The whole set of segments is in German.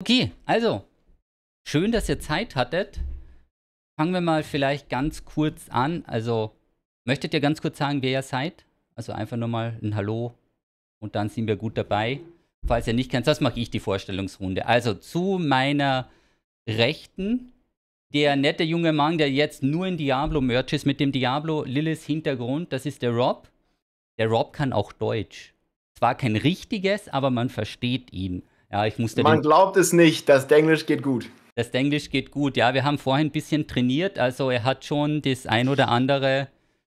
Okay, also, schön, dass ihr Zeit hattet. Fangen wir mal vielleicht ganz kurz an. Also, möchtet ihr ganz kurz sagen, wer ihr seid? Also einfach nur mal ein Hallo und dann sind wir gut dabei. Falls ihr nicht kennt, das mache ich die Vorstellungsrunde. Also zu meiner Rechten der nette junge Mann, der jetzt nur in Diablo-Merch ist, mit dem Diablo-Lilith-Hintergrund, das ist der Rob. Der Rob kann auch Deutsch. Zwar kein richtiges, aber man versteht ihn. Ja, ich musste Man glaubt es nicht, das Denglisch geht gut. Das Denglisch geht gut, ja. Wir haben vorhin ein bisschen trainiert, also er hat schon das ein oder andere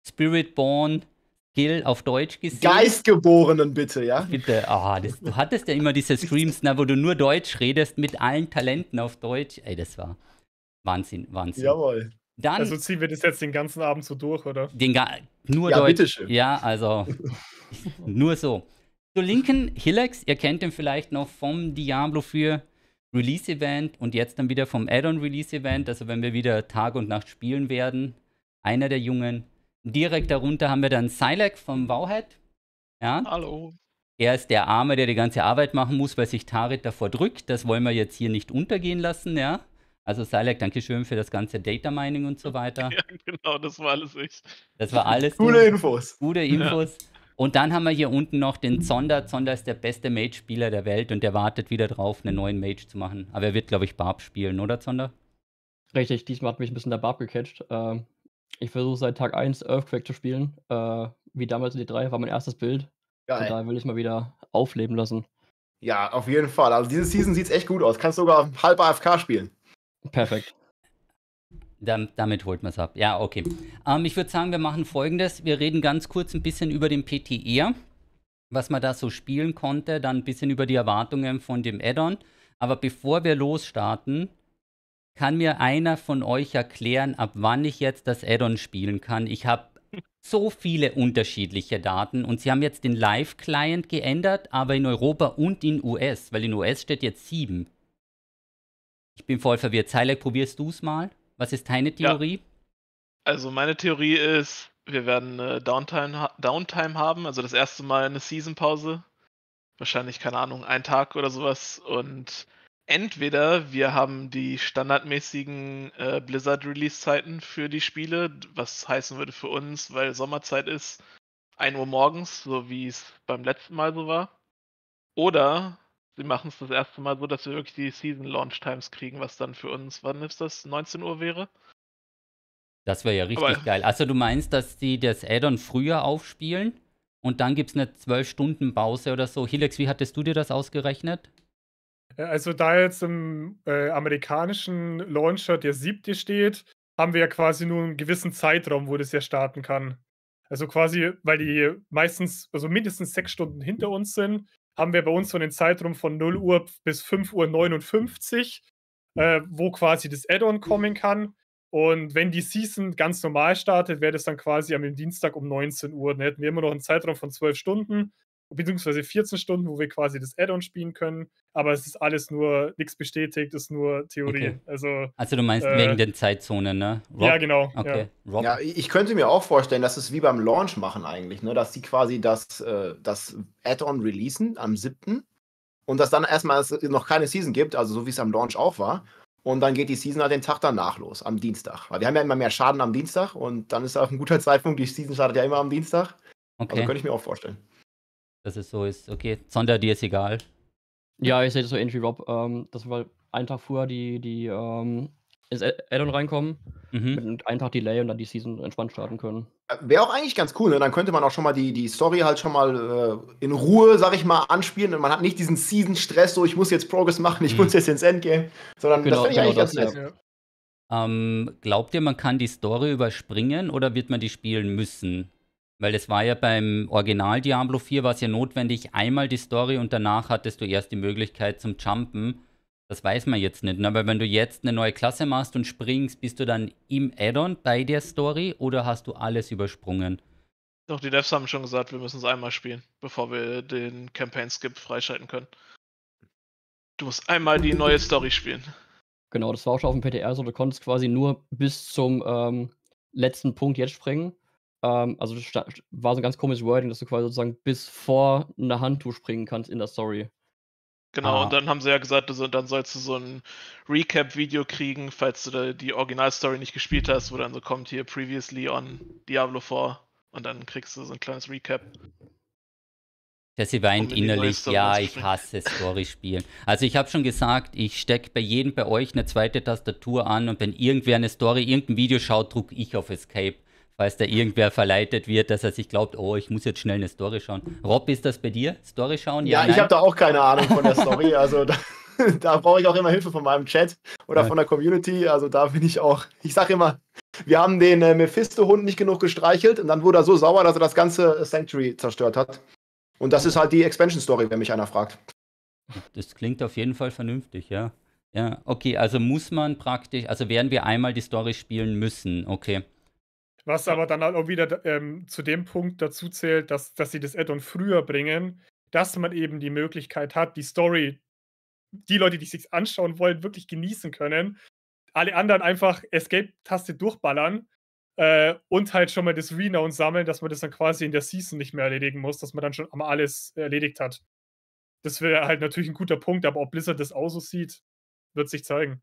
Spirit-Born Skill auf Deutsch gesehen. Geistgeborenen bitte, ja? Bitte, ah, oh, du hattest ja immer diese Streams, na, wo du nur Deutsch redest mit allen Talenten auf Deutsch. Ey, das war Wahnsinn, Wahnsinn. Jawohl. Dann, also ziehen wir das jetzt den ganzen Abend so durch, oder? Den ga nur ja, Deutsch. Bitteschön. Ja, also nur so. Zur linken Hillex, ihr kennt ihn vielleicht noch vom Diablo 4 Release Event und jetzt dann wieder vom Add-on Release Event, also wenn wir wieder Tag und Nacht spielen werden, einer der Jungen. Direkt darunter haben wir dann Silek vom Wowhead. Ja. Hallo. Er ist der Arme, der die ganze Arbeit machen muss, weil sich Tarit davor drückt. Das wollen wir jetzt hier nicht untergehen lassen, ja. Also Silek, danke schön für das ganze Data Mining und so weiter. Ja, genau, das war alles ich. Das war alles. Gute Infos. Gute Infos. Ja. Und dann haben wir hier unten noch den Zonder. Zonder ist der beste Mage-Spieler der Welt und der wartet wieder drauf, einen neuen Mage zu machen. Aber er wird, glaube ich, Barb spielen, oder Zonder? Richtig, diesmal hat mich ein bisschen der Barb gecatcht. Ähm, ich versuche seit Tag 1 Earthquake zu spielen. Äh, wie damals in D3 war mein erstes Bild. Geil. Und da will ich mal wieder aufleben lassen. Ja, auf jeden Fall. Also diese Season sieht es echt gut aus. Kannst sogar halb AFK spielen. Perfekt damit holt man es ab. Ja, okay. Ähm, ich würde sagen, wir machen folgendes. Wir reden ganz kurz ein bisschen über den PTR, e. was man da so spielen konnte, dann ein bisschen über die Erwartungen von dem Add-on. Aber bevor wir losstarten, kann mir einer von euch erklären, ab wann ich jetzt das Add-on spielen kann? Ich habe so viele unterschiedliche Daten und sie haben jetzt den Live-Client geändert, aber in Europa und in US, weil in US steht jetzt 7. Ich bin voll verwirrt. Zeilek, probierst du es mal? Was ist deine Theorie? Ja. Also meine Theorie ist, wir werden äh, Downtime, ha Downtime haben, also das erste Mal eine Season-Pause. Wahrscheinlich, keine Ahnung, ein Tag oder sowas. Und entweder wir haben die standardmäßigen äh, Blizzard-Release-Zeiten für die Spiele, was heißen würde für uns, weil Sommerzeit ist, 1 Uhr morgens, so wie es beim letzten Mal so war. Oder Sie machen es das erste Mal so, dass wir wirklich die Season Launch Times kriegen, was dann für uns, wann ist das, 19 Uhr wäre? Das wäre ja richtig Aber geil. Also du meinst, dass die das Addon früher aufspielen und dann gibt es eine 12-Stunden-Pause oder so. Hilex, wie hattest du dir das ausgerechnet? Also da jetzt im äh, amerikanischen Launcher der siebte steht, haben wir ja quasi nur einen gewissen Zeitraum, wo das ja starten kann. Also quasi, weil die meistens, also mindestens sechs Stunden hinter uns sind, haben wir bei uns so einen Zeitraum von 0 Uhr bis 5 Uhr 59, äh, wo quasi das Add-on kommen kann. Und wenn die Season ganz normal startet, wäre das dann quasi am Dienstag um 19 Uhr. Dann hätten wir immer noch einen Zeitraum von 12 Stunden beziehungsweise 14 Stunden, wo wir quasi das Add-on spielen können. Aber es ist alles nur, nichts bestätigt, ist nur Theorie. Okay. Also, also du meinst äh, wegen den Zeitzonen, ne? Rob? Ja, genau. Okay. Ja. ja. ich könnte mir auch vorstellen, dass es wie beim Launch machen eigentlich, ne? dass sie quasi das, äh, das Add-on releasen am 7. und dass dann erstmal noch keine Season gibt, also so wie es am Launch auch war. Und dann geht die Season halt den Tag danach los, am Dienstag. Weil wir haben ja immer mehr Schaden am Dienstag und dann ist auch ein guter Zeitpunkt, die Season startet ja immer am Dienstag. Also okay. Also könnte ich mir auch vorstellen dass es so ist. Okay, Zonder, dir ist egal. Ja, ich sehe das so ähnlich wie Rob, ähm, dass wir einen Tag vorher, die, die ähm, ins Addon reinkommen, mhm. mit einem Tag Delay und dann die Season entspannt starten können. Äh, Wäre auch eigentlich ganz cool, ne? Dann könnte man auch schon mal die, die Story halt schon mal äh, in Ruhe, sag ich mal, anspielen und man hat nicht diesen Season-Stress, so ich muss jetzt Progress machen, ich mhm. muss jetzt ins Endgame, sondern genau, genau das finde ich genau eigentlich das, ganz nett. Ja. Ähm, glaubt ihr, man kann die Story überspringen oder wird man die spielen müssen? Weil es war ja beim Original Diablo 4 war es ja notwendig, einmal die Story und danach hattest du erst die Möglichkeit zum Jumpen. Das weiß man jetzt nicht. Ne? Aber wenn du jetzt eine neue Klasse machst und springst, bist du dann im Add-on bei der Story oder hast du alles übersprungen? Doch, die Devs haben schon gesagt, wir müssen es einmal spielen, bevor wir den Campaign-Skip freischalten können. Du musst einmal die neue Story spielen. Genau, das war auch schon auf dem PTR so, du konntest quasi nur bis zum ähm, letzten Punkt jetzt springen. Ähm, also war so ein ganz komisches Wording, dass du quasi sozusagen bis vor eine Handtuch springen kannst in der Story. Genau, ah. und dann haben sie ja gesagt, du, dann sollst du so ein Recap-Video kriegen, falls du die Originalstory nicht gespielt hast, wo dann so kommt hier Previously on Diablo 4 und dann kriegst du so ein kleines Recap. Jesse weint innerlich, ja, ich hasse Story-Spielen. Also ich habe schon gesagt, ich stecke bei jedem bei euch eine zweite Tastatur an und wenn irgendwer eine Story, irgendein Video schaut, druck ich auf Escape falls da irgendwer verleitet wird, dass er sich glaubt, oh, ich muss jetzt schnell eine Story schauen. Rob, ist das bei dir? Story schauen? Ja, ja ich habe da auch keine Ahnung von der Story. Also da, da brauche ich auch immer Hilfe von meinem Chat oder ja. von der Community. Also da bin ich auch, ich sage immer, wir haben den äh, Mephisto-Hund nicht genug gestreichelt und dann wurde er so sauer, dass er das ganze Sanctuary zerstört hat. Und das ist halt die Expansion-Story, wenn mich einer fragt. Das klingt auf jeden Fall vernünftig, ja. Ja, okay, also muss man praktisch, also werden wir einmal die Story spielen müssen, okay. Was aber dann halt auch wieder ähm, zu dem Punkt dazu zählt, dass, dass sie das Add-on früher bringen, dass man eben die Möglichkeit hat, die Story, die Leute, die sich anschauen wollen, wirklich genießen können. Alle anderen einfach Escape-Taste durchballern äh, und halt schon mal das Renown sammeln, dass man das dann quasi in der Season nicht mehr erledigen muss, dass man dann schon mal alles erledigt hat. Das wäre halt natürlich ein guter Punkt, aber ob Blizzard das auch so sieht, wird sich zeigen.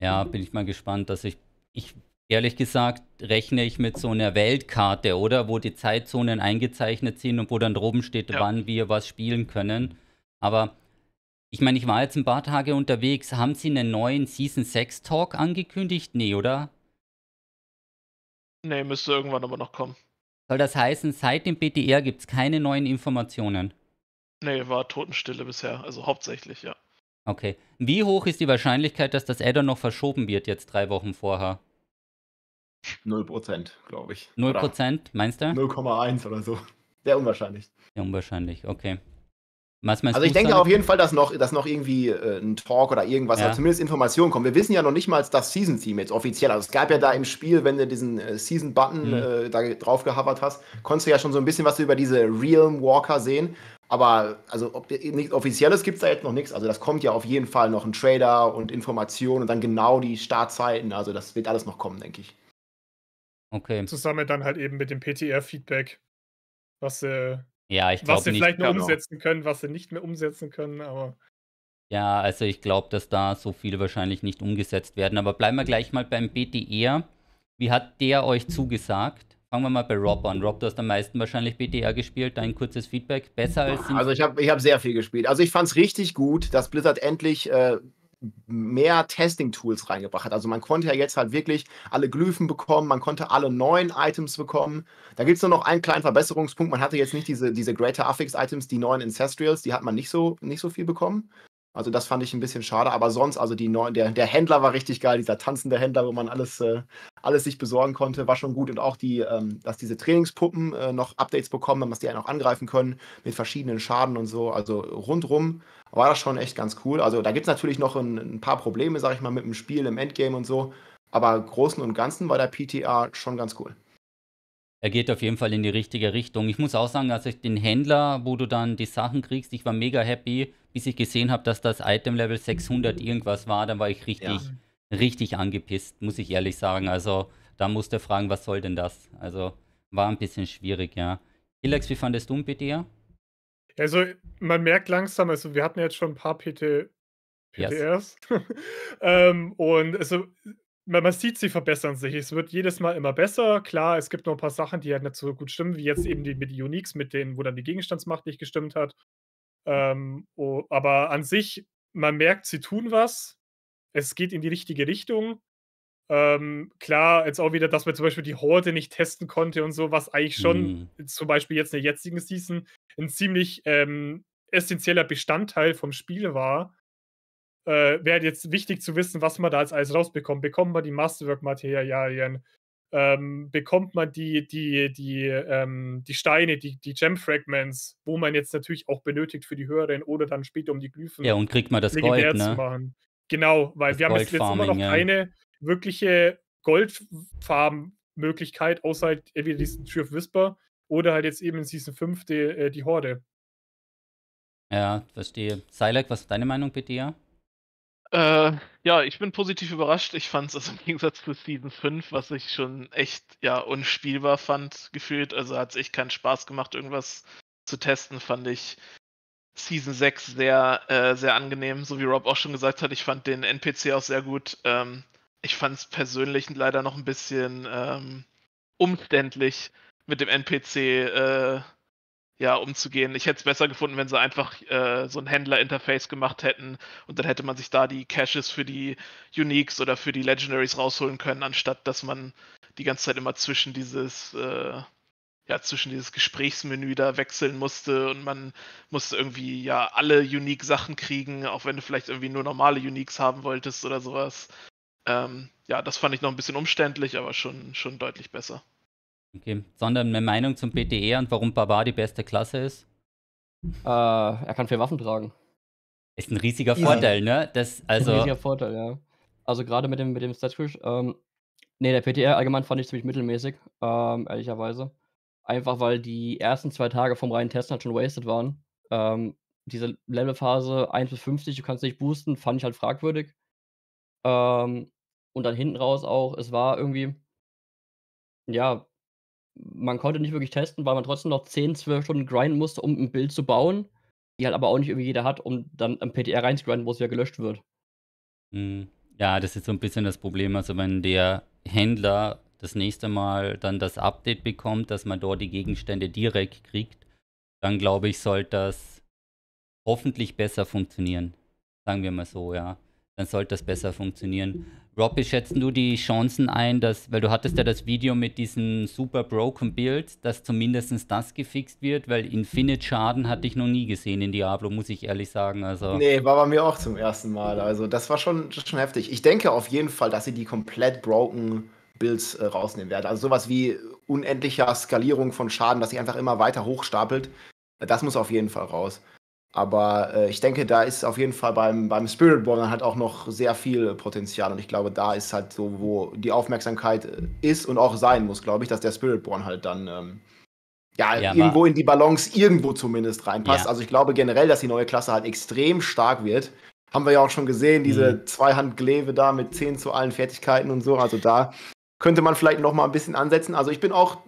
Ja, bin ich mal gespannt, dass ich. Ich Ehrlich gesagt rechne ich mit so einer Weltkarte, oder? Wo die Zeitzonen eingezeichnet sind und wo dann droben steht, ja. wann wir was spielen können. Aber ich meine, ich war jetzt ein paar Tage unterwegs. Haben Sie einen neuen Season 6 Talk angekündigt? Nee, oder? Nee, müsste irgendwann aber noch kommen. Soll das heißen, seit dem BTR gibt es keine neuen Informationen? Nee, war Totenstille bisher, also hauptsächlich, ja. Okay. Wie hoch ist die Wahrscheinlichkeit, dass das Adder noch verschoben wird, jetzt drei Wochen vorher? Null Prozent, glaube ich. Null oder Prozent, meinst du? 0,1 oder so. Sehr unwahrscheinlich. Sehr unwahrscheinlich, okay. Was meinst also ich denke damit? auf jeden Fall, dass noch, dass noch irgendwie äh, ein Talk oder irgendwas, ja. oder zumindest Informationen kommen. Wir wissen ja noch nicht mal das season team jetzt offiziell. Also es gab ja da im Spiel, wenn du diesen äh, Season-Button mhm. äh, da drauf gehavert hast, konntest du ja schon so ein bisschen was über diese Realm-Walker sehen. Aber also ob, nichts Offizielles gibt es da jetzt noch nichts. Also das kommt ja auf jeden Fall noch ein Trader und Informationen und dann genau die Startzeiten. Also das wird alles noch kommen, denke ich. Okay. Zusammen dann halt eben mit dem PTR-Feedback, was sie, ja, ich was sie nicht, vielleicht nur genau. umsetzen können, was sie nicht mehr umsetzen können, aber. Ja, also ich glaube, dass da so viele wahrscheinlich nicht umgesetzt werden. Aber bleiben wir gleich mal beim BTR. Wie hat der euch zugesagt? Fangen wir mal bei Rob an. Rob, du hast am meisten wahrscheinlich BTR gespielt. Dein kurzes Feedback. Besser als. Also ich habe ich hab sehr viel gespielt. Also ich fand es richtig gut, dass Blizzard endlich äh, mehr Testing-Tools reingebracht hat. Also man konnte ja jetzt halt wirklich alle Glyphen bekommen, man konnte alle neuen Items bekommen. Da gibt es nur noch einen kleinen Verbesserungspunkt. Man hatte jetzt nicht diese, diese Greater Affix-Items, die neuen Ancestrials, die hat man nicht so, nicht so viel bekommen. Also das fand ich ein bisschen schade, aber sonst, also die neuen, der, der Händler war richtig geil, dieser tanzende Händler, wo man alles, äh, alles sich besorgen konnte, war schon gut. Und auch die, ähm, dass diese Trainingspuppen äh, noch Updates bekommen, dass die einen auch angreifen können mit verschiedenen Schaden und so. Also rundrum war das schon echt ganz cool. Also da gibt es natürlich noch ein, ein, paar Probleme, sag ich mal, mit dem Spiel im Endgame und so. Aber großen und ganzen war der PTA schon ganz cool. Er geht auf jeden Fall in die richtige Richtung. Ich muss auch sagen, dass ich den Händler, wo du dann die Sachen kriegst, ich war mega happy bis ich gesehen habe, dass das Item Level 600 irgendwas war, dann war ich richtig, ja. richtig angepisst, muss ich ehrlich sagen. Also da musste fragen, was soll denn das? Also war ein bisschen schwierig, ja. Alex, wie fandest du ein PTR? Also man merkt langsam, also wir hatten jetzt schon ein paar PT, PTRs. Yes. ähm, und also man, man, sieht, sie verbessern sich. Es wird jedes Mal immer besser. Klar, es gibt noch ein paar Sachen, die halt nicht so gut stimmen, wie jetzt eben die mit Uniques, mit denen, wo dann die Gegenstandsmacht nicht gestimmt hat. Ähm, oh, aber an sich, man merkt, sie tun was. Es geht in die richtige Richtung. Ähm, klar, jetzt auch wieder, dass man zum Beispiel die Horde nicht testen konnte und so, was eigentlich schon mhm. zum Beispiel jetzt in der jetzigen Season ein ziemlich ähm, essentieller Bestandteil vom Spiel war. Äh, Wäre jetzt wichtig zu wissen, was man da als alles rausbekommt. Bekommen wir die Masterwork-Materialien? ähm, bekommt man die, die, die, ähm, die Steine, die, die Gem-Fragments, wo man jetzt natürlich auch benötigt für die höheren oder dann später um die Glyphen. Ja, und kriegt man das Gold, ne? Genau, weil das wir haben jetzt, immer noch ja. keine wirkliche Goldfarbenmöglichkeit, außer halt entweder diesen Tree of Whisper oder halt jetzt eben in Season 5 die, äh, die Horde. Ja, verstehe. Silek, was ist deine Meinung bei dir? Äh, ja, ich bin positiv überrascht. Ich fand es also im Gegensatz zu Season 5, was ich schon echt ja unspielbar fand, gefühlt. Also hat es echt keinen Spaß gemacht, irgendwas zu testen, fand ich Season 6 sehr, äh, sehr angenehm. So wie Rob auch schon gesagt hat, ich fand den NPC auch sehr gut. Ähm, ich fand es persönlich leider noch ein bisschen ähm, umständlich mit dem NPC. Äh, ja, umzugehen. Ich hätte es besser gefunden, wenn sie einfach äh, so ein Händler-Interface gemacht hätten und dann hätte man sich da die Caches für die Uniques oder für die Legendaries rausholen können, anstatt dass man die ganze Zeit immer zwischen dieses äh, ja, zwischen dieses Gesprächsmenü da wechseln musste und man musste irgendwie ja alle unique Sachen kriegen, auch wenn du vielleicht irgendwie nur normale Uniques haben wolltest oder sowas. Ähm, ja, das fand ich noch ein bisschen umständlich, aber schon, schon deutlich besser. Okay, sondern eine Meinung zum BTE und warum Barbar die beste Klasse ist? Äh, er kann vier Waffen tragen. Ist ein riesiger ja. Vorteil, ne? Das, also... Ein riesiger Vorteil, ja. Also gerade mit dem, mit dem Statsquish, ähm, nee, der PTR e allgemein fand ich ziemlich mittelmäßig, ähm, ehrlicherweise. Einfach weil die ersten zwei Tage vom reinen Testen halt schon wasted waren. Ähm, diese Levelphase 1 bis 50, du kannst nicht boosten, fand ich halt fragwürdig. Ähm, und dann hinten raus auch, es war irgendwie, ja, man konnte nicht wirklich testen, weil man trotzdem noch 10, 12 Stunden grinden musste, um ein Bild zu bauen, die halt aber auch nicht irgendwie jeder hat, um dann am PTR reinzugrinden, wo es ja gelöscht wird. Hm. Ja, das ist so ein bisschen das Problem. Also wenn der Händler das nächste Mal dann das Update bekommt, dass man dort die Gegenstände direkt kriegt, dann glaube ich, sollte das hoffentlich besser funktionieren. Sagen wir mal so, ja. Dann sollte das besser funktionieren. Rob, wie schätzen du die Chancen ein, dass, weil du hattest ja das Video mit diesem super broken Build, dass zumindest das gefixt wird, weil Infinite Schaden hatte ich noch nie gesehen in Diablo, muss ich ehrlich sagen. Also nee, war bei mir auch zum ersten Mal. Also das war schon, schon heftig. Ich denke auf jeden Fall, dass sie die komplett broken Builds äh, rausnehmen werden. Also sowas wie unendlicher Skalierung von Schaden, dass sie einfach immer weiter hochstapelt. Das muss auf jeden Fall raus. Aber äh, ich denke, da ist auf jeden Fall beim, beim Spiritborn halt auch noch sehr viel Potenzial. Und ich glaube, da ist halt so, wo die Aufmerksamkeit äh, ist und auch sein muss, glaube ich, dass der Spiritborn halt dann ähm, ja, ja, irgendwo in die Balance irgendwo zumindest reinpasst. Ja. Also ich glaube generell, dass die neue Klasse halt extrem stark wird. Haben wir ja auch schon gesehen, diese mhm. Zweihand-Gleve da mit 10 zu allen Fertigkeiten und so. Also da könnte man vielleicht noch mal ein bisschen ansetzen. Also ich bin auch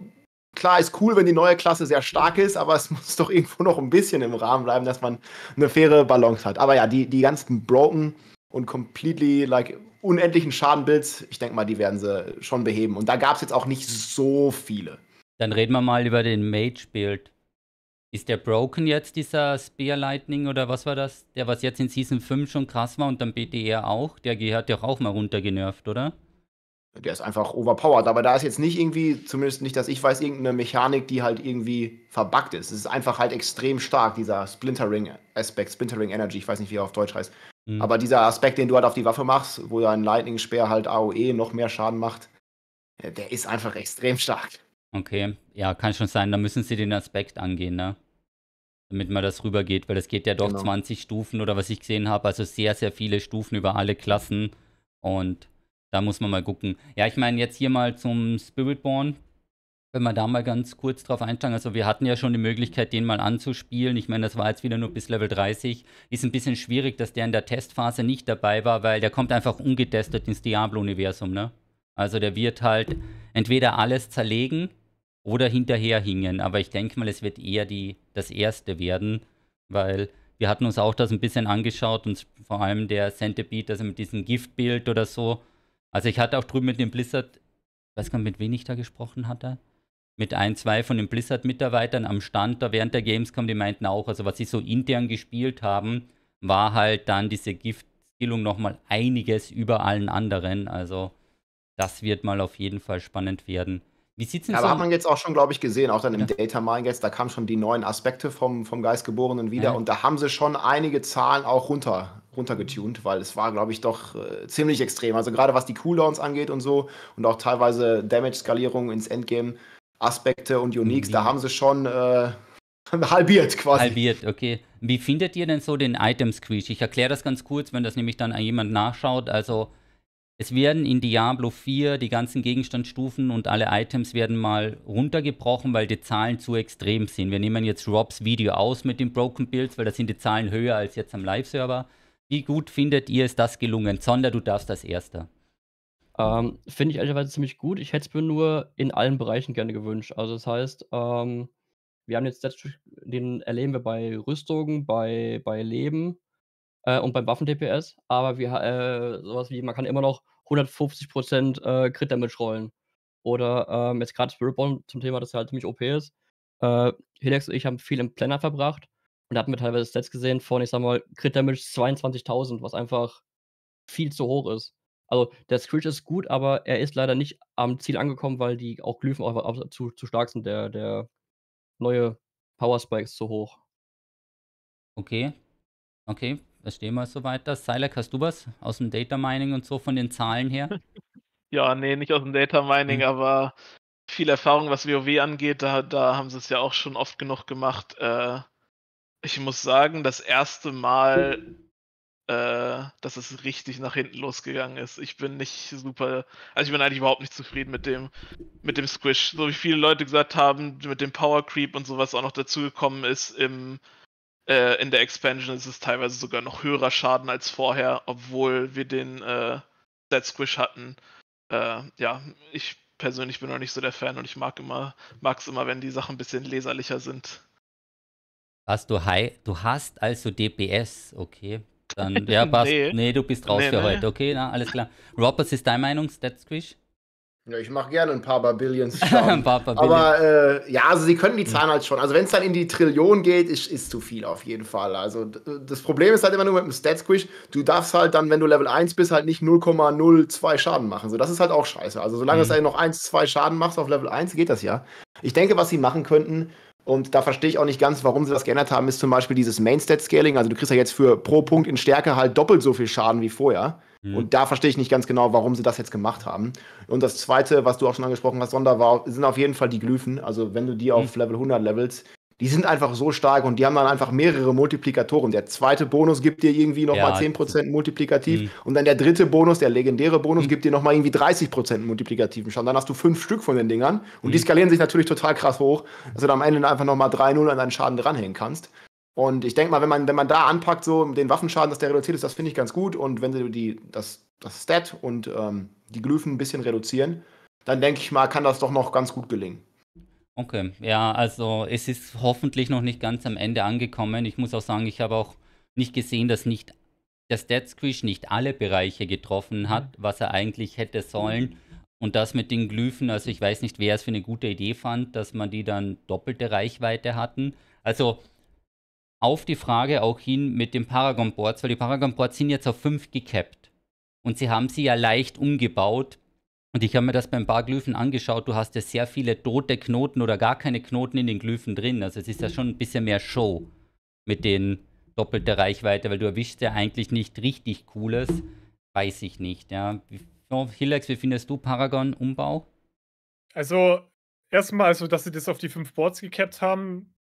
klar ist cool, wenn die neue Klasse sehr stark ist, aber es muss doch irgendwo noch ein bisschen im Rahmen bleiben, dass man eine faire Balance hat. Aber ja, die, die ganzen broken und completely like unendlichen Schadenbilds, ich denke mal, die werden sie schon beheben. Und da gab es jetzt auch nicht so viele. Dann reden wir mal über den Mage-Build. Ist der broken jetzt, dieser Spear Lightning oder was war das? Der, was jetzt in Season 5 schon krass war und dann BDR e auch, der hat ja auch mal runtergenervt, oder? Der ist einfach overpowered, aber da ist jetzt nicht irgendwie, zumindest nicht, dass ich weiß, irgendeine Mechanik, die halt irgendwie verbuggt ist. Es ist einfach halt extrem stark, dieser Splintering-Aspekt, Splintering Energy, ich weiß nicht, wie er auf Deutsch heißt. Mhm. Aber dieser Aspekt, den du halt auf die Waffe machst, wo dein Lightning-Speer halt AOE noch mehr Schaden macht, äh, der ist einfach extrem stark. Okay, ja, kann schon sein, da müssen sie den Aspekt angehen, ne? Damit man das rübergeht, weil das geht ja doch genau. 20 Stufen oder was ich gesehen habe, also sehr, sehr viele Stufen über alle Klassen und da muss man mal gucken. Ja, ich meine, jetzt hier mal zum Spiritborn. Wenn wir da mal ganz kurz drauf einsteigen, also wir hatten ja schon die Möglichkeit, den mal anzuspielen. Ich meine, das war jetzt wieder nur bis Level 30. Ist ein bisschen schwierig, dass der in der Testphase nicht dabei war, weil der kommt einfach ungetestet ins Diablo-Universum, ne? Also der wird halt entweder alles zerlegen oder hinterher hingen. Aber ich denke mal, es wird eher die, das erste werden, weil wir hatten uns auch das ein bisschen angeschaut und vor allem der Centipede, also mit diesem Giftbild oder so, also ich hatte auch drüben mit dem Blizzard, ich weiß gar nicht, mit wem ich da gesprochen hatte, mit ein, zwei von den Blizzard-Mitarbeitern am Stand da während der Gamescom, die meinten auch, also was sie so intern gespielt haben, war halt dann diese Gift-Skillung nochmal einiges über allen anderen. Also das wird mal auf jeden Fall spannend werden. Wie sieht's denn ja, so aber hat man jetzt auch schon, glaube ich, gesehen, auch dann im ja. Data Mine jetzt, da kamen schon die neuen Aspekte vom, vom Geistgeborenen wieder ja. und da haben sie schon einige Zahlen auch runter runtergetunt, weil es war, glaube ich, doch äh, ziemlich extrem. Also gerade was die Cooldowns angeht und so und auch teilweise Damage-Skalierung ins Endgame, Aspekte und Uniques, Wie? da haben sie schon äh, halbiert quasi. Halbiert, okay. Wie findet ihr denn so den Item-Squeeze? Ich erkläre das ganz kurz, wenn das nämlich dann jemand nachschaut. Also es werden in Diablo 4 die ganzen Gegenstandsstufen und alle Items werden mal runtergebrochen, weil die Zahlen zu extrem sind. Wir nehmen jetzt Robs Video aus mit den Broken Builds, weil da sind die Zahlen höher als jetzt am Live-Server. Wie gut findet ihr, es das gelungen? Sonder du darfst als Erster. Ähm, Finde ich ehrlicherweise ziemlich gut. Ich hätte es mir nur in allen Bereichen gerne gewünscht. Also das heißt, ähm, wir haben jetzt den erleben wir bei Rüstungen, bei, bei Leben äh, und beim Waffen-DPS, aber wir äh, sowas wie, man kann immer noch 150% äh, Crit-Damage rollen. Oder ähm, jetzt gerade Spiritborn zum Thema, das er halt ziemlich OP ist. Äh, Hilex und ich haben viel im Planner verbracht und da hatten wir teilweise Sets gesehen von, ich sag mal, Crit Damage 22.000, was einfach viel zu hoch ist. Also der Screech ist gut, aber er ist leider nicht am Ziel angekommen, weil die auch Glyphen auch zu, zu stark sind. Der, der neue Power Spike ist zu hoch. Okay. Okay, verstehen wir soweit das. Silek, hast du was aus dem Data Mining und so von den Zahlen her? ja, nee, nicht aus dem Data Mining, mhm. aber viel Erfahrung, was WoW angeht, da, da haben sie es ja auch schon oft genug gemacht. Äh, ich muss sagen, das erste Mal, äh, dass es richtig nach hinten losgegangen ist. Ich bin nicht super, also ich bin eigentlich überhaupt nicht zufrieden mit dem, mit dem Squish. So wie viele Leute gesagt haben, mit dem Power Creep und sowas auch noch dazugekommen ist im äh, in der Expansion ist es teilweise sogar noch höherer Schaden als vorher, obwohl wir den äh, Set Squish hatten. Äh, ja, ich persönlich bin noch nicht so der Fan und ich mag immer, mag's immer, wenn die Sachen ein bisschen leserlicher sind. Hast du, high, du hast also DPS, okay. Dann, ja, passt. nee. nee du bist raus nee, für nee. heute. Okay, na, alles klar. Roberts, ist deine Meinung, Stat Squish? Ja, ich mache gerne ein paar Barbillions. ein paar Barbillions. Aber äh, ja, also sie können die Zahlen halt schon. Also wenn es dann in die Trillion geht, ist, ist zu viel auf jeden Fall. Also das Problem ist halt immer nur mit dem Squish, du darfst halt dann, wenn du Level 1 bist, halt nicht 0,02 Schaden machen. So, das ist halt auch scheiße. Also solange mhm. es halt noch 1, 2 Schaden machst auf Level 1, geht das ja. Ich denke, was sie machen könnten, und da verstehe ich auch nicht ganz, warum sie das geändert haben, ist zum Beispiel dieses Main-Stat-Scaling. Also du kriegst ja jetzt für pro Punkt in Stärke halt doppelt so viel Schaden wie vorher. Mhm. Und da verstehe ich nicht ganz genau, warum sie das jetzt gemacht haben. Und das Zweite, was du auch schon angesprochen hast, Sonder, war, sind auf jeden Fall die Glyphen. Also wenn du die mhm. auf Level 100 levelst, die sind einfach so stark und die haben dann einfach mehrere Multiplikatoren. Der zweite Bonus gibt dir irgendwie nochmal ja, 10% multiplikativ mh. und dann der dritte Bonus, der legendäre Bonus, mh. gibt dir nochmal irgendwie 30% multiplikativen Schaden. Dann hast du fünf Stück von den Dingern und mh. die mhm. skalieren sich natürlich total krass hoch, dass du dann am Ende einfach nochmal 3-0 an deinen Schaden dranhängen kannst. Und ich denke mal, wenn man, wenn man da anpackt, so den Waffenschaden, dass der reduziert ist, das finde ich ganz gut. Und wenn sie die, das, das Stat und ähm, die Glyphen ein bisschen reduzieren, dann denke ich mal, kann das doch noch ganz gut gelingen. Okay, ja, also es ist hoffentlich noch nicht ganz am Ende angekommen. Ich muss auch sagen, ich habe auch nicht gesehen, dass nicht dass der Squish nicht alle Bereiche getroffen mhm. hat, was er eigentlich hätte sollen. Und das mit den Glyphen, also ich weiß nicht, wer es für eine gute Idee fand, dass man die dann doppelte Reichweite hatten. Also auf die Frage auch hin mit den Paragon-Boards, weil die Paragon-Boards sind jetzt auf 5 gekappt. Und sie haben sie ja leicht umgebaut und ich habe mir das beim paar Glyphen angeschaut. Du hast ja sehr viele tote Knoten oder gar keine Knoten in den Glyphen drin. Also es ist ja mhm. schon ein bisschen mehr Show mit den doppelter Reichweite, weil du erwischst ja eigentlich nicht richtig Cooles. Weiß ich nicht, ja. Oh, Hillex, wie findest du Paragon-Umbau? Also, erstmal, also, dass sie das auf die fünf Boards gekappt haben,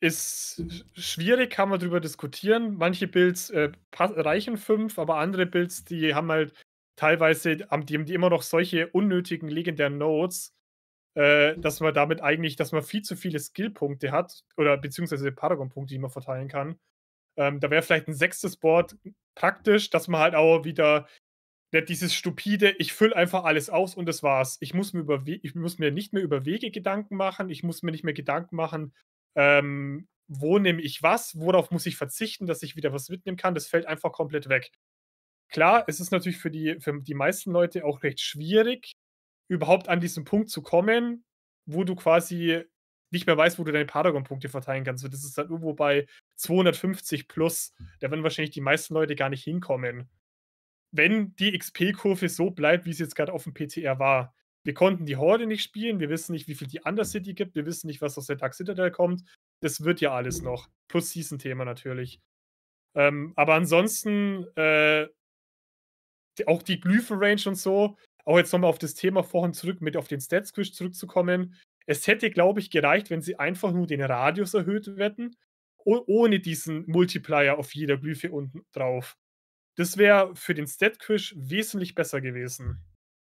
ist schwierig, kann man darüber diskutieren. Manche Builds äh, reichen fünf, aber andere Builds, die haben halt teilweise haben die, haben die immer noch solche unnötigen legendären Nodes, äh, dass man damit eigentlich, dass man viel zu viele Skillpunkte hat oder beziehungsweise Paragon-Punkte, die man verteilen kann. Ähm, da wäre vielleicht ein sechstes Board praktisch, dass man halt auch wieder ne, dieses stupide, ich fülle einfach alles aus und das war's. Ich muss, mir über ich muss mir nicht mehr über Wege Gedanken machen, ich muss mir nicht mehr Gedanken machen, ähm, wo nehme ich was, worauf muss ich verzichten, dass ich wieder was mitnehmen kann. Das fällt einfach komplett weg. Klar, es ist natürlich für die, für die meisten Leute auch recht schwierig, überhaupt an diesen Punkt zu kommen, wo du quasi nicht mehr weißt, wo du deine Paragon-Punkte verteilen kannst. Das ist dann halt irgendwo bei 250 plus. Da werden wahrscheinlich die meisten Leute gar nicht hinkommen. Wenn die XP-Kurve so bleibt, wie sie jetzt gerade auf dem PTR war. Wir konnten die Horde nicht spielen, wir wissen nicht, wie viel die Undercity gibt, wir wissen nicht, was aus der Dark Citadel kommt. Das wird ja alles noch. Plus Season-Thema natürlich. Ähm, aber ansonsten äh, auch die glyphen range und so, auch jetzt nochmal auf das Thema vorhin zurück, mit auf den stat quiz zurückzukommen. Es hätte, glaube ich, gereicht, wenn sie einfach nur den Radius erhöht hätten, ohne diesen Multiplier auf jeder Glyphe unten drauf. Das wäre für den Stat-Quiz wesentlich besser gewesen.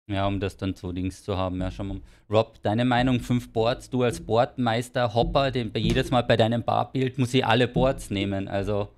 Ja, um das dann zu links zu haben, ja schon mal. Rob, deine Meinung, fünf Boards, du als Boardmeister, Hopper, den, jedes Mal bei deinem Barbild muss ich alle Boards nehmen, also.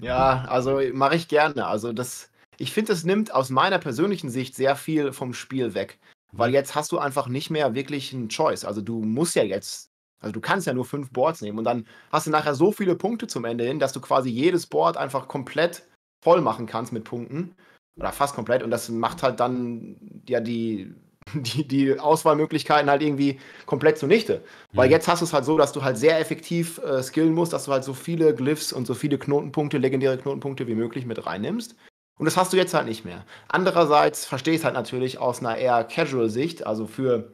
Ja, also mache ich gerne. Also das, ich finde, es nimmt aus meiner persönlichen Sicht sehr viel vom Spiel weg. Weil jetzt hast du einfach nicht mehr wirklich einen Choice. Also du musst ja jetzt, also du kannst ja nur fünf Boards nehmen und dann hast du nachher so viele Punkte zum Ende hin, dass du quasi jedes Board einfach komplett voll machen kannst mit Punkten. Oder fast komplett. Und das macht halt dann ja die, die, die Auswahlmöglichkeiten halt irgendwie komplett zunichte. Weil jetzt hast du es halt so, dass du halt sehr effektiv äh, skillen musst, dass du halt so viele Glyphs und so viele Knotenpunkte, legendäre Knotenpunkte wie möglich mit reinnimmst. Und das hast du jetzt halt nicht mehr. Andererseits verstehe ich es halt natürlich aus einer eher Casual-Sicht, also für,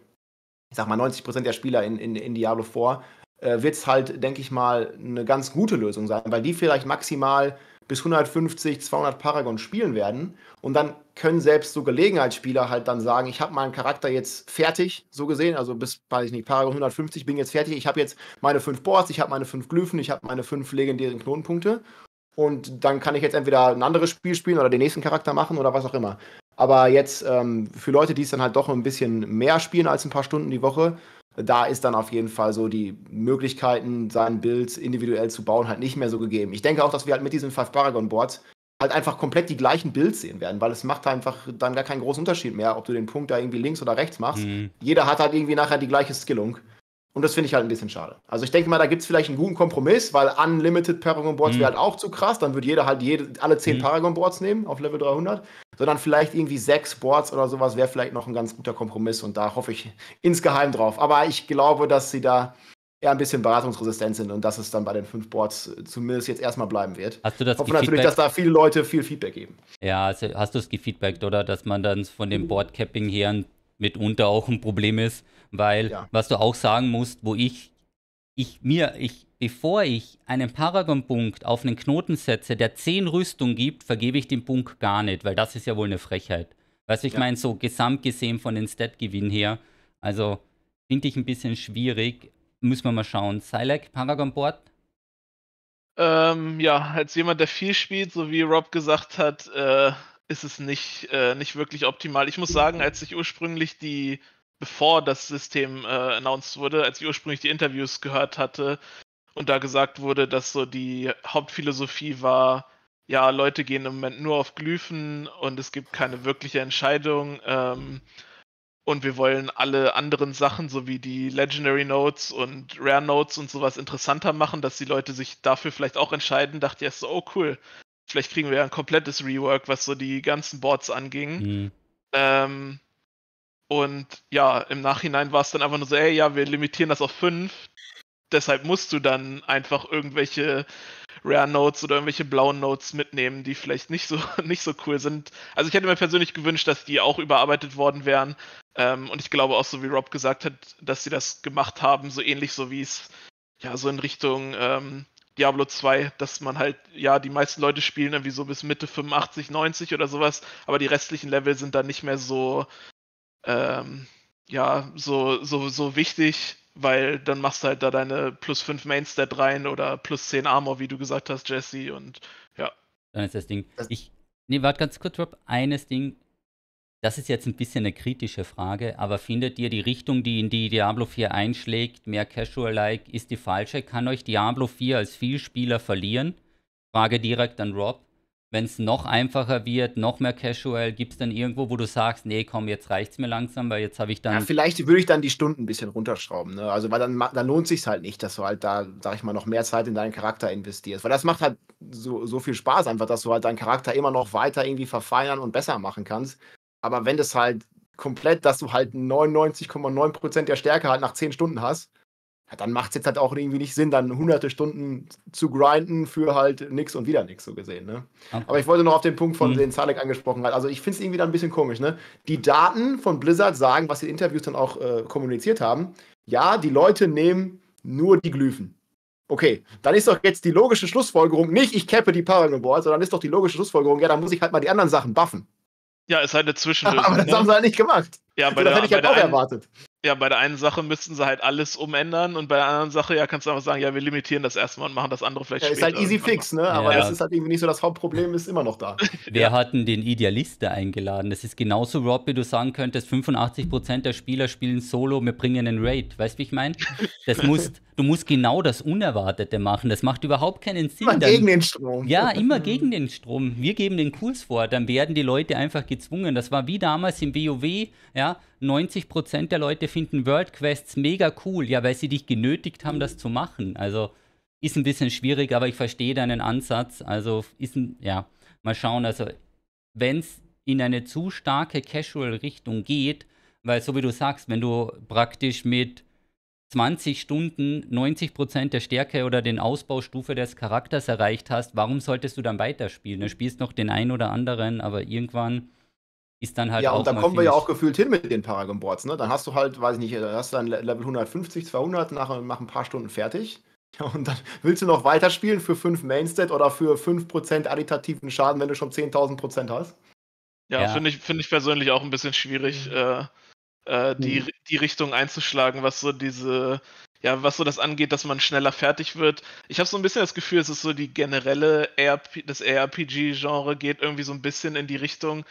ich sag mal, 90% der Spieler in, in, in Diablo 4, äh, wird es halt, denke ich mal, eine ganz gute Lösung sein, weil die vielleicht maximal bis 150, 200 Paragon spielen werden. Und dann können selbst so Gelegenheitsspieler halt dann sagen, ich habe meinen Charakter jetzt fertig, so gesehen, also bis, weiß ich nicht, Paragon 150, bin jetzt fertig, ich habe jetzt meine fünf Boards, ich habe meine fünf Glyphen, ich habe meine fünf legendären Knotenpunkte und dann kann ich jetzt entweder ein anderes Spiel spielen oder den nächsten Charakter machen oder was auch immer. Aber jetzt ähm, für Leute, die es dann halt doch ein bisschen mehr spielen als ein paar Stunden die Woche, da ist dann auf jeden Fall so die Möglichkeiten, sein Bild individuell zu bauen, halt nicht mehr so gegeben. Ich denke auch, dass wir halt mit diesen Five Paragon Boards halt einfach komplett die gleichen Builds sehen werden, weil es macht einfach dann gar keinen großen Unterschied mehr, ob du den Punkt da irgendwie links oder rechts machst. Mhm. Jeder hat halt irgendwie nachher die gleiche Skillung. Und das finde ich halt ein bisschen schade. Also ich denke mal, da gibt es vielleicht einen guten Kompromiss, weil Unlimited Paragon Boards mhm. wäre halt auch zu krass. Dann würde jeder halt jede, alle 10 mhm. Paragon Boards nehmen auf Level 300. Sondern vielleicht irgendwie 6 Boards oder sowas wäre vielleicht noch ein ganz guter Kompromiss. Und da hoffe ich insgeheim drauf. Aber ich glaube, dass sie da eher ein bisschen beratungsresistent sind und dass es dann bei den 5 Boards äh, zumindest jetzt erstmal bleiben wird. Hast du das Hoffe natürlich, dass da viele Leute viel Feedback geben. Ja, also hast du es gefeedbackt, oder? Dass man dann von dem mhm. Board-Capping her mitunter auch ein Problem ist weil, ja. was du auch sagen musst, wo ich, ich mir, ich, bevor ich einen Paragon-Punkt auf einen Knoten setze, der 10 Rüstung gibt, vergebe ich den Punkt gar nicht, weil das ist ja wohl eine Frechheit. Weißt du, ich ja. meine, so gesamt gesehen von den Stat-Gewinn her, also finde ich ein bisschen schwierig. Müssen wir mal schauen. Silek, Paragon-Board? Ähm, ja, als jemand, der viel spielt, so wie Rob gesagt hat, äh, ist es nicht, äh, nicht wirklich optimal. Ich muss sagen, als ich ursprünglich die bevor das System äh, announced wurde, als ich ursprünglich die Interviews gehört hatte und da gesagt wurde, dass so die Hauptphilosophie war, ja, Leute gehen im Moment nur auf Glyphen und es gibt keine wirkliche Entscheidung. Ähm, und wir wollen alle anderen Sachen, so wie die Legendary Notes und Rare Notes und sowas interessanter machen, dass die Leute sich dafür vielleicht auch entscheiden, dachte ich erst so, oh cool, vielleicht kriegen wir ja ein komplettes Rework, was so die ganzen Boards anging. Mhm. Ähm, und ja, im Nachhinein war es dann einfach nur so, ey, ja, wir limitieren das auf fünf. Deshalb musst du dann einfach irgendwelche Rare Notes oder irgendwelche blauen Notes mitnehmen, die vielleicht nicht so, nicht so cool sind. Also ich hätte mir persönlich gewünscht, dass die auch überarbeitet worden wären. Ähm, und ich glaube auch, so wie Rob gesagt hat, dass sie das gemacht haben, so ähnlich so wie es ja so in Richtung ähm, Diablo 2, dass man halt, ja, die meisten Leute spielen irgendwie so bis Mitte 85, 90 oder sowas, aber die restlichen Level sind dann nicht mehr so ähm, ja, so, so, so wichtig, weil dann machst du halt da deine plus 5 Mainstat rein oder plus 10 Armor, wie du gesagt hast, Jesse, und ja. Dann ist das Ding. Ich, nee, warte ganz kurz, Rob. Eines Ding, das ist jetzt ein bisschen eine kritische Frage, aber findet ihr die Richtung, die in die Diablo 4 einschlägt, mehr casual-like, ist die falsche? Kann euch Diablo 4 als Vielspieler verlieren? Frage direkt an Rob wenn es noch einfacher wird, noch mehr casual, gibt es dann irgendwo, wo du sagst, nee, komm, jetzt reicht es mir langsam, weil jetzt habe ich dann. Ja, vielleicht würde ich dann die Stunden ein bisschen runterschrauben, ne? Also, weil dann, dann lohnt sich halt nicht, dass du halt da, sag ich mal, noch mehr Zeit in deinen Charakter investierst. Weil das macht halt so, so viel Spaß einfach, dass du halt deinen Charakter immer noch weiter irgendwie verfeinern und besser machen kannst. Aber wenn das halt komplett, dass du halt 99,9% der Stärke halt nach 10 Stunden hast, ja, dann macht es jetzt halt auch irgendwie nicht Sinn, dann hunderte Stunden zu grinden für halt nichts und wieder nichts so gesehen. Ne? Okay. Aber ich wollte noch auf den Punkt von mhm. den Zalek angesprochen hat. Also ich finde es irgendwie dann ein bisschen komisch. Ne? Die Daten von Blizzard sagen, was sie in Interviews dann auch äh, kommuniziert haben, ja, die Leute nehmen nur die Glyphen. Okay, dann ist doch jetzt die logische Schlussfolgerung nicht, ich cappe die Paragon Boards, sondern ist doch die logische Schlussfolgerung, ja, dann muss ich halt mal die anderen Sachen buffen. Ja, ist halt eine Zwischenlösung. Aber das ne? haben sie halt nicht gemacht. Ja, also bei das der, hätte ich halt auch einen, erwartet ja, bei der einen Sache müssten sie halt alles umändern und bei der anderen Sache, ja, kannst du einfach sagen, ja, wir limitieren das erstmal und machen das andere vielleicht ja, später. Ist halt easy fix, ne? Aber ja. das ist halt irgendwie nicht so, das Hauptproblem ist immer noch da. Wer ja. denn den Idealiste eingeladen. Das ist genauso, Rob, wie du sagen könntest, 85% der Spieler spielen Solo, wir bringen einen Raid. Weißt du, wie ich meine? Das muss du musst genau das Unerwartete machen. Das macht überhaupt keinen Sinn. Immer dann, gegen den Strom. Ja, immer mhm. gegen den Strom. Wir geben den Kurs vor, dann werden die Leute einfach gezwungen. Das war wie damals im WoW, ja, 90% Prozent der Leute finden World Quests mega cool, ja, weil sie dich genötigt haben, das mhm. zu machen. Also ist ein bisschen schwierig, aber ich verstehe deinen Ansatz. Also ist ein, ja, mal schauen, also wenn es in eine zu starke Casual-Richtung geht, weil so wie du sagst, wenn du praktisch mit 20 Stunden 90 Prozent der Stärke oder den Ausbaustufe des Charakters erreicht hast, warum solltest du dann weiterspielen? Du spielst noch den einen oder anderen, aber irgendwann ist dann halt ja, auch. Ja, und da kommen wir ja auch gefühlt hin mit den Paragon Boards, ne? Dann hast du halt, weiß ich nicht, dann hast du dann Level 150, 200 nach, nach ein paar Stunden fertig. Ja, und dann willst du noch weiterspielen für 5 Mainstat oder für 5% additativen Schaden, wenn du schon 10.000% hast? Ja, ja. finde ich, find ich persönlich auch ein bisschen schwierig. Äh, äh, die, mhm. die Richtung einzuschlagen, was so diese, ja, was so das angeht, dass man schneller fertig wird. Ich habe so ein bisschen das Gefühl, es ist so die generelle RP, das ARPG-Genre geht irgendwie so ein bisschen in die Richtung.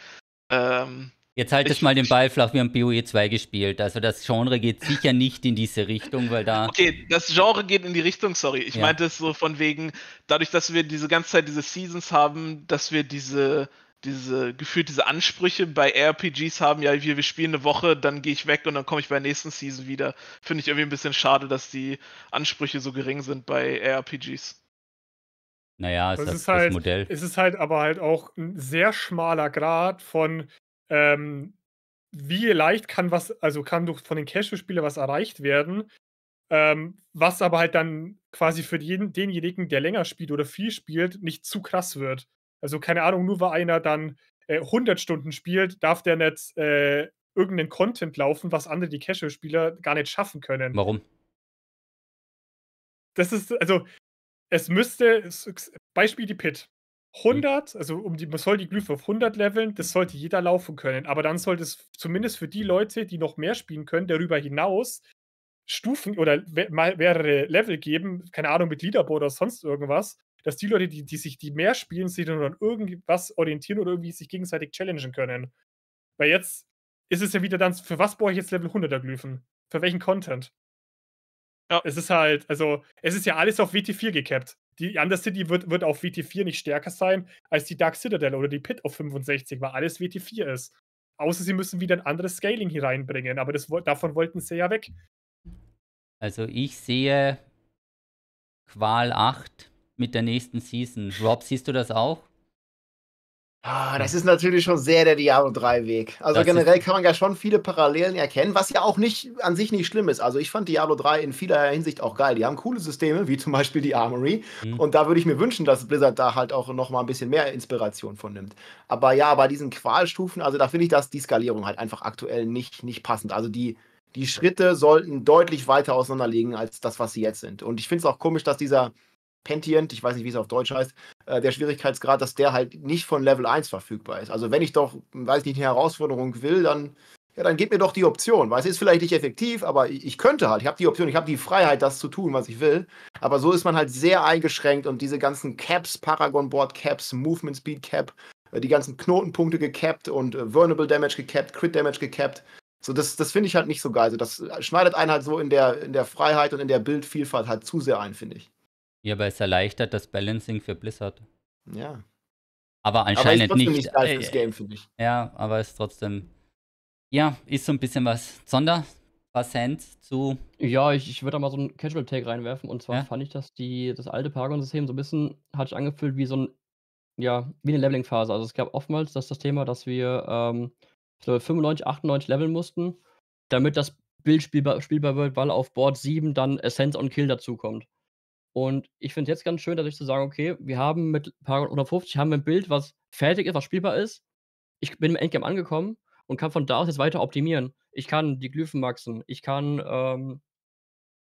Ähm, Jetzt haltet ich, mal den Ball flach, wir haben BOE 2 gespielt. Also das Genre geht sicher nicht in diese Richtung, weil da. Okay, das Genre geht in die Richtung, sorry. Ich ja. meinte es so von wegen, dadurch, dass wir diese ganze Zeit diese Seasons haben, dass wir diese diese gefühlt diese Ansprüche bei RPGs haben, ja, wir, wir spielen eine Woche, dann gehe ich weg und dann komme ich bei der nächsten Season wieder. Finde ich irgendwie ein bisschen schade, dass die Ansprüche so gering sind bei RPGs. Naja, ist das, ist halt, Modell. Es ist halt aber halt auch ein sehr schmaler Grad von ähm, wie leicht kann was, also kann durch von den Casual-Spielern was erreicht werden, ähm, was aber halt dann quasi für jeden, denjenigen, der länger spielt oder viel spielt, nicht zu krass wird. Also keine Ahnung, nur weil einer dann äh, 100 Stunden spielt, darf der nicht äh, irgendeinen Content laufen, was andere, die Casual-Spieler, gar nicht schaffen können. Warum? Das ist, also, es müsste, Beispiel die Pit. 100, also um die, man soll die Glyph auf 100 leveln, das sollte jeder laufen können. Aber dann sollte es zumindest für die Leute, die noch mehr spielen können, darüber hinaus Stufen oder mehrere Level geben, keine Ahnung, mit Leaderboard oder sonst irgendwas, dass die Leute, die, die sich die mehr spielen, sich dann an irgendwas orientieren oder irgendwie sich gegenseitig challengen können. Weil jetzt ist es ja wieder dann, für was brauche ich jetzt Level 100er Glyphen? Für welchen Content? Ja. Es ist halt, also, es ist ja alles auf WT4 gekappt. Die Undercity wird, wird auf WT4 nicht stärker sein als die Dark Citadel oder die Pit auf 65, weil alles WT4 ist. Außer sie müssen wieder ein anderes Scaling hier reinbringen, aber das, davon wollten sie ja weg. Also ich sehe Qual 8 mit der nächsten Season. Rob, siehst du das auch? Ah, das ist natürlich schon sehr der Diablo 3 Weg. Also das generell kann man ja schon viele Parallelen erkennen, was ja auch nicht an sich nicht schlimm ist. Also ich fand Diablo 3 in vieler Hinsicht auch geil. Die haben coole Systeme, wie zum Beispiel die Armory. Mhm. Und da würde ich mir wünschen, dass Blizzard da halt auch noch mal ein bisschen mehr Inspiration von nimmt. Aber ja, bei diesen Qualstufen, also da finde ich, dass die Skalierung halt einfach aktuell nicht, nicht passend. Also die, die Schritte sollten deutlich weiter auseinander liegen als das, was sie jetzt sind. Und ich finde es auch komisch, dass dieser Pentient, ich weiß nicht, wie es auf Deutsch heißt, äh, der Schwierigkeitsgrad, dass der halt nicht von Level 1 verfügbar ist. Also wenn ich doch, weiß nicht, eine Herausforderung will, dann, ja, dann gebt mir doch die Option. Weil es ist vielleicht nicht effektiv, aber ich, könnte halt, ich habe die Option, ich habe die Freiheit, das zu tun, was ich will. Aber so ist man halt sehr eingeschränkt und diese ganzen Caps, Paragon Board Caps, Movement Speed Cap, äh, die ganzen Knotenpunkte gecapped und äh, Vulnerable Damage gecapped, Crit Damage gecapped. So, das, das finde ich halt nicht so geil. Also das schneidet einen halt so in der, in der Freiheit und in der Bildvielfalt halt zu sehr ein, finde ich. Ja, aber es erleichtert das Balancing für Blizzard. Ja. Aber anscheinend aber ist nicht. Nicht äh, Game, für ich. Ja, aber es ist trotzdem. Ja, ist so ein bisschen was. Sonder, was Hand zu. Ja, ich, ich würde da mal so einen Casual-Take reinwerfen. Und zwar ja? fand ich, dass die, das alte Paragon-System so ein bisschen hat sich angefühlt wie so ein, ja, wie eine Leveling-Phase. Also es gab oftmals das, das Thema, dass wir ähm, 95, 98 leveln mussten, damit das Bild spielbar, spielbar wird, weil auf Board 7 dann Essence on Kill dazukommt. Und ich finde es jetzt ganz schön, dadurch zu sagen, okay, wir haben mit Paragon 150 haben wir ein Bild, was fertig ist, was spielbar ist. Ich bin im Endgame angekommen und kann von da aus jetzt weiter optimieren. Ich kann die Glyphen maxen, ich kann ähm,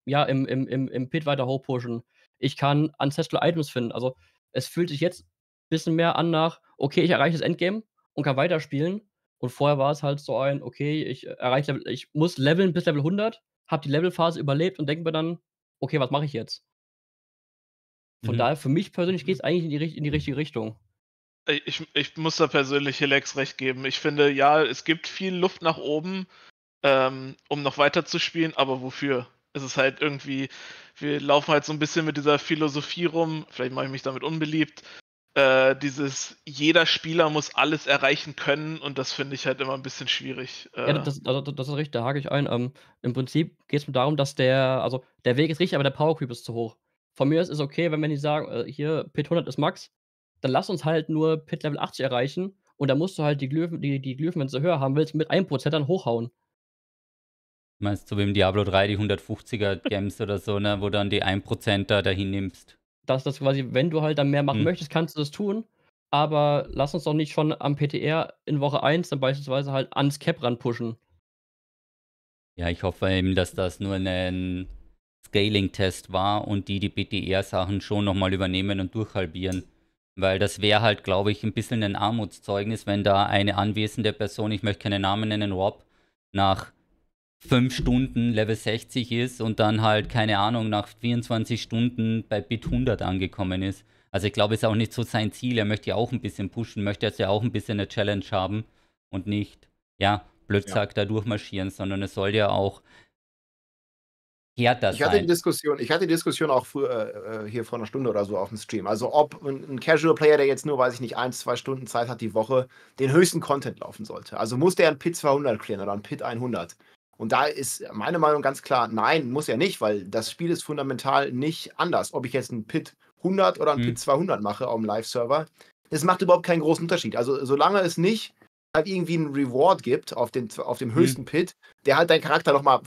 ja im, im, im, im Pit weiter hochpushen, ich kann Ancestral Items finden. Also es fühlt sich jetzt ein bisschen mehr an nach, okay, ich erreiche das Endgame und kann weiterspielen. Und vorher war es halt so ein, okay, ich erreiche ich muss leveln bis Level 100, habe die Levelphase überlebt und denke mir dann, okay, was mache ich jetzt? Von mhm. daher, für mich persönlich geht es eigentlich in die, in die richtige Richtung. Ich, ich muss da persönlich Helex recht geben. Ich finde, ja, es gibt viel Luft nach oben, ähm, um noch weiter zu spielen, aber wofür? Es ist halt irgendwie, wir laufen halt so ein bisschen mit dieser Philosophie rum, vielleicht mache ich mich damit unbeliebt, äh, dieses jeder Spieler muss alles erreichen können und das finde ich halt immer ein bisschen schwierig. Äh. Ja, das, also, das, ist richtig, da hake ich ein. Ähm, Im Prinzip geht es darum, dass der, also der Weg ist richtig, aber der Power Creep ist zu hoch. Von mir ist es okay, wenn wir nicht sagen, äh, hier Pit 100 ist Max, dann lass uns halt nur Pit Level 80 erreichen und dann musst du halt die Glyphen, die, die Glyphen wenn du höher haben willst, mit 1% dann hochhauen. Meinst du wie im Diablo 3 die 150er Gems oder so, ne, wo dann die 1% da dahin nimmst? Dass das quasi, wenn du halt dann mehr machen hm. möchtest, kannst du das tun. Aber lass uns doch nicht schon am PTR in Woche 1 dann beispielsweise halt ans Cap ranpushen. Ja, ich hoffe eben, dass das nur ein Scaling-Test war und die die BTR-Sachen e schon nochmal übernehmen und durchhalbieren. Weil das wäre halt, glaube ich, ein bisschen ein Armutszeugnis, wenn da eine anwesende Person, ich möchte keinen Namen nennen, Rob, nach fünf Stunden Level 60 ist und dann halt, keine Ahnung, nach 24 Stunden bei Bit 100 angekommen ist. Also ich glaube, es ist auch nicht so sein Ziel. Er möchte ja auch ein bisschen pushen, möchte jetzt ja auch ein bisschen eine Challenge haben und nicht, ja, blödsack ja. da durchmarschieren, sondern es soll ja auch Herd das ich hatte, sein. die Diskussion, ich hatte die Diskussion auch für, äh, äh, hier vor einer Stunde oder so auf dem Stream. Also ob ein Casual-Player, der jetzt nur, weiß ich nicht, ein, zwei Stunden Zeit hat die Woche, den höchsten Content laufen sollte. Also muss der ein Pit 200 klären oder ein Pit 100. Und da ist meine Meinung ganz klar, nein, muss er nicht, weil das Spiel ist fundamental nicht anders. Ob ich jetzt einen Pit 100 oder einen mhm. Pit 200 mache auf dem Live-Server, das macht überhaupt keinen großen Unterschied. Also solange es nicht halt irgendwie einen Reward gibt auf, den, auf dem mhm. höchsten mhm. Pit, der halt deinen Charakter nochmal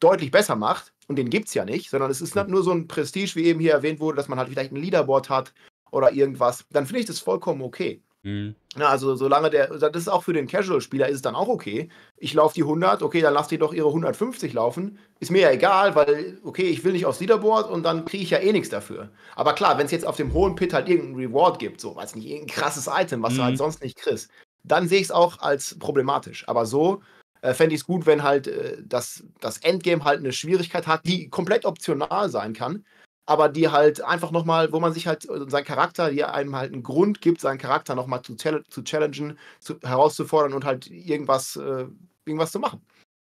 deutlich besser macht, und den gibt es ja nicht, sondern es ist nicht nur so ein Prestige, wie eben hier erwähnt wurde, dass man halt vielleicht ein Leaderboard hat oder irgendwas. Dann finde ich das vollkommen okay. Mhm. Na, also solange der, also das ist auch für den Casual-Spieler ist es dann auch okay. Ich laufe die 100, okay, dann lass die doch ihre 150 laufen. Ist mir ja egal, weil, okay, ich will nicht aufs Leaderboard und dann kriege ich ja eh nichts dafür. Aber klar, wenn es jetzt auf dem hohen Pit halt irgendeinen Reward gibt, so, weiß nicht, irgendein krasses Item, was mhm. du halt mhm. sonst nicht kriegst, dann sehe ich es auch als problematisch. Aber so äh, fände ich es gut, wenn halt äh, das, das Endgame halt eine Schwierigkeit hat, die komplett optional sein kann, aber die halt einfach nochmal, wo man sich halt äh, seinen Charakter, die einem halt einen Grund gibt, seinen Charakter nochmal zu, zu challengen, zu, herauszufordern und halt irgendwas, äh, irgendwas zu machen.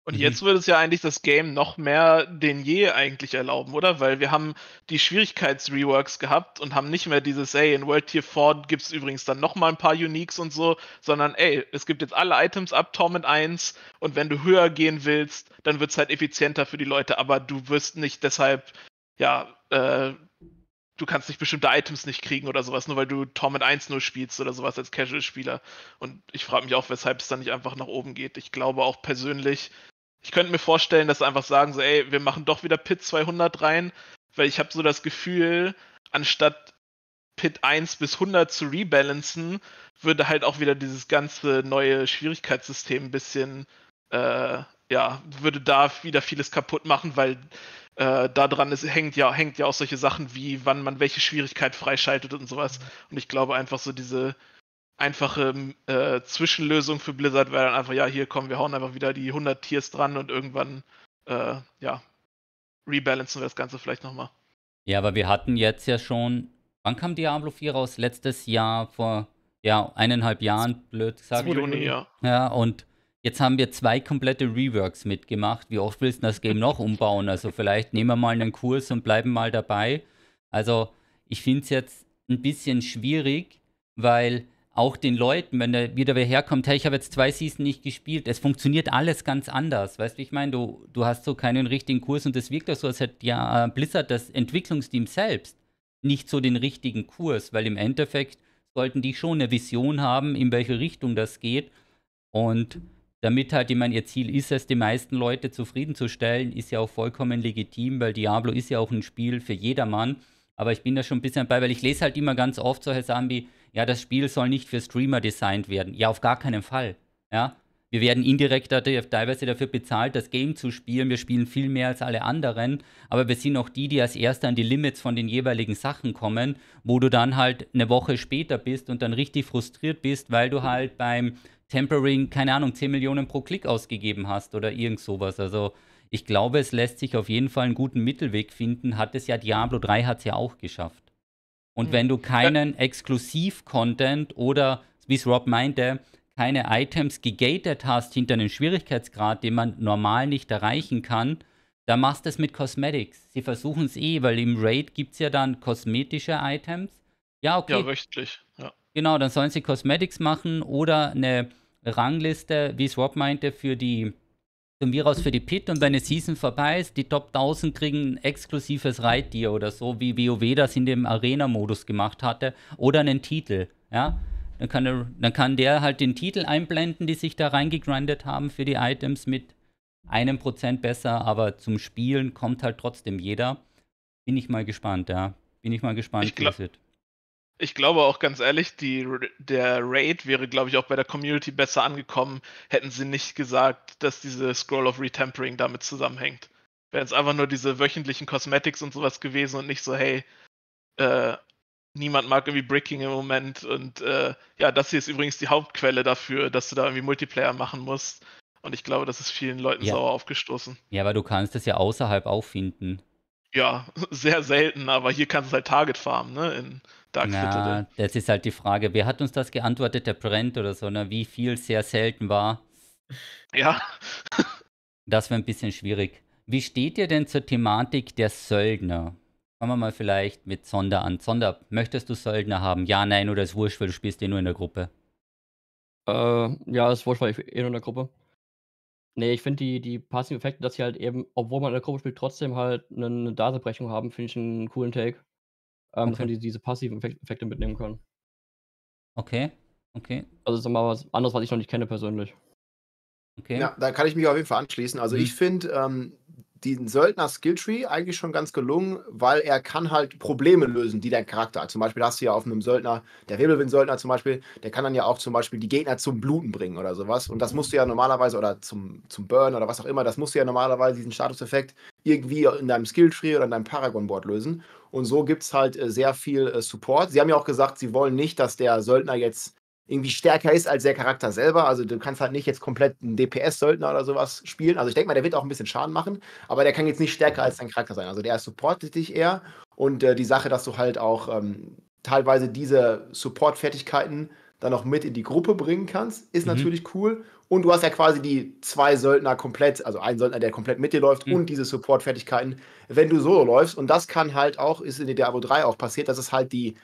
Und mhm. jetzt würde es ja eigentlich das Game noch mehr denn je eigentlich erlauben, oder? Weil wir haben die Schwierigkeits-Reworks gehabt und haben nicht mehr dieses, ey, in World Tier 4 gibt es übrigens dann nochmal ein paar Uniques und so, sondern ey, es gibt jetzt alle Items ab Torment 1 und wenn du höher gehen willst, dann wird es halt effizienter für die Leute, aber du wirst nicht deshalb, ja, äh, du kannst nicht bestimmte Items nicht kriegen oder sowas, nur weil du Torment 1 nur spielst oder sowas als Casual-Spieler. Und ich frage mich auch, weshalb es dann nicht einfach nach oben geht. Ich glaube auch persönlich, ich könnte mir vorstellen, dass sie einfach sagen, so, ey, wir machen doch wieder Pit 200 rein, weil ich habe so das Gefühl, anstatt Pit 1 bis 100 zu rebalancen, würde halt auch wieder dieses ganze neue Schwierigkeitssystem ein bisschen, äh, ja, würde da wieder vieles kaputt machen, weil äh, daran ist, hängt, ja, hängt ja auch solche Sachen wie, wann man welche Schwierigkeit freischaltet und sowas. Und ich glaube einfach so diese einfache ähm, äh, Zwischenlösung für Blizzard wäre dann einfach, ja, hier kommen wir hauen einfach wieder die 100 Tiers dran und irgendwann, äh, ja, rebalancen wir das Ganze vielleicht nochmal. Ja, aber wir hatten jetzt ja schon, wann kam Diablo 4 raus? Letztes Jahr, vor, ja, eineinhalb Jahren, blöd gesagt. Juni, ja. Ja, und jetzt haben wir zwei komplette Reworks mitgemacht. Wie oft willst du das Game noch umbauen? Also vielleicht nehmen wir mal einen Kurs und bleiben mal dabei. Also ich finde es jetzt ein bisschen schwierig, weil auch den Leuten, wenn da wieder wer herkommt, hey, ich habe jetzt zwei Season nicht gespielt, es funktioniert alles ganz anders. Weißt du, ich meine, du, du hast so keinen richtigen Kurs und das wirkt auch so, als hätte ja äh, Blizzard, das Entwicklungsteam selbst, nicht so den richtigen Kurs, weil im Endeffekt sollten die schon eine Vision haben, in welche Richtung das geht. Und damit halt, ich meine, ihr Ziel ist es, die meisten Leute zufriedenzustellen, ist ja auch vollkommen legitim, weil Diablo ist ja auch ein Spiel für jedermann. Aber ich bin da schon ein bisschen bei, weil ich lese halt immer ganz oft solche Sachen wie, ja, das Spiel soll nicht für Streamer designt werden. Ja, auf gar keinen Fall. Ja, wir werden indirekt teilweise dafür bezahlt, das Game zu spielen. Wir spielen viel mehr als alle anderen, aber wir sind auch die, die als Erste an die Limits von den jeweiligen Sachen kommen, wo du dann halt eine Woche später bist und dann richtig frustriert bist, weil du halt beim Tempering, keine Ahnung, 10 Millionen pro Klick ausgegeben hast oder irgend sowas. Also ich glaube, es lässt sich auf jeden Fall einen guten Mittelweg finden. Hat es ja Diablo 3 hat es ja auch geschafft. Und mhm. wenn du keinen Exklusiv-Content oder, wie es Rob meinte, keine Items gegated hast hinter einem Schwierigkeitsgrad, den man normal nicht erreichen kann, dann machst du es mit Cosmetics. Sie versuchen es eh, weil im Raid gibt es ja dann kosmetische Items. Ja, okay. Ja, wöchentlich. Ja. Genau, dann sollen sie Cosmetics machen oder eine Rangliste, wie es Rob meinte, für die von mir aus für die Pit und wenn eine Season vorbei ist, die Top 1000 kriegen ein exklusives Reittier oder so, wie WoW das in dem Arena-Modus gemacht hatte, oder einen Titel, ja. Dann kann, der, dann kann der halt den Titel einblenden, die sich da reingegrindet haben für die Items mit einem Prozent besser, aber zum Spielen kommt halt trotzdem jeder. Bin ich mal gespannt, ja. Bin ich mal gespannt, ich glaub, ich glaube auch ganz ehrlich, die, der Raid wäre, glaube ich, auch bei der Community besser angekommen, hätten sie nicht gesagt, dass diese Scroll of Retempering damit zusammenhängt. Wären es einfach nur diese wöchentlichen Cosmetics und sowas gewesen und nicht so, hey, äh, niemand mag irgendwie Bricking im Moment und äh, ja, das hier ist übrigens die Hauptquelle dafür, dass du da irgendwie Multiplayer machen musst. Und ich glaube, das ist vielen Leuten ja. sauer aufgestoßen. Ja, aber du kannst es ja außerhalb auffinden. Ja, sehr selten, aber hier kannst du halt Target farmen, ne? In, Dark Na, Das ist halt die Frage, wer hat uns das geantwortet, der Brent oder so, ne? wie viel sehr selten war. Ja. das wäre ein bisschen schwierig. Wie steht ihr denn zur Thematik der Söldner? Fangen wir mal vielleicht mit Sonder an. Sonder, möchtest du Söldner haben? Ja, nein oder ist wurscht, weil du spielst eh nur in der Gruppe. Äh, ja, ist wurscht, weil ich eh nur in der Gruppe. Nee, ich finde die, die passiven Effekte, dass sie halt eben, obwohl man in der Gruppe spielt, trotzdem halt eine, eine haben, finde ich einen coolen Take ähm, okay. dass die, diese passiven Effekte mitnehmen können. Okay, okay. Also ist mal was anderes, was ich noch nicht kenne persönlich. Okay. Ja, da kann ich mich auf jeden Fall anschließen. Also mhm. ich finde ähm, den Söldner Skilltree eigentlich schon ganz gelungen, weil er kann halt Probleme lösen, die dein Charakter hat. Zum Beispiel hast du ja auf einem Söldner, der Wirbelwind-Söldner zum Beispiel, der kann dann ja auch zum Beispiel die Gegner zum Bluten bringen oder sowas. Und das musst du ja normalerweise, oder zum, zum Burn oder was auch immer, das musst du ja normalerweise diesen Statuseffekt irgendwie in deinem Skilltree oder in deinem Paragon-Board lösen. Und so gibt es halt äh, sehr viel äh, Support. Sie haben ja auch gesagt, sie wollen nicht, dass der Söldner jetzt irgendwie stärker ist als der Charakter selber. Also du kannst halt nicht jetzt komplett einen DPS-Söldner oder sowas spielen. Also ich denke mal, der wird auch ein bisschen Schaden machen, aber der kann jetzt nicht stärker als dein Charakter sein. Also der supportet dich eher. Und äh, die Sache, dass du halt auch ähm, teilweise diese Support-Fertigkeiten dann noch mit in die Gruppe bringen kannst, ist mhm. natürlich cool. Und du hast ja quasi die zwei Söldner komplett, also einen Söldner, der komplett mit dir läuft mhm. und diese Support-Fertigkeiten, wenn du solo läufst. Und das kann halt auch, ist in der Abo 3 auch passiert, dass es halt die,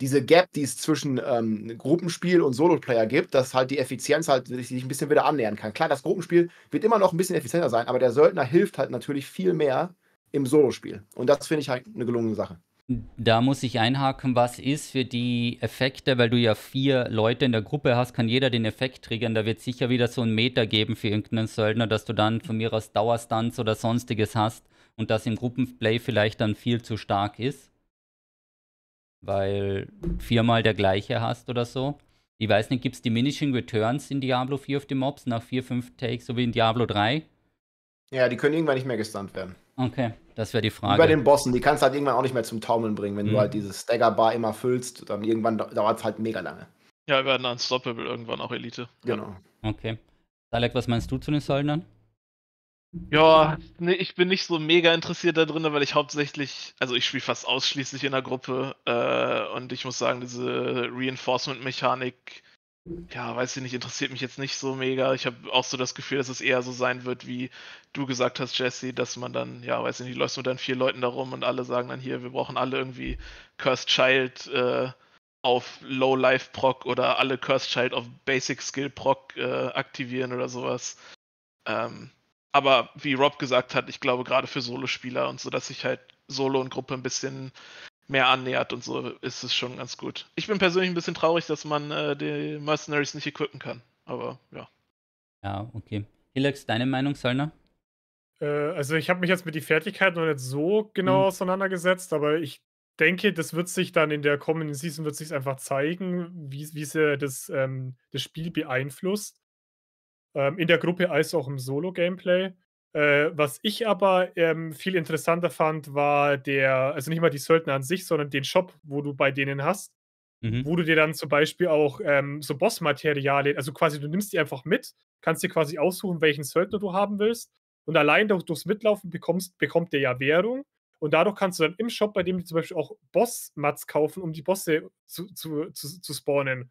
diese Gap, die es zwischen ähm, Gruppenspiel und Solo-Player gibt, dass halt die Effizienz halt sich ein bisschen wieder annähern kann. Klar, das Gruppenspiel wird immer noch ein bisschen effizienter sein, aber der Söldner hilft halt natürlich viel mehr im Solo-Spiel. Und das finde ich halt eine gelungene Sache. Da muss ich einhaken, was ist für die Effekte, weil du ja vier Leute in der Gruppe hast, kann jeder den Effekt triggern. Da wird sicher wieder so ein Meter geben für irgendeinen Söldner, dass du dann von mir aus Dauerstunts oder sonstiges hast und das im Gruppenplay vielleicht dann viel zu stark ist. Weil viermal der gleiche hast oder so. Ich weiß nicht, gibt es Diminishing Returns in Diablo 4 auf die Mobs nach vier, fünf Takes, so wie in Diablo 3? Ja, die können irgendwann nicht mehr gestunt werden. Okay. Das wäre die Frage. Über den Bossen, die kannst du halt irgendwann auch nicht mehr zum Taumeln bringen, wenn mhm. du halt dieses Stagger-Bar immer füllst, dann irgendwann dauert es halt mega lange. Ja, wir werden Unstoppable irgendwann auch Elite. Genau. Okay. Dalek, was meinst du zu den Söldnern? Ja, nee, ich bin nicht so mega interessiert da drin, weil ich hauptsächlich, also ich spiele fast ausschließlich in der Gruppe äh, und ich muss sagen, diese Reinforcement-Mechanik ja, weiß ich nicht, interessiert mich jetzt nicht so mega. Ich habe auch so das Gefühl, dass es eher so sein wird, wie du gesagt hast, Jesse, dass man dann, ja, weiß ich nicht, läufst mit dann vier Leuten da rum und alle sagen dann hier, wir brauchen alle irgendwie Cursed Child äh, auf Low-Life-Proc oder alle Cursed Child auf Basic-Skill-Proc äh, aktivieren oder sowas. Ähm, aber wie Rob gesagt hat, ich glaube gerade für Solo-Spieler und so, dass sich halt Solo und Gruppe ein bisschen mehr annähert und so, ist es schon ganz gut. Ich bin persönlich ein bisschen traurig, dass man äh, die Mercenaries nicht equippen kann, aber ja. Ja, okay. Hillex, deine Meinung, Solner? Äh, also ich habe mich jetzt mit den Fertigkeiten noch nicht so genau mhm. auseinandergesetzt, aber ich denke, das wird sich dann in der kommenden Season wird sich einfach zeigen, wie, wie sie das, ähm, das Spiel beeinflusst. Ähm, in der Gruppe als auch im Solo-Gameplay. Äh, was ich aber ähm, viel interessanter fand, war der, also nicht mal die Söldner an sich, sondern den Shop, wo du bei denen hast, mhm. wo du dir dann zum Beispiel auch ähm, so Bossmaterialien, also quasi du nimmst die einfach mit, kannst dir quasi aussuchen, welchen Söldner du haben willst und allein durch, durchs Mitlaufen bekommst, bekommt der ja Währung und dadurch kannst du dann im Shop, bei dem die zum Beispiel auch Boss-Mats kaufen, um die Bosse zu, zu, zu, zu spawnen.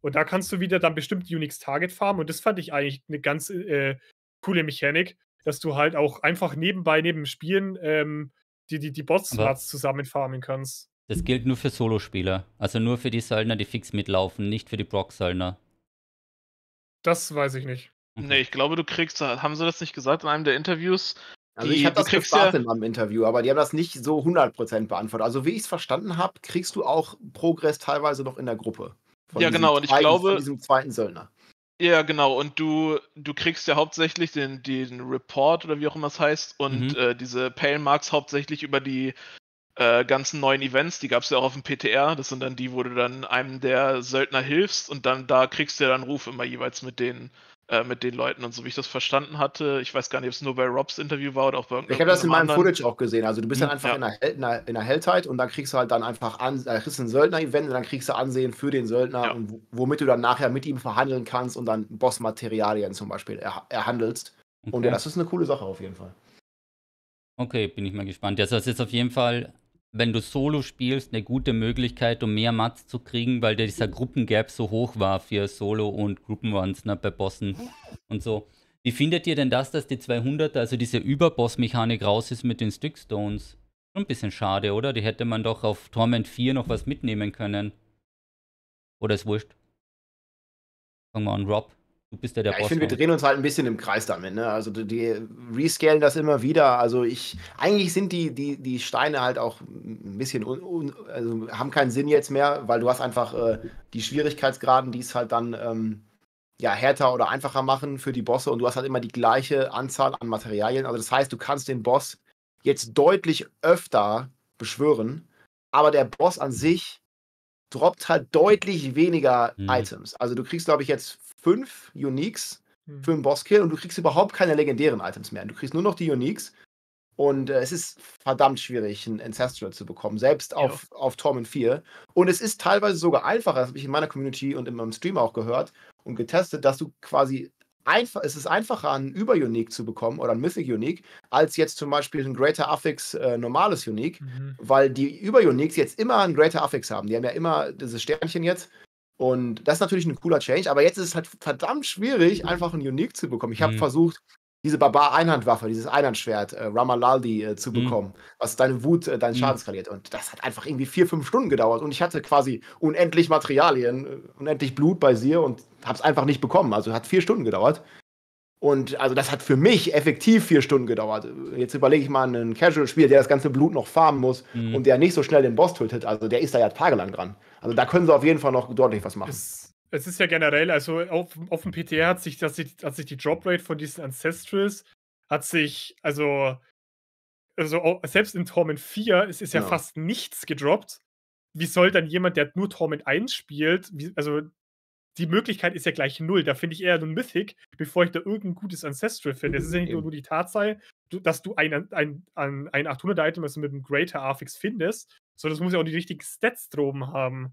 Und da kannst du wieder dann bestimmt Unix Target farmen. Und das fand ich eigentlich eine ganz äh, coole Mechanik, dass du halt auch einfach nebenbei, neben dem Spielen, ähm, die, die, die bots zusammenfarmen kannst. Das gilt nur für Solospieler. Also nur für die Söldner, die fix mitlaufen, nicht für die Brock-Söldner. Das weiß ich nicht. Okay. Mhm. Nee, ich glaube, du kriegst, haben sie das nicht gesagt in einem der Interviews? Also die, ich habe das gefragt ja... in meinem Interview, aber die haben das nicht so 100% beantwortet. Also wie ich es verstanden habe, kriegst du auch Progress teilweise noch in der Gruppe. ja, genau. Und ich glaube... Von diesem zweiten Söldner. Ja, genau. Und du, du kriegst ja hauptsächlich den, den Report oder wie auch immer es heißt und mhm. äh, diese Pale Marks hauptsächlich über die äh, ganzen neuen Events. Die gab es ja auch auf dem PTR. Das sind dann die, wo du dann einem der Söldner hilfst und dann da kriegst du ja dann Ruf immer jeweils mit denen. Äh, mit den Leuten und so wie ich das verstanden hatte, ich weiß gar nicht, ob es nur bei Robs Interview war oder auch bei Ich habe das in meinem anderen. Footage auch gesehen. Also du bist dann hm, einfach ja. in, der, in, der, in der Heldheit und dann kriegst du halt dann einfach an, äh, kriegst ein Söldner-Event und dann kriegst du Ansehen für den Söldner ja. und womit du dann nachher mit ihm verhandeln kannst und dann Bossmaterialien zum Beispiel er, erhandelst. Okay. Und ja, das ist eine coole Sache auf jeden Fall. Okay, bin ich mal gespannt. Das ist jetzt auf jeden Fall wenn du Solo spielst, eine gute Möglichkeit, um mehr Mats zu kriegen, weil dieser Gruppengap so hoch war für Solo und Gruppenruns ne, bei Bossen und so. Wie findet ihr denn das, dass die 200, er also diese Überboss-Mechanik raus ist mit den Stickstones? Schon ein bisschen schade, oder? Die hätte man doch auf Torment 4 noch was mitnehmen können. Oder ist wurscht? Fangen wir an, Rob. Du bist ja der ja, Boss. Ich finde, wir ne? drehen uns halt ein bisschen im Kreis damit. Ne? Also die, die rescalen das immer wieder. Also ich, eigentlich sind die, die, die Steine halt auch ein bisschen, un, un, also haben keinen Sinn jetzt mehr, weil du hast einfach äh, die Schwierigkeitsgraden, die es halt dann ähm, ja, härter oder einfacher machen für die Bosse und du hast halt immer die gleiche Anzahl an Materialien. Also das heißt, du kannst den Boss jetzt deutlich öfter beschwören, aber der Boss an sich droppt halt deutlich weniger mhm. Items. Also du kriegst, glaube ich, jetzt fünf Uniques mhm. für einen Bosskill und du kriegst überhaupt keine legendären Items mehr. Du kriegst nur noch die Uniques. Und äh, es ist verdammt schwierig, einen Ancestral zu bekommen, selbst ja. auf, auf Torment 4. Und es ist teilweise sogar einfacher, das habe ich in meiner Community und in meinem Stream auch gehört und getestet, dass du quasi einfach, es ist einfacher, einen Über-Unique zu bekommen oder einen Mythic-Unique, als jetzt zum Beispiel ein Greater Affix äh, normales Unique, mhm. weil die Über-Uniques jetzt immer einen Greater Affix haben. Die haben ja immer dieses Sternchen jetzt und das ist natürlich ein cooler Change, aber jetzt ist es halt verdammt schwierig, einfach ein Unique zu bekommen. Ich habe mhm. versucht, diese Barbar-Einhandwaffe, dieses Einhandschwert, äh, Ramalaldi, äh, zu mhm. bekommen, was deine Wut, äh, deinen Schaden mhm. skaliert. Und das hat einfach irgendwie vier, fünf Stunden gedauert. Und ich hatte quasi unendlich Materialien, äh, unendlich Blut bei Sir und habe es einfach nicht bekommen. Also hat vier Stunden gedauert. Und also das hat für mich effektiv vier Stunden gedauert. Jetzt überlege ich mal einen casual spiel der das ganze Blut noch farmen muss mhm. und der nicht so schnell den Boss tötet. Also der ist da ja tagelang dran. Also da können sie auf jeden Fall noch deutlich was machen. Es, es ist ja generell, also auf, auf dem PTR hat sich, das, hat sich die Droprate von diesen Ancestrals, hat sich, also, also selbst in Torment 4, es ist ja, ja fast nichts gedroppt. Wie soll dann jemand, der nur Torment 1 spielt, wie, also die Möglichkeit ist ja gleich null. Da finde ich eher einen Mythic, bevor ich da irgendein gutes Ancestral finde. Es ist ja nicht nur, nur die Tatsache, dass du ein, ein, ein, ein 800er-Item also mit einem Greater-Affix findest, sondern es muss ja auch die richtigen Stats droben haben.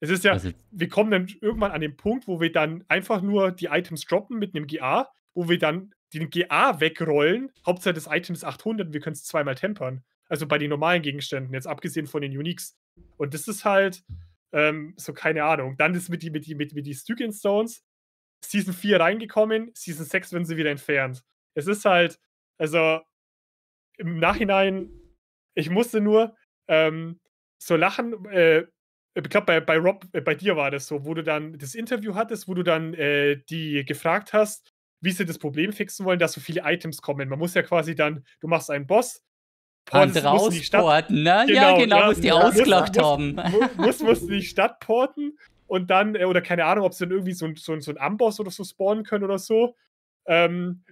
Es ist ja, also, wir kommen dann irgendwann an den Punkt, wo wir dann einfach nur die Items droppen mit einem GA, wo wir dann den GA wegrollen. Hauptsache das Item ist 800 und wir können es zweimal tempern. Also bei den normalen Gegenständen, jetzt abgesehen von den Uniques. Und das ist halt, ähm, so, keine Ahnung. Dann ist mit die, mit die, mit, mit die Stygian Stones Season 4 reingekommen, Season 6 werden sie wieder entfernt. Es ist halt, also im Nachhinein, ich musste nur ähm, so lachen, äh, ich glaube, bei, bei Rob, äh, bei dir war das so, wo du dann das Interview hattest, wo du dann äh, die gefragt hast, wie sie das Problem fixen wollen, dass so viele Items kommen. Man muss ja quasi dann, du machst einen Boss, Port also, raus porten, ne? Genau, ja, genau, ja, muss die ja, ausgelacht haben. Muss, muss, muss die Stadt porten und dann, äh, oder keine Ahnung, ob sie dann irgendwie so, so, so ein Amboss oder so spawnen können oder so. Ähm,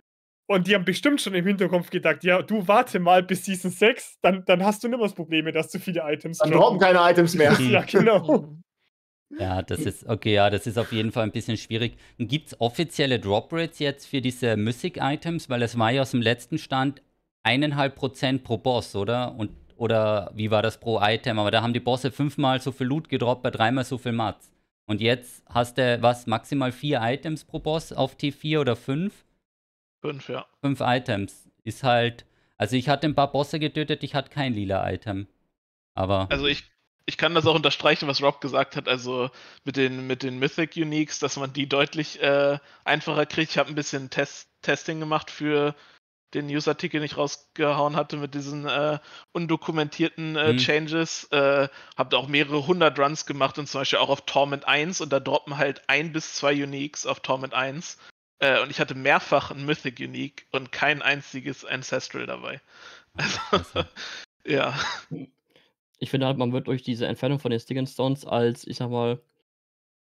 und die haben bestimmt schon im Hinterkopf gedacht, ja, du warte mal bis Season 6, dann, dann hast du nicht mehr das Problem, dass zu viele Items Dann droppen keine Items mehr. ja, hm. genau. Ja, das ist, okay, ja, das ist auf jeden Fall ein bisschen schwierig. Gibt es offizielle Drop Rates jetzt für diese Mystic-Items? Weil das war ja aus dem letzten Stand eineinhalb Prozent pro Boss, oder? Und oder wie war das pro Item? Aber da haben die Bosse fünfmal so viel Loot gedroppt bei dreimal so viel Mats. Und jetzt hast du was maximal vier Items pro Boss auf T4 oder fünf? Fünf, ja. Fünf Items ist halt. Also ich hatte ein paar Bosse getötet, ich hatte kein lila Item. Aber. Also ich ich kann das auch unterstreichen, was Rob gesagt hat, also mit den, mit den Mythic Uniques, dass man die deutlich äh, einfacher kriegt. Ich habe ein bisschen Test Testing gemacht für den News-Artikel nicht rausgehauen hatte mit diesen äh, undokumentierten äh, mhm. Changes. Äh, habt auch mehrere hundert Runs gemacht und zum Beispiel auch auf Torment 1 und da droppen halt ein bis zwei Uniques auf Torment 1. Äh, und ich hatte mehrfach ein Mythic Unique und kein einziges Ancestral dabei. Ah, also, ja. Ich finde halt, man wird durch diese Entfernung von den Stick Stones als, ich sag mal,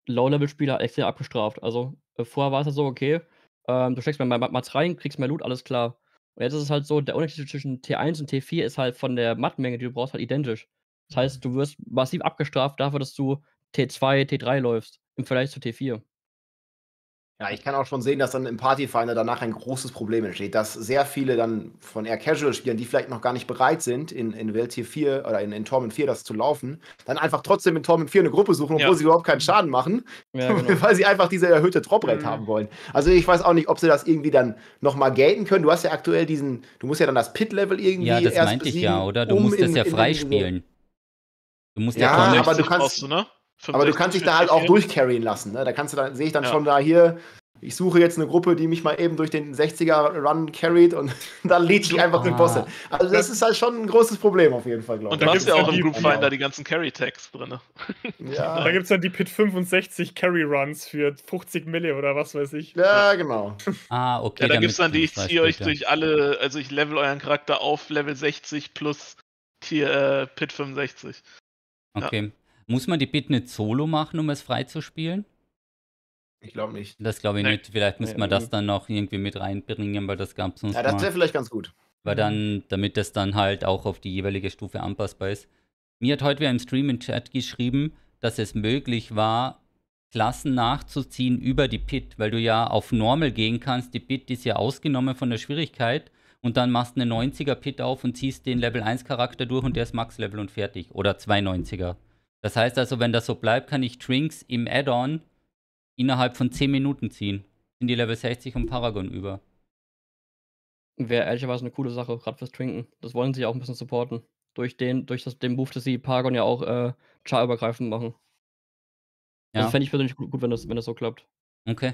Low-Level-Spieler extrem abgestraft. Also äh, vorher war es ja so, okay, ähm, du steckst mehr Mats rein, kriegst mehr Loot, alles klar. Und jetzt ist es halt so, der Unterschied zwischen T1 und T4 ist halt von der Mattmenge, die du brauchst, halt identisch. Das heißt, mhm. du wirst massiv abgestraft dafür, dass du T2, T3 läufst im Vergleich zu T4. Ja, ich kann auch schon sehen, dass dann im Partyfinder danach ein großes Problem entsteht, dass sehr viele dann von eher Casual-Spielern, die vielleicht noch gar nicht bereit sind, in, in Welt 4 oder in, in Torment 4 das zu laufen, dann einfach trotzdem in Torment 4 eine Gruppe suchen, obwohl ja. sie überhaupt keinen Schaden machen, ja, genau. weil sie einfach diese erhöhte drop mhm. haben wollen. Also ich weiß auch nicht, ob sie das irgendwie dann nochmal gelten können. Du hast ja aktuell diesen, du musst ja dann das Pit-Level irgendwie Ja, das erst meinte besiegen, ich ja, oder? Du um musst in, das ja freispielen. Du musst ja, ja aber du kannst, du, ne? Aber du kannst dich da halt auch durchcarryen lassen. Ne? Da kannst du dann, sehe ich dann ja. schon da hier, ich suche jetzt eine Gruppe, die mich mal eben durch den 60er-Run carried und dann lead ich einfach ah. den Bosse. Also das ist halt schon ein großes Problem auf jeden Fall, glaube ich. Und da gibt es ja auch im Group Finder die ganzen Carry-Tags drin. Ne? Ja. Da gibt es dann die Pit 65 Carry-Runs für 50 Mille oder was weiß ich. Ja, genau. Ah, okay. Ja, da gibt es dann die, ich ziehe euch durch alle, also ich level euren Charakter auf Level 60 plus Tier, äh, Pit 65. Okay. Ja. Muss man die Bit nicht solo machen, um es freizuspielen? Ich glaube nicht. Das glaube ich nee. nicht. Vielleicht müsste nee, man nee. das dann noch irgendwie mit reinbringen, weil das gab es sonst. Ja, das wäre vielleicht ganz gut. Weil dann, damit das dann halt auch auf die jeweilige Stufe anpassbar ist. Mir hat heute wieder im Stream im Chat geschrieben, dass es möglich war, Klassen nachzuziehen über die Pit, weil du ja auf Normal gehen kannst. Die Pit ist ja ausgenommen von der Schwierigkeit und dann machst du eine 90er Pit auf und ziehst den Level 1 Charakter durch und der ist Max Level und fertig. Oder 92 er das heißt also, wenn das so bleibt, kann ich Trinks im Add-on innerhalb von 10 Minuten ziehen. In die Level 60 und Paragon über. Wäre ehrlicherweise eine coole Sache, gerade fürs Trinken. Das wollen sie auch ein bisschen supporten. Durch den, durch das, den Move, dass sie Paragon ja auch äh, charübergreifend machen. Ja. Das also, fände ich persönlich gut, wenn, das, wenn das so klappt. Okay.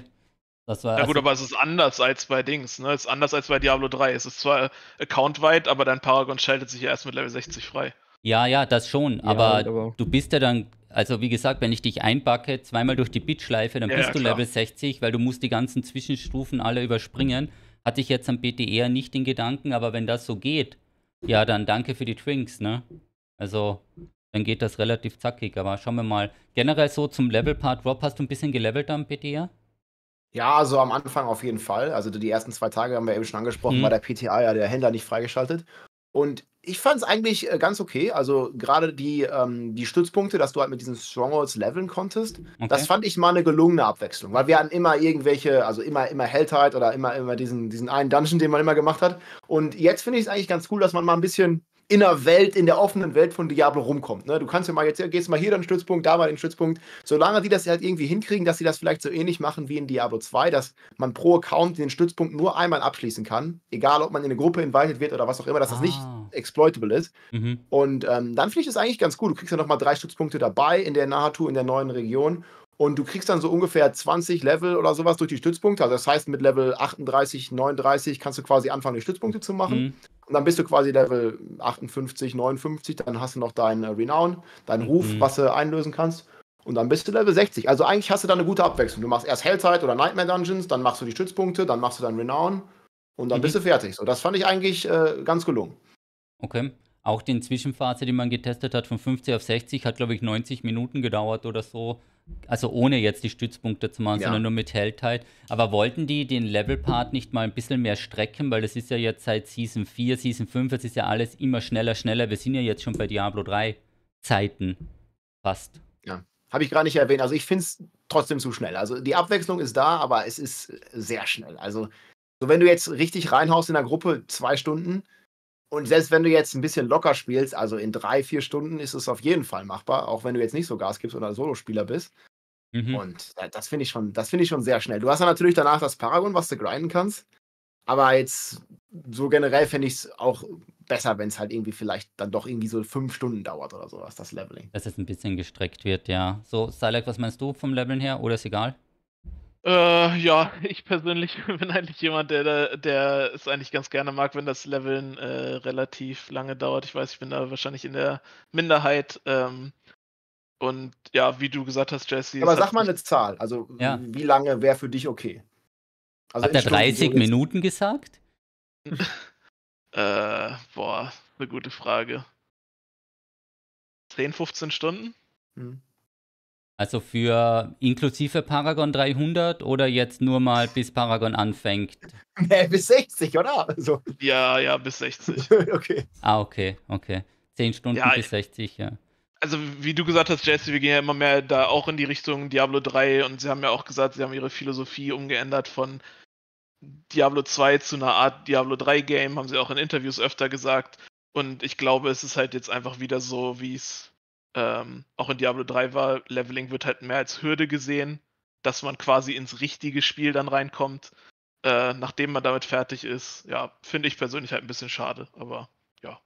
Das war ja gut, also aber es ist anders als bei Dings, ne? Es ist anders als bei Diablo 3. Es ist zwar äh, accountweit, aber dein Paragon schaltet sich ja erst mit Level 60 frei. Ja, ja, das schon. Ja, halt, aber, du bist ja dann, also wie gesagt, wenn ich dich einbacke, zweimal durch die Bitschleife, dann ja, bist du klar. Level 60, weil du musst die ganzen Zwischenstufen alle überspringen. Hatte ich jetzt am BTR e nicht in Gedanken, aber wenn das so geht, ja, dann danke für die Twinks, ne? Also, dann geht das relativ zackig. Aber schauen wir mal. Generell so zum Level-Part. Rob, hast du ein bisschen gelevelt am PTA? E? Ja, so also am Anfang auf jeden Fall. Also die ersten zwei Tage haben wir eben schon angesprochen, hm. war der PTA ja der Händler nicht freigeschaltet. Und ich fand es eigentlich äh, ganz okay. Also gerade die, ähm, die Stützpunkte, dass du halt mit diesen Strongholds leveln konntest, okay. das fand ich mal eine gelungene Abwechslung, weil wir hatten immer irgendwelche, also immer, immer Heldheit oder immer, immer diesen, diesen einen Dungeon, den man immer gemacht hat. Und jetzt finde ich es eigentlich ganz cool, dass man mal ein bisschen in der Welt, in der offenen Welt von Diablo rumkommt. Ne? Du kannst ja mal jetzt, gehst mal hier den Stützpunkt, da mal den Stützpunkt. Solange die das halt irgendwie hinkriegen, dass sie das vielleicht so ähnlich machen wie in Diablo 2, dass man pro Account den Stützpunkt nur einmal abschließen kann, egal ob man in eine Gruppe invited wird oder was auch immer, dass ah. das nicht ah. exploitable ist. Mhm. Und ähm, dann finde ich das eigentlich ganz gut. Du kriegst ja nochmal drei Stützpunkte dabei in der Nahatu, in der neuen Region. Und du kriegst dann so ungefähr 20 Level oder sowas durch die Stützpunkte. Also das heißt, mit Level 38, 39 kannst du quasi anfangen, die Stützpunkte zu machen. Mhm. Und dann bist du quasi Level 58, 59, dann hast du noch deinen äh, Renown, deinen mhm. Ruf, mhm. was du einlösen kannst. Und dann bist du Level 60. Also eigentlich hast du da eine gute Abwechslung. Du machst erst Hellzeit oder Nightmare Dungeons, dann machst du die Stützpunkte, dann machst du deinen Renown und dann mhm. bist du fertig. So, das fand ich eigentlich äh, ganz gelungen. Okay. Auch die Zwischenphase, die man getestet hat, von 50 auf 60, hat, glaube ich, 90 Minuten gedauert oder so. Also ohne jetzt die Stützpunkte zu machen, ja. sondern nur mit Heldheit. Aber wollten die den Level-Part nicht mal ein bisschen mehr strecken? Weil das ist ja jetzt seit Season 4, Season 5, es ist ja alles immer schneller, schneller. Wir sind ja jetzt schon bei Diablo 3 Zeiten fast. Ja, habe ich gerade nicht erwähnt. Also ich finde es trotzdem zu schnell. Also die Abwechslung ist da, aber es ist sehr schnell. Also so wenn du jetzt richtig reinhaust in der Gruppe, zwei Stunden, und selbst wenn du jetzt ein bisschen locker spielst, also in drei, vier Stunden ist es auf jeden Fall machbar, auch wenn du jetzt nicht so Gas gibst oder Solospieler bist. Mhm. Und das finde ich schon, ich schon sehr schnell. Du hast dann natürlich danach das Paragon, was du grinden kannst. Aber jetzt so generell finde ich es auch besser, wenn es halt irgendwie vielleicht dann doch irgendwie so fünf Stunden dauert oder sowas, das Leveling. Dass es ein bisschen gestreckt wird, ja. So, Silek, was meinst du vom Leveln her oder ist egal? Äh, ja, ich persönlich bin eigentlich jemand, der, der es eigentlich ganz gerne mag, wenn das Leveln äh, relativ lange dauert. Ich weiß, ich bin da wahrscheinlich in der Minderheit. Ähm, und ja, wie du gesagt hast, Jesse. Aber sag mal eine Zahl. Also, ja. wie lange wäre für dich okay? Also Hat er 30 Minuten gesagt? äh, boah, eine gute Frage. 10, 15 Stunden? Hm. Also für inklusive Paragon 300 oder jetzt nur mal bis Paragon anfängt? Nee, bis 60, oder? Also. Ja, ja, bis 60. okay. Ah, okay, okay. 10 Stunden ja, bis 60, ja. Also, wie du gesagt hast, Jesse, wir gehen ja immer mehr da auch in die Richtung Diablo 3 und sie haben ja auch gesagt, sie haben ihre Philosophie umgeändert von Diablo 2 zu einer Art Diablo 3 Game, haben sie auch in Interviews öfter gesagt. Und ich glaube, es ist halt jetzt einfach wieder so, wie es ähm, auch in Diablo 3 war, Leveling wird halt mehr als Hürde gesehen, dass man quasi ins richtige Spiel dann reinkommt, äh, nachdem man damit fertig ist. Ja, finde ich persönlich halt ein bisschen schade, aber ja.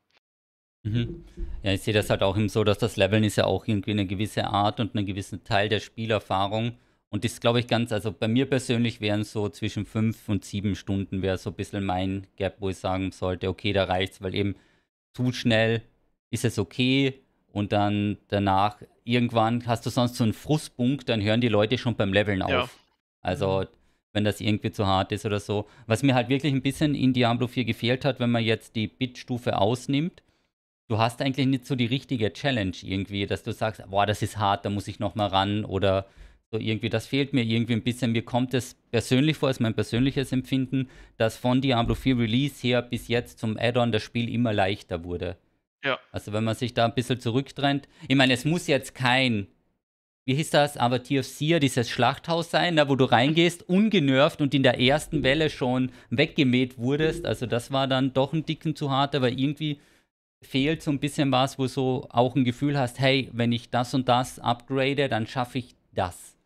Mhm. Ja, ich sehe das halt auch eben so, dass das Leveln ist ja auch irgendwie eine gewisse Art und einen gewissen Teil der Spielerfahrung. Und das glaube ich ganz, also bei mir persönlich wären so zwischen fünf und sieben Stunden wäre so ein bisschen mein Gap, wo ich sagen sollte, okay, da reicht's, weil eben zu schnell ist es okay, und dann danach irgendwann hast du sonst so einen Frustpunkt, dann hören die Leute schon beim Leveln auf. Ja. Also wenn das irgendwie zu hart ist oder so. Was mir halt wirklich ein bisschen in Diablo 4 gefehlt hat, wenn man jetzt die Bit-Stufe ausnimmt, du hast eigentlich nicht so die richtige Challenge irgendwie, dass du sagst, boah, das ist hart, da muss ich nochmal ran oder so irgendwie. Das fehlt mir irgendwie ein bisschen. Mir kommt es persönlich vor, ist mein persönliches Empfinden, dass von Diablo 4 Release her bis jetzt zum Add-on das Spiel immer leichter wurde. Ja. Also wenn man sich da ein bisschen zurücktrennt. Ich meine, es muss jetzt kein, wie hieß das, aber TFC, dieses Schlachthaus sein, da ne, wo du reingehst, ungenervt und in der ersten Welle schon weggemäht wurdest. Also das war dann doch ein Dicken zu hart, aber irgendwie fehlt so ein bisschen was, wo du so auch ein Gefühl hast, hey, wenn ich das und das upgrade, dann schaffe ich das.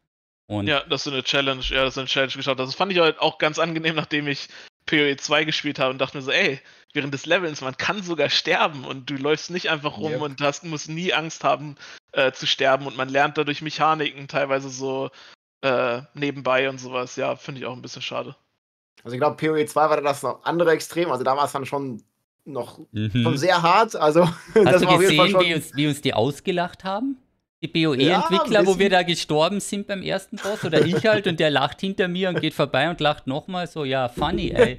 Und ja, das ist eine Challenge, ja, das ist eine Challenge geschafft. Das fand ich halt auch ganz angenehm, nachdem ich PoE 2 gespielt habe und dachte mir so, ey, während des Levelns, man kann sogar sterben und du läufst nicht einfach rum yep. und hast, musst nie Angst haben äh, zu sterben und man lernt dadurch Mechaniken teilweise so äh, nebenbei und sowas. Ja, finde ich auch ein bisschen schade. Also ich glaube, PoE 2 war das noch andere Extrem, also da war es dann schon noch mhm. schon sehr hart. Also, Hast das du war gesehen, schon... wie, uns, wie uns die ausgelacht haben? Die BOE-Entwickler, ja, wo wir da gestorben sind beim ersten Boss, oder ich halt, und der lacht hinter mir und geht vorbei und lacht nochmal so, ja, funny, ey.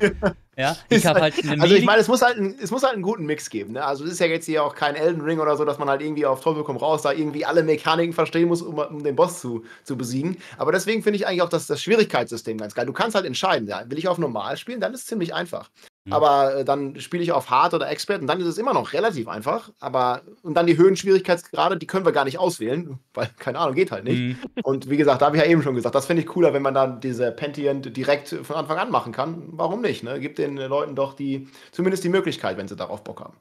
Ja, ich hab halt-, halt eine Also ich meine, es muss halt, es muss halt einen guten Mix geben, ne? Also es ist ja jetzt hier auch kein Elden Ring oder so, dass man halt irgendwie auf Teufel komm raus da irgendwie alle Mechaniken verstehen muss, um, um den Boss zu, zu besiegen. Aber deswegen finde ich eigentlich auch das, das Schwierigkeitssystem ganz geil. Du kannst halt entscheiden, ja, will ich auf normal spielen, dann ist es ziemlich einfach. Mhm. Aber äh, dann spiele ich auf Hard oder Expert und dann ist es immer noch relativ einfach. Aber und dann die Höhenschwierigkeitsgrade, die können wir gar nicht auswählen, weil keine Ahnung, geht halt nicht. Mhm. Und wie gesagt, da habe ich ja eben schon gesagt, das finde ich cooler, wenn man dann diese Pentient direkt von Anfang an machen kann. Warum nicht? Ne? Gib den Leuten doch die, zumindest die Möglichkeit, wenn sie darauf Bock haben.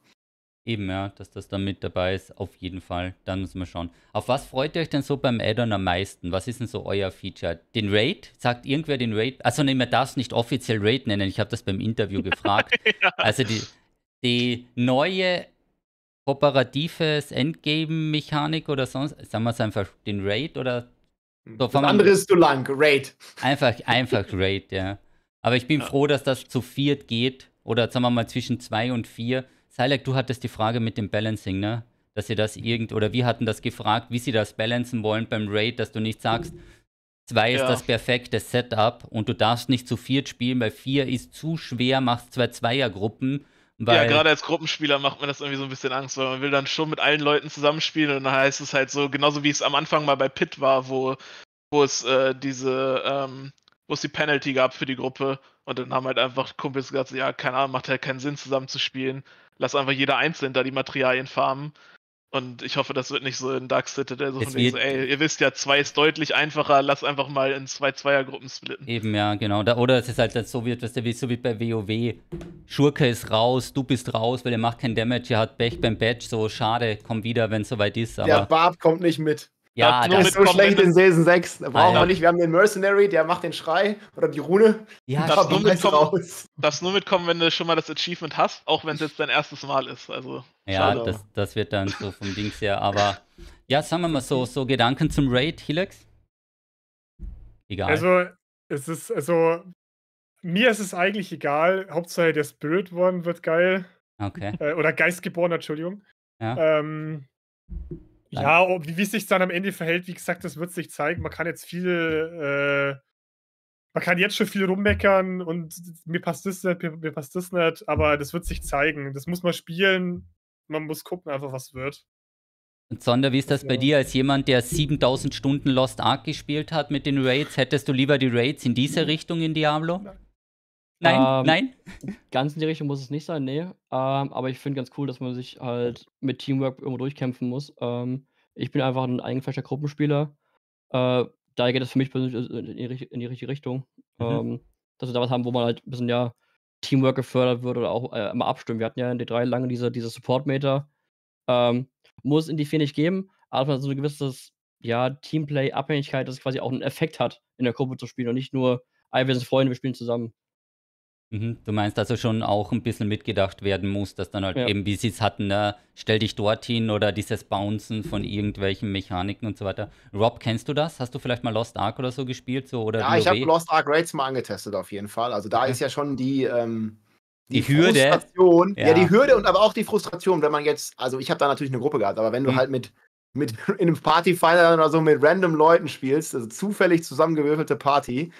Eben, ja, dass das dann mit dabei ist, auf jeden Fall. Dann müssen wir schauen. Auf was freut ihr euch denn so beim Addon am meisten? Was ist denn so euer Feature? Den Raid? Sagt irgendwer den Raid? Also nehmen wir das nicht offiziell Raid nennen. Ich habe das beim Interview gefragt. ja. Also die, die neue kooperatives Endgame-Mechanik oder sonst, sagen wir es einfach, den Raid oder so, das andere ist zu lang, Raid. Einfach, einfach Raid, ja. Aber ich bin ja. froh, dass das zu viert geht. Oder sagen wir mal zwischen zwei und vier. Silek, du hattest die Frage mit dem Balancing, ne? Dass sie das irgend, oder wir hatten das gefragt, wie sie das balancen wollen beim Raid, dass du nicht sagst, zwei ist das perfekte Setup und du darfst nicht zu viert spielen, weil vier ist zu schwer, machst zwei Zweiergruppen. ja, gerade als Gruppenspieler macht man das irgendwie so ein bisschen Angst, weil man will dann schon mit allen Leuten zusammenspielen und dann heißt es halt so, genauso wie es am Anfang mal bei Pit war, wo, wo es äh, diese, ähm, wo es die Penalty gab für die Gruppe und dann haben halt einfach Kumpels gesagt, ja, keine Ahnung, macht halt keinen Sinn zusammenzuspielen lass einfach jeder einzeln da die Materialien farmen. Und ich hoffe, das wird nicht so in Dark City, der so, von so ey, ihr wisst ja, zwei ist deutlich einfacher, lass einfach mal in zwei Zweiergruppen splitten. Eben, ja, genau. Da, oder es ist halt so wie, etwas, so wie bei WoW, Schurke ist raus, du bist raus, weil er macht keinen Damage, ihr hat Pech beim Badge, so schade, komm wieder, wenn es soweit ist. Aber Der Barb kommt nicht mit. Ja, das, das ist so schlecht in Season 6. Brauchen Alter. wir nicht. Wir haben den Mercenary, der macht den Schrei oder die Rune. Ja, das nur, mitkommen, raus. das nur mitkommen, wenn du schon mal das Achievement hast, auch wenn es jetzt dein erstes Mal ist. Also, ja, das, das, wird dann so vom Dings her. Aber ja, sagen wir mal so, so Gedanken zum Raid, Helix? Egal. Also, es ist, also, mir ist es eigentlich egal. Hauptsache der Spirit One wird geil. Okay. Äh, oder Geistgeborener, Entschuldigung. Ja. Ähm, Nein. Ja, ob, wie es sich dann am Ende verhält, wie gesagt, das wird sich zeigen. Man kann jetzt viel, äh, man kann jetzt schon viel rummeckern und mir passt das nicht, mir, mir passt das nicht, aber das wird sich zeigen. Das muss man spielen. Man muss gucken, einfach was wird. Und Sonder, wie ist das bei also dir als jemand, der 7000 Stunden Lost Ark gespielt hat mit den Raids? Hättest du lieber die Raids in diese mhm. Richtung in Diablo? Nein, ähm, nein. Ganz in die Richtung muss es nicht sein, nee. Ähm, aber ich finde ganz cool, dass man sich halt mit Teamwork irgendwo durchkämpfen muss. Ähm, ich bin einfach ein eingefleischter Gruppenspieler. Äh, da geht es für mich persönlich in die, richtige Richtung. Mhm. Ähm, dass wir da was haben, wo man halt ein bisschen ja Teamwork gefördert wird oder auch äh, immer abstimmen. Wir hatten ja in D3 lange diese, diese Support-Meter. Ähm, muss in die 4 nicht geben, aber so ein gewisses ja, Teamplay-Abhängigkeit, dass es quasi auch einen Effekt hat, in der Gruppe zu spielen und nicht nur, ey, wir sind Freunde, wir spielen zusammen. Mhm. Du meinst also schon auch ein bisschen mitgedacht werden muss, dass dann halt ja. eben, wie sie es hatten, ne, stell dich dorthin oder dieses Bouncen von irgendwelchen Mechaniken und so weiter. Rob, kennst du das? Hast du vielleicht mal Lost Ark oder so gespielt? So, oder ja, ich habe Lost Ark Raids mal angetestet auf jeden Fall. Also da okay. ist ja schon die, ähm, die, die, Hürde. Frustration. Ja. ja. die Hürde und aber auch die Frustration, wenn man jetzt, also ich habe da natürlich eine Gruppe gehabt, aber wenn du mhm. halt mit mit in einem Partyfinal oder so mit random Leuten spielst, also zufällig zusammengewürfelte Party,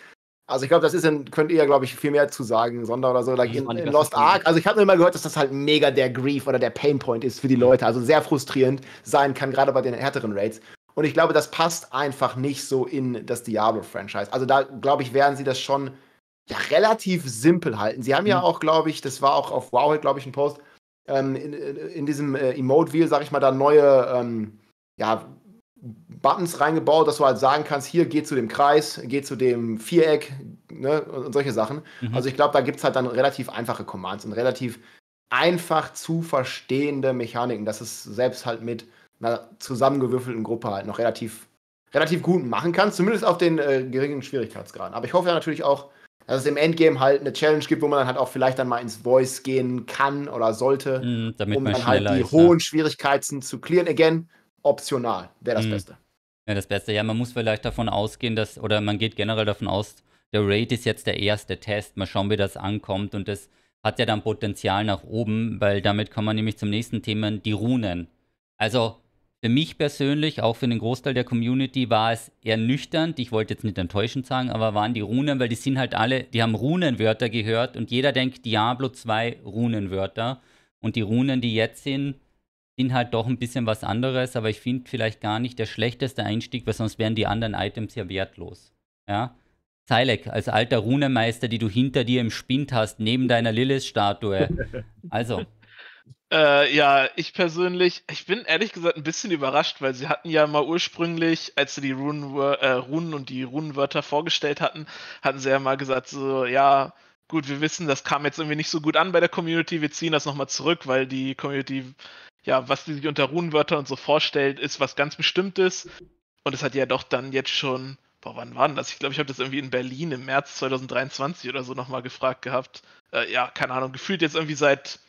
also ich glaube, das ist in, könnt ihr ja, glaube ich, viel mehr zu sagen, Sonder oder so. Like in, in Lost Ark. Also ich habe nur immer gehört, dass das halt mega der Grief oder der Painpoint ist für die Leute. Also sehr frustrierend sein kann, gerade bei den härteren Raids. Und ich glaube, das passt einfach nicht so in das Diablo-Franchise. Also da, glaube ich, werden sie das schon ja, relativ simpel halten. Sie haben mhm. ja auch, glaube ich, das war auch auf Wowhead, glaube ich, ein Post, ähm, in, in, diesem äh, Emote-Wheel, sag ich mal, da neue, ähm, ja, Buttons reingebaut, dass du halt sagen kannst, hier geh zu dem Kreis, geh zu dem Viereck ne, und solche Sachen. Mhm. Also ich glaube, da gibt es halt dann relativ einfache Commands und relativ einfach zu verstehende Mechaniken, dass es selbst halt mit einer zusammengewürfelten Gruppe halt noch relativ, relativ gut machen kannst, zumindest auf den äh, geringen Schwierigkeitsgraden. Aber ich hoffe ja natürlich auch, dass es im Endgame halt eine Challenge gibt, wo man dann halt auch vielleicht dann mal ins Voice gehen kann oder sollte, mhm, um dann halt die ist, ne? hohen ja. Schwierigkeiten zu clearen again optional wäre das mhm. Beste. Ja, das Beste. Ja, man muss vielleicht davon ausgehen, dass, oder man geht generell davon aus, der Raid ist jetzt der erste Test. Mal schauen, wie das ankommt. Und das hat ja dann Potenzial nach oben, weil damit kommen wir nämlich zum nächsten Thema, die Runen. Also für mich persönlich, auch für den Großteil der Community, war es ernüchternd. Ich wollte jetzt nicht enttäuschend sagen, aber waren die Runen, weil die sind halt alle, die haben Runenwörter gehört und jeder denkt Diablo 2 Runenwörter. Und die Runen, die jetzt sind, sind halt doch ein bisschen was anderes, aber ich finde vielleicht gar nicht der schlechteste Einstieg, weil sonst wären die anderen Items ja wertlos. Ja? Zylek, als alter Runemeister, die du hinter dir im Spind hast, neben deiner Lilith-Statue. Also. Äh, ja, ich persönlich, ich bin ehrlich gesagt ein bisschen überrascht, weil sie hatten ja mal ursprünglich, als sie die Runen, äh, Runen und die Runenwörter vorgestellt hatten, hatten sie ja mal gesagt, so, ja, gut, wir wissen, das kam jetzt irgendwie nicht so gut an bei der Community, wir ziehen das nochmal zurück, weil die Community ja, was die sich unter Runenwörtern und so vorstellt, ist was ganz Bestimmtes. Und es hat ja doch dann jetzt schon, boah, wann war denn das? Ich glaube, ich habe das irgendwie in Berlin im März 2023 oder so nochmal gefragt gehabt. Äh, ja, keine Ahnung, gefühlt jetzt irgendwie seit,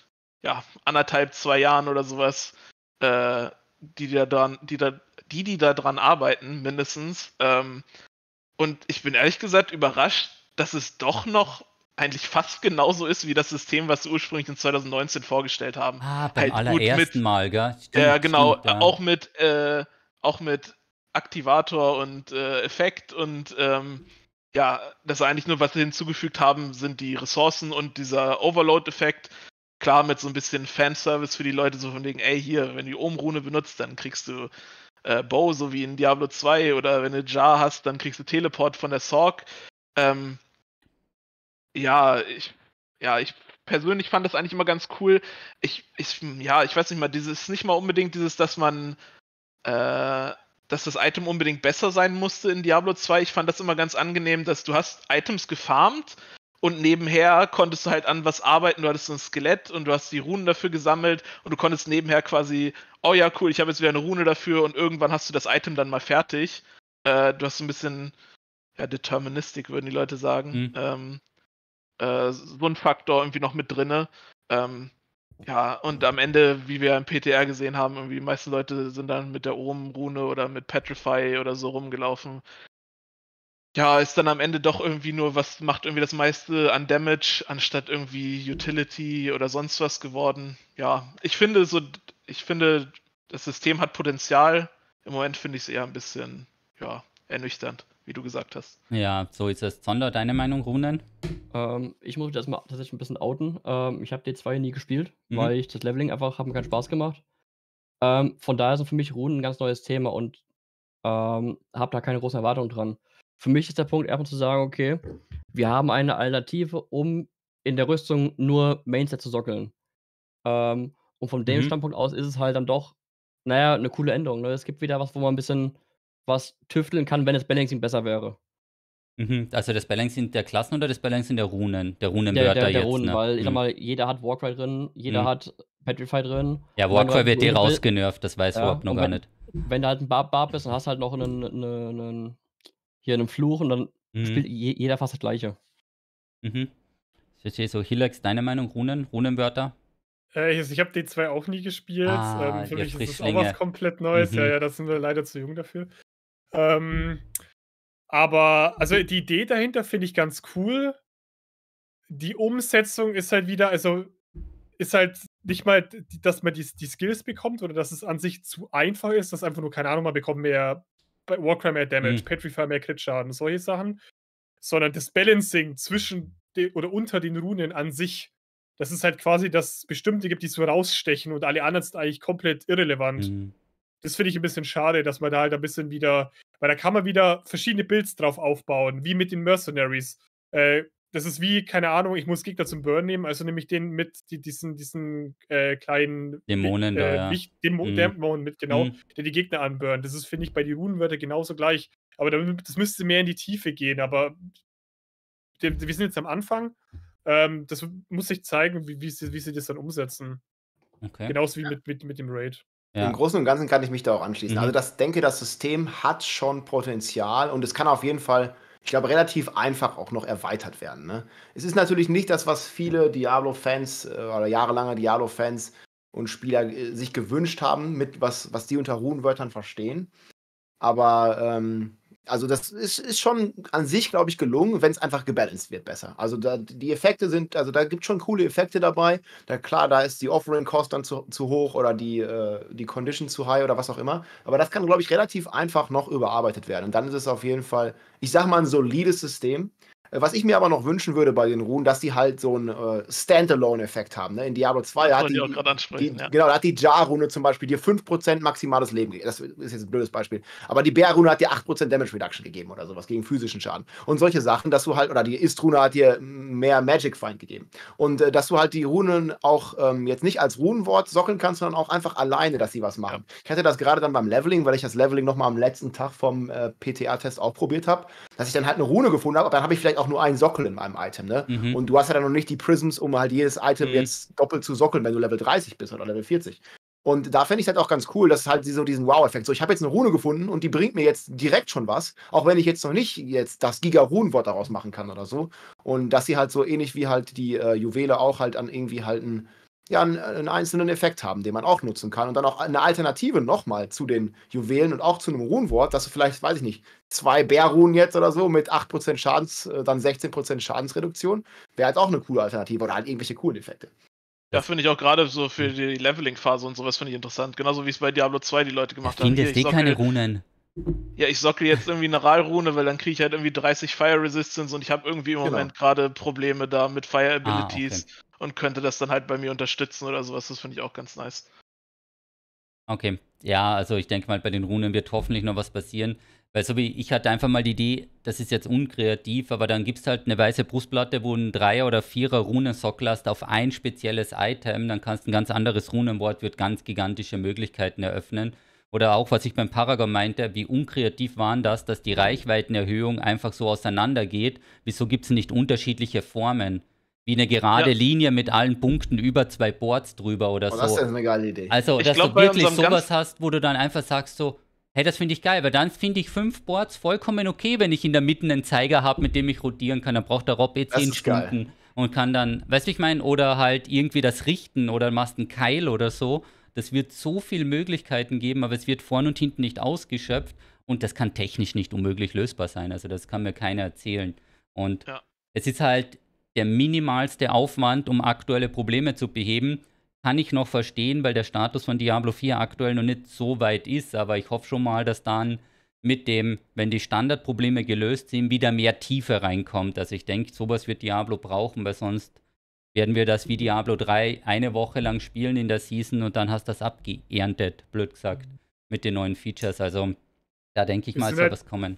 ja, anderthalb, zwei Jahren oder sowas, äh, die, die da dran, die da, die, die da dran arbeiten, mindestens. Ähm, und ich bin ehrlich gesagt überrascht, dass es doch noch eigentlich fast genauso ist wie das System, was sie ursprünglich in 2019 vorgestellt haben. Ah, beim halt allerersten mit, Mal, gell? Stimmt, ja, genau. Stimmt, ja. Auch mit, äh, auch mit Aktivator und äh, Effekt und ähm, ja, das eigentlich nur, was sie hinzugefügt haben, sind die Ressourcen und dieser Overload-Effekt. Klar, mit so ein bisschen Fanservice für die Leute, so von wegen, ey, hier, wenn du die Ohm-Rune benutzt, dann kriegst du äh, Bow, so wie in Diablo 2, oder wenn du Jar hast, dann kriegst du Teleport von der Sorg. Ähm, ja, ich, ja, ich persönlich fand das eigentlich immer ganz cool. Ich, ich, ja, ich weiß nicht mal, dieses, nicht mal unbedingt dieses, dass man, äh, dass das Item unbedingt besser sein musste in Diablo 2. Ich fand das immer ganz angenehm, dass du hast Items gefarmt und nebenher konntest du halt an was arbeiten. Du hattest so ein Skelett und du hast die Runen dafür gesammelt und du konntest nebenher quasi, oh ja, cool, ich habe jetzt wieder eine Rune dafür und irgendwann hast du das Item dann mal fertig. Äh, du hast so ein bisschen, ja, Deterministik würden die Leute sagen. Mhm. Ähm, äh, so ein Faktor irgendwie noch mit drinne. Ähm, ja, und am Ende, wie wir im PTR gesehen haben, irgendwie die meisten Leute sind dann mit der Ohm-Rune oder mit Petrify oder so rumgelaufen. Ja, ist dann am Ende doch irgendwie nur, was macht irgendwie das meiste an Damage, anstatt irgendwie Utility oder sonst was geworden. Ja, ich finde so, ich finde, das System hat Potenzial. Im Moment finde ich es eher ein bisschen, ja, ernüchternd wie du gesagt hast. Ja, so ist es. Sonder deine Meinung, Runen? Ähm, ich muss mich das mal tatsächlich ein bisschen outen. Ähm, ich habe D2 nie gespielt, mhm. weil ich das Leveling einfach, hat keinen Spaß gemacht. Ähm, von daher sind für mich Runen ein ganz neues Thema und ähm, habe da keine großen Erwartungen dran. Für mich ist der Punkt erstmal zu sagen, okay, wir haben eine Alternative, um in der Rüstung nur Mainset zu sockeln. Ähm, und von dem mhm. Standpunkt aus ist es halt dann doch, naja, eine coole Änderung. Ne? Es gibt wieder was, wo man ein bisschen was tüfteln kann, wenn das Balancing besser wäre. Mhm, also das Balancing der Klassen oder das Balancing der Runen? Der Runenwörter der, der, der jetzt, Runen, ne? weil ich sag mhm. mal, jeder hat Warcry drin, jeder mhm. hat Petrify drin. Ja, Warcry halt wird dir rausgenervt, das weiß ja, Warp noch wenn, gar nicht. Wenn du halt ein Barb Barb bist, dann hast du halt noch einen, einen, einen hier einen Fluch und dann mhm. spielt je, jeder fast das gleiche. Mhm. Ich verstehe so, Hilax, deine Meinung, Runen, Runenwörter? Äh, ich habe D2 auch nie gespielt. Ah, ähm, für mich ist das auch was komplett Neues. Mhm. Ja, ja, da sind wir leider zu jung dafür. Ähm, aber, also die Idee dahinter finde ich ganz cool. Die Umsetzung ist halt wieder, also ist halt nicht mal, dass man die, die Skills bekommt oder dass es an sich zu einfach ist, dass einfach nur, keine Ahnung, man bekommt mehr bei Warcry mehr Damage, mhm. Petrify mehr Crit-Schaden, solche Sachen, sondern das Balancing zwischen de, oder unter den Runen an sich, das ist halt quasi, dass bestimmte gibt, die so rausstechen und alle anderen sind eigentlich komplett irrelevant. Mhm das finde ich ein bisschen schade, dass man da halt ein bisschen wieder, weil da kann man wieder verschiedene Builds drauf aufbauen, wie mit den Mercenaries. Äh, das ist wie, keine Ahnung, ich muss Gegner zum Burn nehmen, also nehme ich den mit, die, diesen, diesen äh, kleinen Dämonen äh, da, ja. Dämo mm. Dämonen mit, genau, mm. der die Gegner anburnt. Das ist, finde ich, bei den Runenwörtern genauso gleich. Aber das müsste mehr in die Tiefe gehen, aber wir sind jetzt am Anfang. Ähm, das muss sich zeigen, wie, wie, sie, wie sie das dann umsetzen. Okay. Genauso wie mit, mit, mit dem Raid. Ja. Im Großen und Ganzen kann ich mich da auch anschließen. Mhm. Also das denke, das System hat schon Potenzial und es kann auf jeden Fall, ich glaube, relativ einfach auch noch erweitert werden. Ne? Es ist natürlich nicht das, was viele Diablo-Fans äh, oder jahrelange Diablo-Fans und Spieler äh, sich gewünscht haben, mit was, was die unter Runenwörtern verstehen. Aber ähm, also das ist, ist schon an sich, glaube ich, gelungen, wenn es einfach gebalanced wird besser. Also da, die Effekte sind, also da gibt es schon coole Effekte dabei. Da, klar, da ist die Offering-Cost dann zu, zu hoch oder die, äh, die Condition zu high oder was auch immer. Aber das kann, glaube ich, relativ einfach noch überarbeitet werden. Und dann ist es auf jeden Fall, ich sage mal, ein solides System, äh, was ich mir aber noch wünschen würde bei den Runen, dass die halt so einen äh, Standalone-Effekt haben. Ne? In Diablo 2 hat die, die ja. genau, hat die Jar-Rune zum Beispiel dir 5% maximales Leben gegeben. Das ist jetzt ein blödes Beispiel. Aber die Bär-Rune hat dir 8% Damage Reduction gegeben oder sowas gegen physischen Schaden. Und solche Sachen, dass du halt, oder die Ist-Rune hat dir mehr Magic Find gegeben. Und äh, dass du halt die Runen auch ähm, jetzt nicht als Runenwort sockeln kannst, sondern auch einfach alleine, dass sie was machen. Ja. Ich hatte das gerade dann beim Leveling, weil ich das Leveling nochmal am letzten Tag vom äh, PTA-Test auch probiert habe, dass ich dann halt eine Rune gefunden habe, aber dann habe ich vielleicht auch auch nur einen Sockel in meinem Item, ne? Mhm. Und du hast ja dann noch nicht die Prisms, um halt jedes Item mhm. jetzt doppelt zu sockeln, wenn du Level 30 bist oder Level 40. Und da fände ich es halt auch ganz cool, dass halt so diesen Wow-Effekt. So, ich habe jetzt eine Rune gefunden und die bringt mir jetzt direkt schon was, auch wenn ich jetzt noch nicht jetzt das Giga-Runenwort daraus machen kann oder so. Und dass sie halt so ähnlich wie halt die äh, Juwele auch halt an irgendwie halt ein ja, einen, äh, einen, einzelnen Effekt haben, den man auch nutzen kann. Und dann auch eine Alternative nochmal zu den Juwelen und auch zu einem Runenwort, dass du vielleicht, weiß ich nicht, zwei Bärruhen jetzt oder so mit 8% Schadens, äh, dann 16% Schadensreduktion, wäre halt auch eine coole Alternative oder halt irgendwelche coolen Effekte. Ja, finde ich auch gerade so für die Leveling-Phase und sowas finde ich interessant. Genauso wie es bei Diablo 2 die Leute gemacht haben. Hier, ich eh sockel, keine Runen. Ja, ich sockel jetzt irgendwie eine Ralrune, weil dann kriege ich halt irgendwie 30 Fire Resistance und ich habe irgendwie im genau. Moment gerade Probleme da mit Fire ah, Abilities ah, okay. und könnte das dann halt bei mir unterstützen oder sowas. Das finde ich auch ganz nice. Okay. Ja, also ich denke mal, bei den Runen wird hoffentlich noch was passieren. Weil so wie ich hatte einfach mal die Idee, das ist jetzt unkreativ, aber dann gibt es halt eine weiße Brustplatte, wo ein Dreier- oder Vierer-Runensock hast auf ein spezielles Item, dann kannst du ein ganz anderes Runenwort, wird ganz gigantische Möglichkeiten eröffnen. Oder auch, was ich beim Paragon meinte, wie unkreativ waren das, dass die Reichweitenerhöhung einfach so auseinandergeht. Wieso gibt es nicht unterschiedliche Formen? Wie eine gerade ja. Linie mit allen Punkten über zwei Boards drüber oder oh, so. Das ist eine geile Idee. Also, ich dass glaub, du wirklich sowas hast, wo du dann einfach sagst so, Hey, das finde ich geil, weil dann finde ich fünf Boards vollkommen okay, wenn ich in der Mitte einen Zeiger habe, mit dem ich rotieren kann. Dann braucht der Rob eh zehn Stunden geil. und kann dann, weißt du, ich meine, oder halt irgendwie das richten oder machst einen Keil oder so. Das wird so viele Möglichkeiten geben, aber es wird vorn und hinten nicht ausgeschöpft und das kann technisch nicht unmöglich lösbar sein. Also das kann mir keiner erzählen. Und ja. es ist halt der minimalste Aufwand, um aktuelle Probleme zu beheben kann ich noch verstehen, weil der Status von Diablo 4 aktuell noch nicht so weit ist, aber ich hoffe schon mal, dass dann mit dem, wenn die Standardprobleme gelöst sind, wieder mehr Tiefe reinkommt. Also ich denke, sowas wird Diablo brauchen, weil sonst werden wir das wie Diablo 3 eine Woche lang spielen in der Season und dann hast du das abgeerntet, blöd gesagt, mit den neuen Features. Also da denke ich mal, soll halt, was kommen.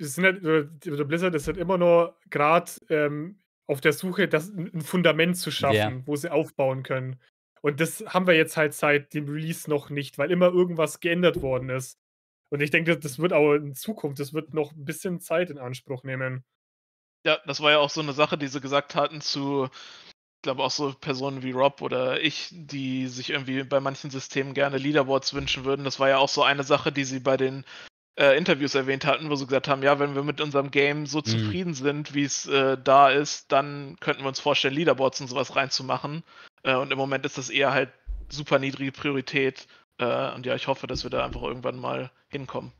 sind halt, oder Blizzard ist halt immer nur gerade ähm, auf der Suche, das, ein Fundament zu schaffen, yeah. wo sie aufbauen können. Und das haben wir jetzt halt seit dem Release noch nicht, weil immer irgendwas geändert worden ist. Und ich denke, das wird auch in Zukunft, das wird noch ein bisschen Zeit in Anspruch nehmen. Ja, das war ja auch so eine Sache, die sie gesagt hatten zu, ich glaube auch so Personen wie Rob oder ich, die sich irgendwie bei manchen Systemen gerne Leaderboards wünschen würden. Das war ja auch so eine Sache, die sie bei den äh, Interviews erwähnt hatten, wo sie gesagt haben, ja, wenn wir mit unserem Game so mhm. zufrieden sind, wie es äh, da ist, dann könnten wir uns vorstellen, Leaderboards und sowas reinzumachen. Äh, und im Moment ist das eher halt super niedrige Priorität. Äh, und ja, ich hoffe, dass wir da einfach irgendwann mal hinkommen.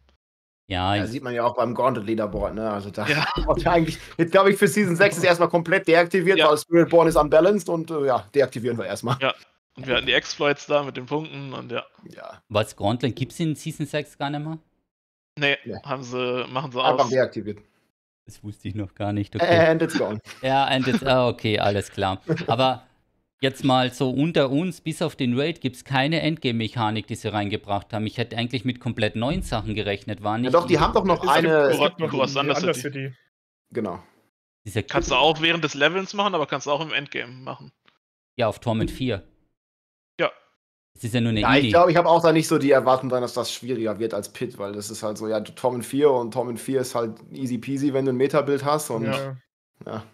Ja, ja sieht man ja auch beim Gauntlet Leaderboard, ne? Also da ja. eigentlich, jetzt glaube ich, für Season 6 ist erstmal komplett deaktiviert, ja. weil Spiritborn ist unbalanced und äh, ja, deaktivieren wir erstmal. Ja. Und wir hatten die Exploits da mit den Punkten und ja. ja. Was Gauntlet gibt es in Season 6 gar nicht mehr? Nee, nee. haben sie, machen sie Einfach aus. deaktiviert. Das wusste ich noch gar nicht. Äh, okay. And it's gone. Ja, and it's, ah, okay, alles klar. Aber jetzt mal so unter uns, bis auf den Raid gibt es keine Endgame-Mechanik, die sie reingebracht haben. Ich hätte eigentlich mit komplett neuen Sachen gerechnet, war nicht. Ja, doch, die haben doch noch es eine. Gibt, was anderes für Genau. Diese kannst du auch während des Levels machen, aber kannst du auch im Endgame machen. Ja, auf Torment 4. Es ist ja nur eine ja, Ich glaube, ich habe auch da nicht so die Erwartung dann, dass das schwieriger wird als Pit, weil das ist halt so, ja, Tom in 4 und Tom in 4 ist halt easy peasy, wenn du ein Metabild hast und ja. ja.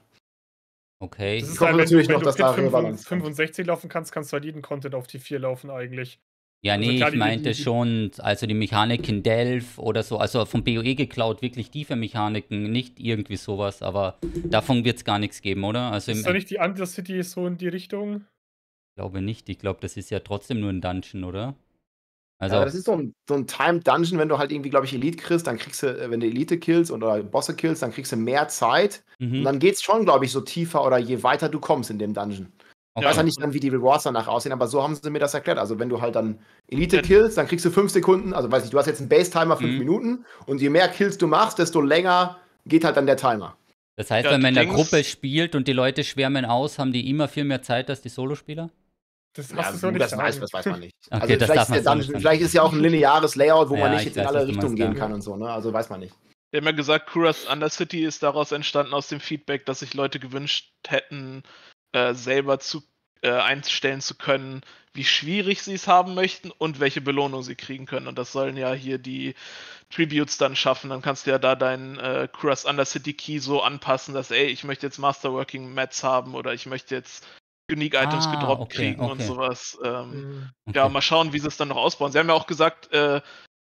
Okay. Das ist ich hoffe halt, natürlich wenn, noch, wenn du da 65, 65 laufen kannst, kannst du halt jeden Content auf die 4 laufen eigentlich. Ja, also nee, klar, ich meinte schon, also die Mechanik in Delph oder so, also vom BOE geklaut, wirklich tiefe Mechaniken, nicht irgendwie sowas, aber davon wird es gar nichts geben, oder? Also ist doch nicht die City so in die Richtung? glaube nicht. Ich glaube, das ist ja trotzdem nur ein Dungeon, oder? Also ja, das ist so ein, so ein Timed Dungeon, wenn du halt irgendwie, glaube ich, Elite kriegst, dann kriegst du, äh, wenn du Elite killst oder Bosse killst, dann kriegst du mehr Zeit. Mhm. Und dann geht es schon, glaube ich, so tiefer oder je weiter du kommst in dem Dungeon. Okay. Ich weiß ja nicht dann, wie die Rewards danach aussehen, aber so haben sie mir das erklärt. Also wenn du halt dann Elite killst, dann kriegst du fünf Sekunden, also weiß ich, du hast jetzt einen Base-Timer fünf mhm. Minuten und je mehr Kills du machst, desto länger geht halt dann der Timer. Das heißt, ja, wenn man in der Gruppe spielt und die Leute schwärmen aus, haben die immer viel mehr Zeit als die Solospieler? Das hast ja, du so nicht das weiß, das weiß man nicht. Okay, also vielleicht, ist ja dann, nicht vielleicht ist ja auch ein lineares Layout, wo ja, man nicht in weiß, alle Richtungen gehen kann und so, ne? Also weiß man nicht. Wir haben ja gesagt, Kuras Undercity ist daraus entstanden aus dem Feedback, dass sich Leute gewünscht hätten, äh, selber zu, äh, einstellen zu können, wie schwierig sie es haben möchten und welche Belohnung sie kriegen können. Und das sollen ja hier die Tributes dann schaffen. Dann kannst du ja da deinen äh, Kuras Undercity Key so anpassen, dass, ey, ich möchte jetzt Masterworking Mats haben oder ich möchte jetzt Unique Items ah, gedroppt okay, kriegen okay. und sowas. Ähm, mhm. okay. Ja, mal schauen, wie sie es dann noch ausbauen. Sie haben ja auch gesagt, äh,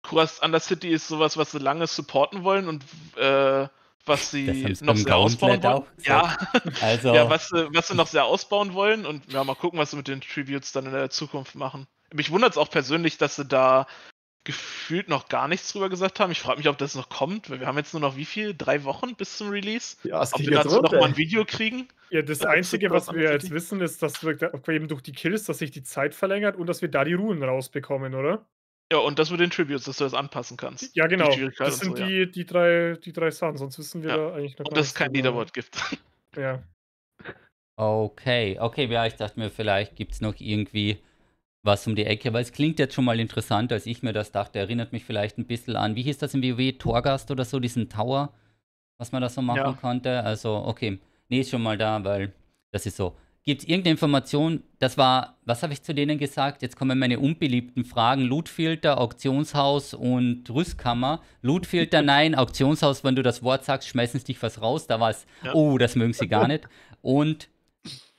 Kuras Undercity ist sowas, was sie lange supporten wollen und äh, was sie noch sehr ausbauen wollen. Ja. Also. ja, was, was sie noch sehr ausbauen wollen und ja, mal gucken, was sie mit den Tributes dann in der Zukunft machen. Mich wundert es auch persönlich, dass sie da gefühlt noch gar nichts drüber gesagt haben. Ich frage mich, ob das noch kommt, weil wir haben jetzt nur noch wie viel? Drei Wochen bis zum Release? Ja, es ob wir dazu noch mal ein Video kriegen? Ja, das, das Einzige, was wir jetzt wissen, ist, dass wir eben durch die Kills, dass sich die Zeit verlängert und dass wir da die Ruhen rausbekommen, oder? Ja, und das mit den Tributes, dass du das anpassen kannst. Ja, genau. Das sind so, die, ja. die, drei, die drei Sachen, sonst wissen wir ja. da eigentlich noch Und dass es kein Leaderboard gibt. Ja. Okay, okay, ja, ich dachte mir, vielleicht gibt es noch irgendwie was um die Ecke, weil es klingt jetzt schon mal interessant, als ich mir das dachte. Erinnert mich vielleicht ein bisschen an, wie hieß das im WoW? E? Torgast oder so, diesen Tower, was man da so machen ja. konnte. Also, okay, nee, ist schon mal da, weil das ist so. Gibt es irgendeine Information? Das war, was habe ich zu denen gesagt? Jetzt kommen meine unbeliebten Fragen. Lootfilter, Auktionshaus und Rüstkammer. Lootfilter, nein. Auktionshaus, wenn du das Wort sagst, schmeißen sie dich was raus. Da war es, ja. oh, das mögen sie gar nicht. Und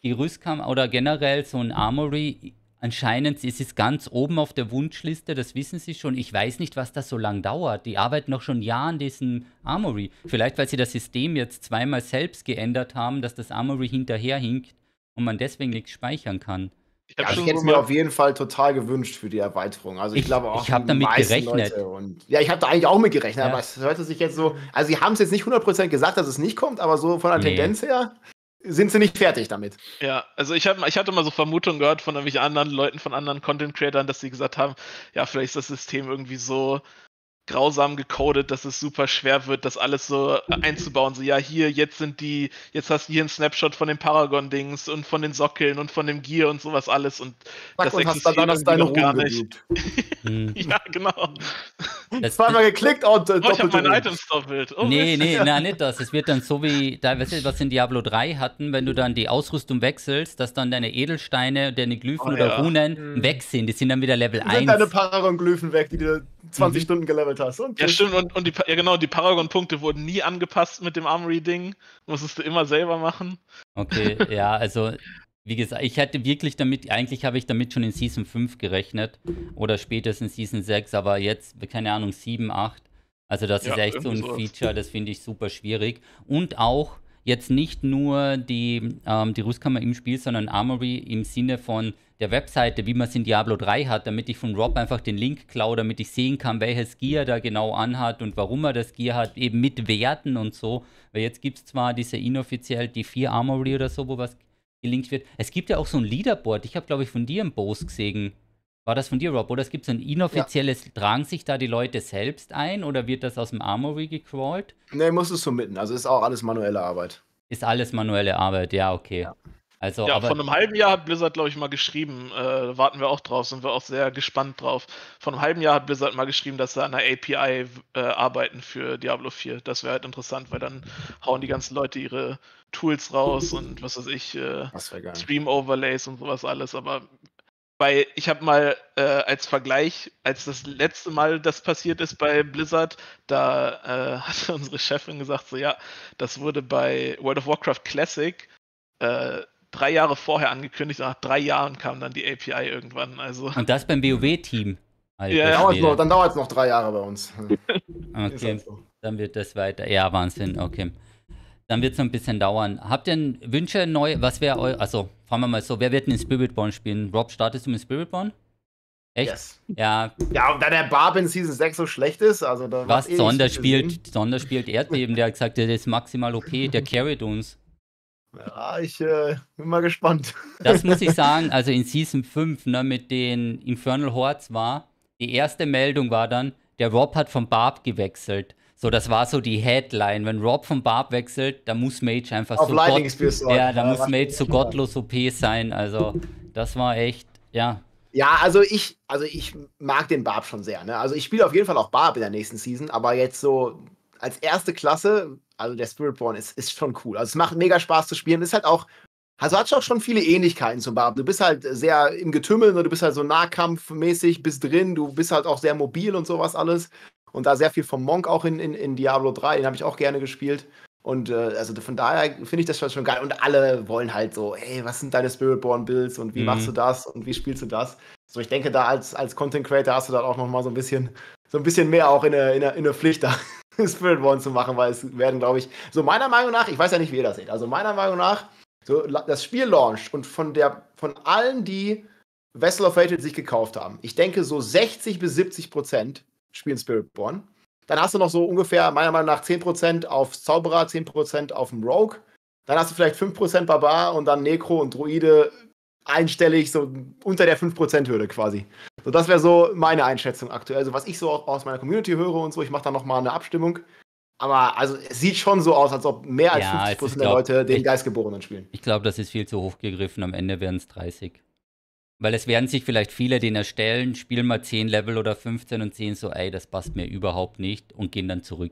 die Rüstkammer oder generell so ein Armory Anscheinend ist es ganz oben auf der Wunschliste, das wissen sie schon. Ich weiß nicht, was das so lang dauert. Die arbeiten noch schon Jahre an diesem Armory. Vielleicht, weil sie das System jetzt zweimal selbst geändert haben, dass das Armory hinterherhinkt und man deswegen nichts speichern kann. Ich, ja, ich hätte es mir auf jeden Fall total gewünscht für die Erweiterung. Also ich, ich glaube auch. Ich habe damit gerechnet. Und, ja, ich habe da eigentlich auch mit gerechnet, ja. aber es hörte sich jetzt so. Also sie haben es jetzt nicht 100% gesagt, dass es nicht kommt, aber so von der nee. Tendenz her sind sie nicht fertig damit. Ja, also ich, hab, ich hatte mal so Vermutungen gehört von irgendwelchen anderen Leuten, von anderen Content-Creatern, dass sie gesagt haben, ja, vielleicht ist das System irgendwie so grausam gecodet, dass es super schwer wird, das alles so einzubauen. So, ja, hier, jetzt sind die, jetzt hast du hier einen Snapshot von den Paragon-Dings und von den Sockeln und von dem Gear und sowas alles und Zack, das und existiert hast dann gar nicht. Mhm. ja, genau. Das Zweimal geklickt und äh, oh, ich habe meine Items doppelt. Oh, nee, nee, nein, nicht das. Es wird dann so wie, da, weißt du, was in Diablo 3 hatten, wenn du dann die Ausrüstung wechselst, dass dann deine Edelsteine, deine Glyphen oh, oder ja. Runen hm. weg sind. Die sind dann wieder Level die 1. sind deine Paragon-Glyphen weg, die du 20 mhm. Stunden gelevelt hast. Und ja, stimmt. Und, und die, ja, genau, die Paragon-Punkte wurden nie angepasst mit dem Armory-Ding. Musstest du immer selber machen. Okay, ja, also wie gesagt, ich hätte wirklich damit, eigentlich habe ich damit schon in Season 5 gerechnet oder spätestens Season 6, aber jetzt, keine Ahnung, 7, 8. Also das ja, ist echt so ein Feature, das finde ich super schwierig. Und auch, jetzt nicht nur die, ähm, die Rüstkammer im Spiel, sondern Armory im Sinne von der Webseite, wie man es in Diablo 3 hat, damit ich von Rob einfach den Link klaue, damit ich sehen kann, welches Gear da genau anhat und warum er das Gear hat, eben mit Werten und so. Weil jetzt gibt es zwar diese inoffiziell die 4 Armory oder so, wo was gelinkt wird. Es gibt ja auch so ein Leaderboard. Ich habe, glaube ich, von dir einen Boss gesehen. War das von dir, Rob? Oder es gibt so ein inoffizielles, ja. tragen sich da die Leute selbst ein oder wird das aus dem Armory gecrawlt? Nee, muss es so mitten. Also ist auch alles manuelle Arbeit. Ist alles manuelle Arbeit, ja, okay. Ja. Also, ja, von einem halben Jahr hat Blizzard, glaube ich, mal geschrieben, äh, warten wir auch drauf, sind wir auch sehr gespannt drauf. Von einem halben Jahr hat Blizzard mal geschrieben, dass sie an einer API äh, arbeiten für Diablo 4. Das wäre halt interessant, weil dann hauen die ganzen Leute ihre Tools raus und was weiß ich, äh, Stream-Overlays und sowas alles. Aber weil ich habe mal äh, als Vergleich, als das letzte Mal das passiert ist bei Blizzard, da äh, hat unsere Chefin gesagt, so ja, das wurde bei World of Warcraft Classic äh, drei Jahre vorher angekündigt nach drei Jahren kam dann die API irgendwann. Also. Und das beim WoW-Team. Ja, yeah. dann dauert es noch drei Jahre bei uns. okay, dann wird das weiter. Ja, Wahnsinn, okay dann wird es noch ein bisschen dauern. Habt ihr Wünsche, neu, was wäre euer, also fragen wir mal so, wer wird denn in Spiritborn spielen? Rob, startest du mit Spiritborn? Echt? Yes. Ja. Ja, und da der Barb in Season 6 so schlecht ist, also da Was, eh Sonder spielt, Sonder spielt Erdbeben, der hat gesagt, der ist maximal OP, der carried uns. Ja, ich äh, bin mal gespannt. Das muss ich sagen, also in Season 5, ne, mit den Infernal Hordes war, die erste Meldung war dann, der Rob hat vom Barb gewechselt. So, das war so die Headline. Wenn Rob vom Barb wechselt, dann muss Mage einfach Auf so. Lightning Gott, ja, ja, da muss Mage so gottlos OP sein. Also, das war echt, ja. Ja, also ich, also ich mag den Barb schon sehr. Ne? Also ich spiele auf jeden Fall auch Barb in der nächsten Season, aber jetzt so als erste Klasse, also der Spiritborn ist, ist schon cool. Also es macht mega Spaß zu spielen. Ist halt auch, also hat auch schon viele Ähnlichkeiten zum Barb. Du bist halt sehr im Getümmel, ne? du bist halt so nahkampfmäßig, bist drin, du bist halt auch sehr mobil und sowas alles und da sehr viel vom Monk auch in, in, in Diablo 3, den habe ich auch gerne gespielt. Und äh, also von daher finde ich das schon geil. Und alle wollen halt so, hey, was sind deine Spiritborn-Builds und wie mhm. machst du das und wie spielst du das? So, ich denke, da als, als Content Creator hast du dann auch nochmal so ein bisschen, so ein bisschen mehr auch in der in eine, in eine Pflicht, da Spiritborn zu machen, weil es werden, glaube ich, so meiner Meinung nach, ich weiß ja nicht, wie ihr das seht, also meiner Meinung nach, so das Spiel launcht und von der, von allen, die Vessel of Fate sich gekauft haben, ich denke, so 60 bis 70 Prozent spielen Spiritborn. Dann hast du noch so ungefähr, meiner Meinung nach, 10% auf Zauberer, 10% auf dem Rogue. Dann hast du vielleicht 5% Barbar und dann Necro und Druide einstellig, so unter der 5%-Hürde quasi. So, das wäre so meine Einschätzung aktuell. Also, was ich so auch aus meiner Community höre und so, ich mache da nochmal eine Abstimmung. Aber also es sieht schon so aus, als ob mehr als ja, 50% der Leute den ich, Geistgeborenen spielen. Ich glaube, das ist viel zu hoch gegriffen. Am Ende wären es 30. Weil es werden sich vielleicht viele den erstellen, spielen mal 10 Level oder 15 und sehen so, ey, das passt mir überhaupt nicht und gehen dann zurück.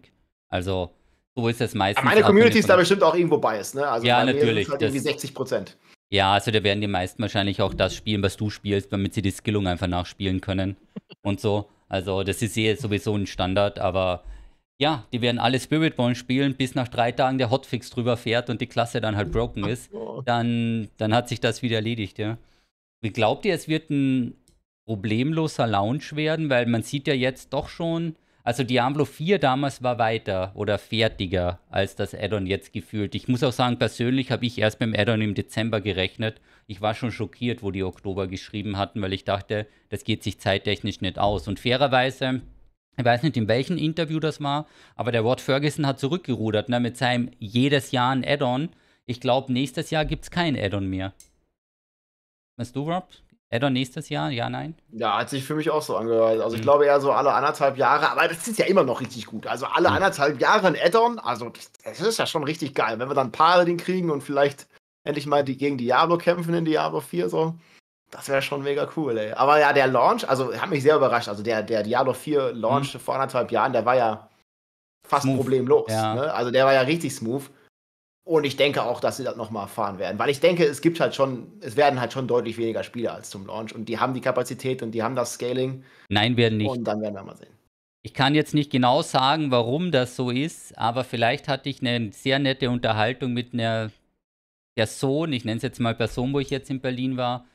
Also so ist das meistens. Aber meine Community ist da bestimmt auch irgendwo biased, ne? Also ja, natürlich. Halt irgendwie 60 Prozent. Ja, also da werden die meisten wahrscheinlich auch das spielen, was du spielst, damit sie die Skillung einfach nachspielen können und so. Also das ist eh sowieso ein Standard, aber ja, die werden alle Spirit Spiritborn spielen, bis nach drei Tagen der Hotfix drüber fährt und die Klasse dann halt broken ist. Dann, dann hat sich das wieder erledigt, ja. Glaubt ihr, es wird ein problemloser Launch werden? Weil man sieht ja jetzt doch schon, also Diablo 4 damals war weiter oder fertiger als das Addon jetzt gefühlt. Ich muss auch sagen, persönlich habe ich erst beim Addon im Dezember gerechnet. Ich war schon schockiert, wo die Oktober geschrieben hatten, weil ich dachte, das geht sich zeittechnisch nicht aus. Und fairerweise, ich weiß nicht, in welchem Interview das war, aber der Ward Ferguson hat zurückgerudert ne, mit seinem jedes Jahr ein Addon. Ich glaube, nächstes Jahr gibt es kein Addon mehr. Meinst du, Rob? Addon nächstes Jahr? Ja, nein? Ja, hat sich für mich auch so angehört. Also, mhm. ich glaube eher so alle anderthalb Jahre, aber das ist ja immer noch richtig gut. Also, alle mhm. anderthalb Jahre ein Addon, also, das ist ja schon richtig geil. Wenn wir dann Paare den kriegen und vielleicht endlich mal die, gegen Diablo kämpfen in Diablo 4, so. Das wäre schon mega cool, ey. Aber ja, der Launch, also hat mich sehr überrascht. Also der, der Diablo 4 Launch mhm. vor anderthalb Jahren, der war ja fast smooth. problemlos. Ja. Ne? Also der war ja richtig smooth. Und ich denke auch, dass sie das nochmal erfahren werden, weil ich denke, es gibt halt schon, es werden halt schon deutlich weniger Spieler als zum Launch und die haben die Kapazität und die haben das Scaling. Nein, werden nicht. Und dann werden wir mal sehen. Ich kann jetzt nicht genau sagen, warum das so ist, aber vielleicht hatte ich eine sehr nette Unterhaltung mit einer Person, ich nenne es jetzt mal Person, wo ich jetzt in Berlin war,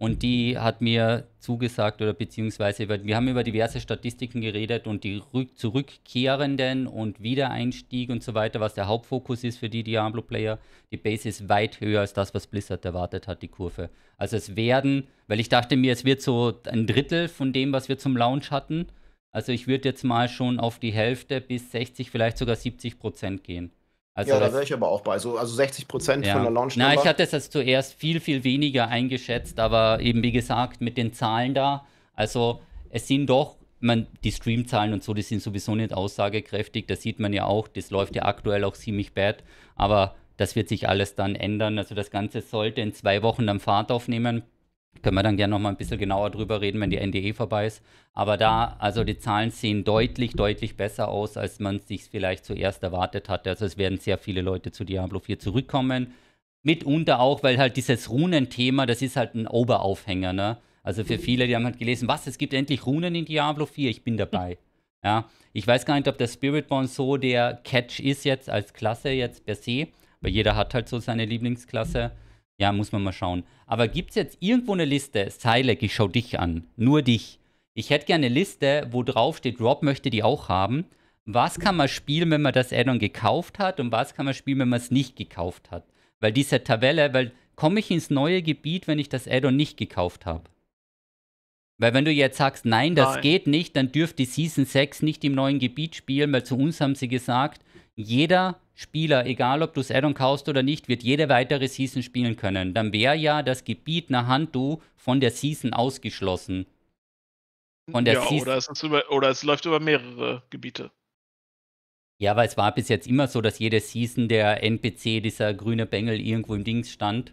und die hat mir zugesagt oder beziehungsweise über, wir haben über diverse Statistiken geredet und die rück, zurückkehrenden und Wiedereinstieg und so weiter, was der Hauptfokus ist für die Diablo-Player. Die Base ist weit höher als das, was Blizzard erwartet hat, die Kurve. Also es werden, weil ich dachte mir, es wird so ein Drittel von dem, was wir zum Launch hatten. Also ich würde jetzt mal schon auf die Hälfte bis 60, vielleicht sogar 70 Prozent gehen. Also ja, da wäre ich aber auch bei. So, also 60 Prozent ja. von der launch Na, ich hatte das zuerst viel, viel weniger eingeschätzt, aber eben wie gesagt, mit den Zahlen da, also es sind doch, man, die Streamzahlen und so, die sind sowieso nicht aussagekräftig. Das sieht man ja auch, das läuft ja aktuell auch ziemlich bad, aber das wird sich alles dann ändern. Also das Ganze sollte in zwei Wochen dann Fahrt aufnehmen. Können wir dann gerne nochmal ein bisschen genauer drüber reden, wenn die NDE vorbei ist. Aber da, also die Zahlen sehen deutlich, deutlich besser aus, als man es sich vielleicht zuerst erwartet hatte. Also es werden sehr viele Leute zu Diablo 4 zurückkommen. Mitunter auch, weil halt dieses Runenthema, das ist halt ein Oberaufhänger, ne? Also für viele, die haben halt gelesen, was, es gibt endlich Runen in Diablo 4, ich bin dabei. Ja, ich weiß gar nicht, ob der Spiritborn so der Catch ist jetzt als Klasse jetzt per se, weil jeder hat halt so seine Lieblingsklasse. Ja, muss man mal schauen. Aber gibt es jetzt irgendwo eine Liste? Silek, ich schau dich an. Nur dich. Ich hätte gerne eine Liste, wo drauf steht, Rob möchte die auch haben. Was kann man spielen, wenn man das Addon gekauft hat und was kann man spielen, wenn man es nicht gekauft hat? Weil diese Tabelle, weil komme ich ins neue Gebiet, wenn ich das Addon nicht gekauft habe? Weil wenn du jetzt sagst, nein, das nein. geht nicht, dann dürft die Season 6 nicht im neuen Gebiet spielen, weil zu uns haben sie gesagt, jeder Spieler, egal ob du das Addon kaufst oder nicht, wird jede weitere Season spielen können. Dann wäre ja das Gebiet nach Handu von der Season ausgeschlossen. Von der ja, Season oder, es über, oder es läuft über mehrere Gebiete. Ja, weil es war bis jetzt immer so, dass jede Season der NPC, dieser grüne Bengel, irgendwo im Dings stand.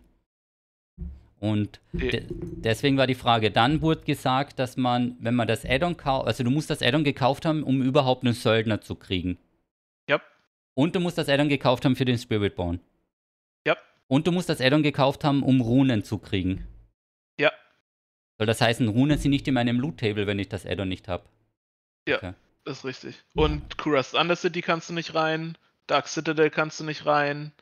Und de deswegen war die Frage, dann wurde gesagt, dass man, wenn man das Addon kauft, also du musst das Addon gekauft haben, um überhaupt einen Söldner zu kriegen. Und du musst das Addon gekauft haben für den Spiritborn. Ja. Und du musst das Addon gekauft haben, um Runen zu kriegen. Ja. Soll das heißen, Runen sind nicht in meinem Loot-Table, wenn ich das Addon nicht habe? Ja, okay. ist richtig. Und Kuras City kannst du nicht rein. Dark Citadel kannst du nicht rein.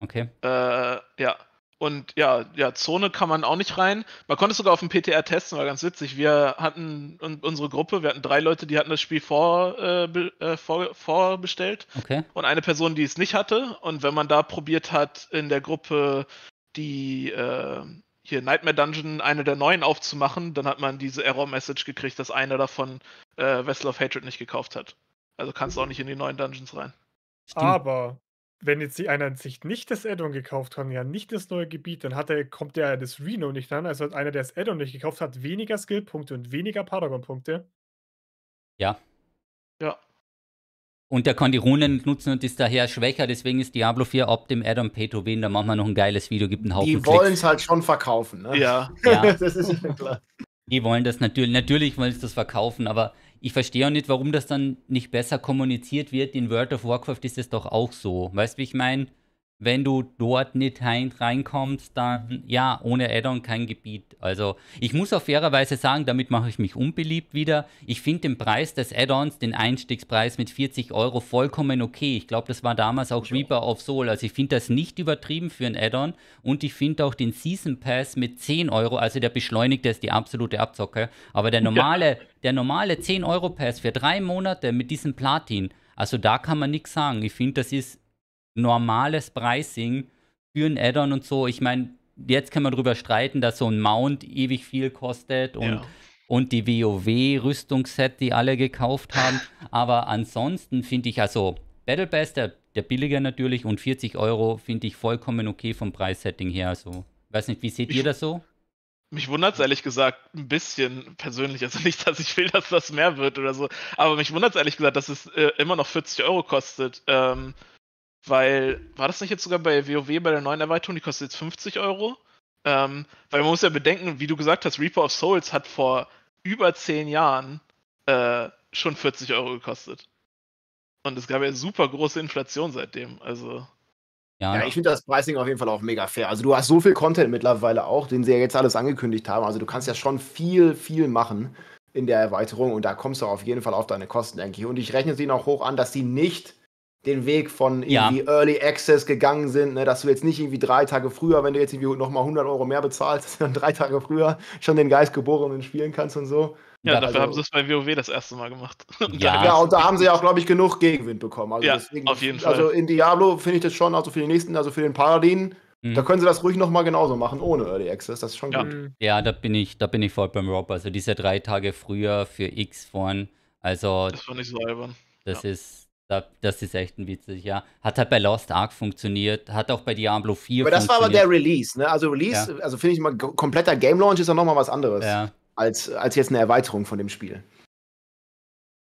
Okay. Äh, ja. Und ja, ja, Zone kann man auch nicht rein. Man konnte es sogar auf dem PTR testen, war ganz witzig. Wir hatten unsere Gruppe, wir hatten drei Leute, die hatten das Spiel vor, äh, äh, vor, vorbestellt. Okay. Und eine Person, die es nicht hatte. Und wenn man da probiert hat, in der Gruppe die äh, hier Nightmare Dungeon eine der neuen aufzumachen, dann hat man diese Error-Message gekriegt, dass einer davon äh, Vessel of Hatred nicht gekauft hat. Also kannst du auch nicht in die neuen Dungeons rein. Stimmt. Aber wenn jetzt die einer sich nicht das Addon gekauft haben, ja nicht das neue Gebiet, dann hat er, kommt der das Reno nicht an. Also hat einer, der das Addon nicht gekauft hat, weniger Skillpunkte und weniger Paragon-Punkte. Ja. Ja. Und der kann die Runen nutzen und ist daher schwächer, deswegen ist Diablo 4 ab dem Addon Pay to Win, da machen wir noch ein geiles Video, gibt einen Haufen Die wollen es halt schon verkaufen, ne? Ja. ja. das ist schon klar. Die wollen das natürlich, natürlich wollen sie das verkaufen, aber ich verstehe auch nicht, warum das dann nicht besser kommuniziert wird. In World of Warcraft ist es doch auch so. Weißt du, wie ich meine? wenn du dort nicht reinkommst, dann ja, ohne Addon kein Gebiet. Also ich muss auf fairerweise sagen, damit mache ich mich unbeliebt wieder. Ich finde den Preis des Addons, den Einstiegspreis mit 40 Euro vollkommen okay. Ich glaube, das war damals auch Reaper of Soul. Also ich finde das nicht übertrieben für ein Addon und ich finde auch den Season Pass mit 10 Euro, also der beschleunigte ist die absolute Abzocke, aber der normale, der normale 10 Euro Pass für drei Monate mit diesem Platin, also da kann man nichts sagen. Ich finde, das ist normales Pricing für ein Addon und so. Ich meine, jetzt kann man darüber streiten, dass so ein Mount ewig viel kostet und, ja. und die WoW-Rüstungsset, die alle gekauft haben. Aber ansonsten finde ich, also Battle Pass, der, der billiger natürlich, und 40 Euro finde ich vollkommen okay vom Preissetting her. Also, weiß nicht, wie seht ich, ihr das so? Mich wundert es ehrlich gesagt ein bisschen persönlich. Also nicht, dass ich will, dass das mehr wird oder so, aber mich wundert es ehrlich gesagt, dass es äh, immer noch 40 Euro kostet. Ähm, weil, war das nicht jetzt sogar bei WoW bei der neuen Erweiterung, die kostet jetzt 50 Euro? Ähm, weil man muss ja bedenken, wie du gesagt hast, Reaper of Souls hat vor über 10 Jahren äh, schon 40 Euro gekostet. Und es gab ja super große Inflation seitdem. Also. Ja, ja ich finde das Pricing auf jeden Fall auch mega fair. Also du hast so viel Content mittlerweile auch, den sie ja jetzt alles angekündigt haben. Also du kannst ja schon viel, viel machen in der Erweiterung und da kommst du auf jeden Fall auf deine Kosten, denke ich. Und ich rechne sie noch hoch an, dass sie nicht den Weg von irgendwie ja. Early Access gegangen sind, ne, dass du jetzt nicht irgendwie drei Tage früher, wenn du jetzt irgendwie nochmal 100 Euro mehr bezahlst, dass du dann drei Tage früher schon den Geistgeborenen spielen kannst und so. Ja, ja dafür also, haben sie es bei WoW das erste Mal gemacht. Ja, ja genau, und da haben sie ja auch, glaube ich, genug Gegenwind bekommen. Also ja, deswegen, auf jeden also Fall. Also in Diablo finde ich das schon, also für den nächsten, also für den Paladin, mhm. da können sie das ruhig nochmal genauso machen, ohne Early Access, das ist schon gut. Ja, da bin ich, da bin ich voll beim Rob, also diese drei Tage früher für X vorn, also... Das fand ich so albern. Das ist das ist echt ein witzig, ja. Hat halt bei Lost Ark funktioniert, hat auch bei Diablo 4 funktioniert. Aber das war aber der Release, ne? Also Release, ja. also finde ich mal, kompletter Game Launch ist ja nochmal was anderes. Ja. Als, als jetzt eine Erweiterung von dem Spiel.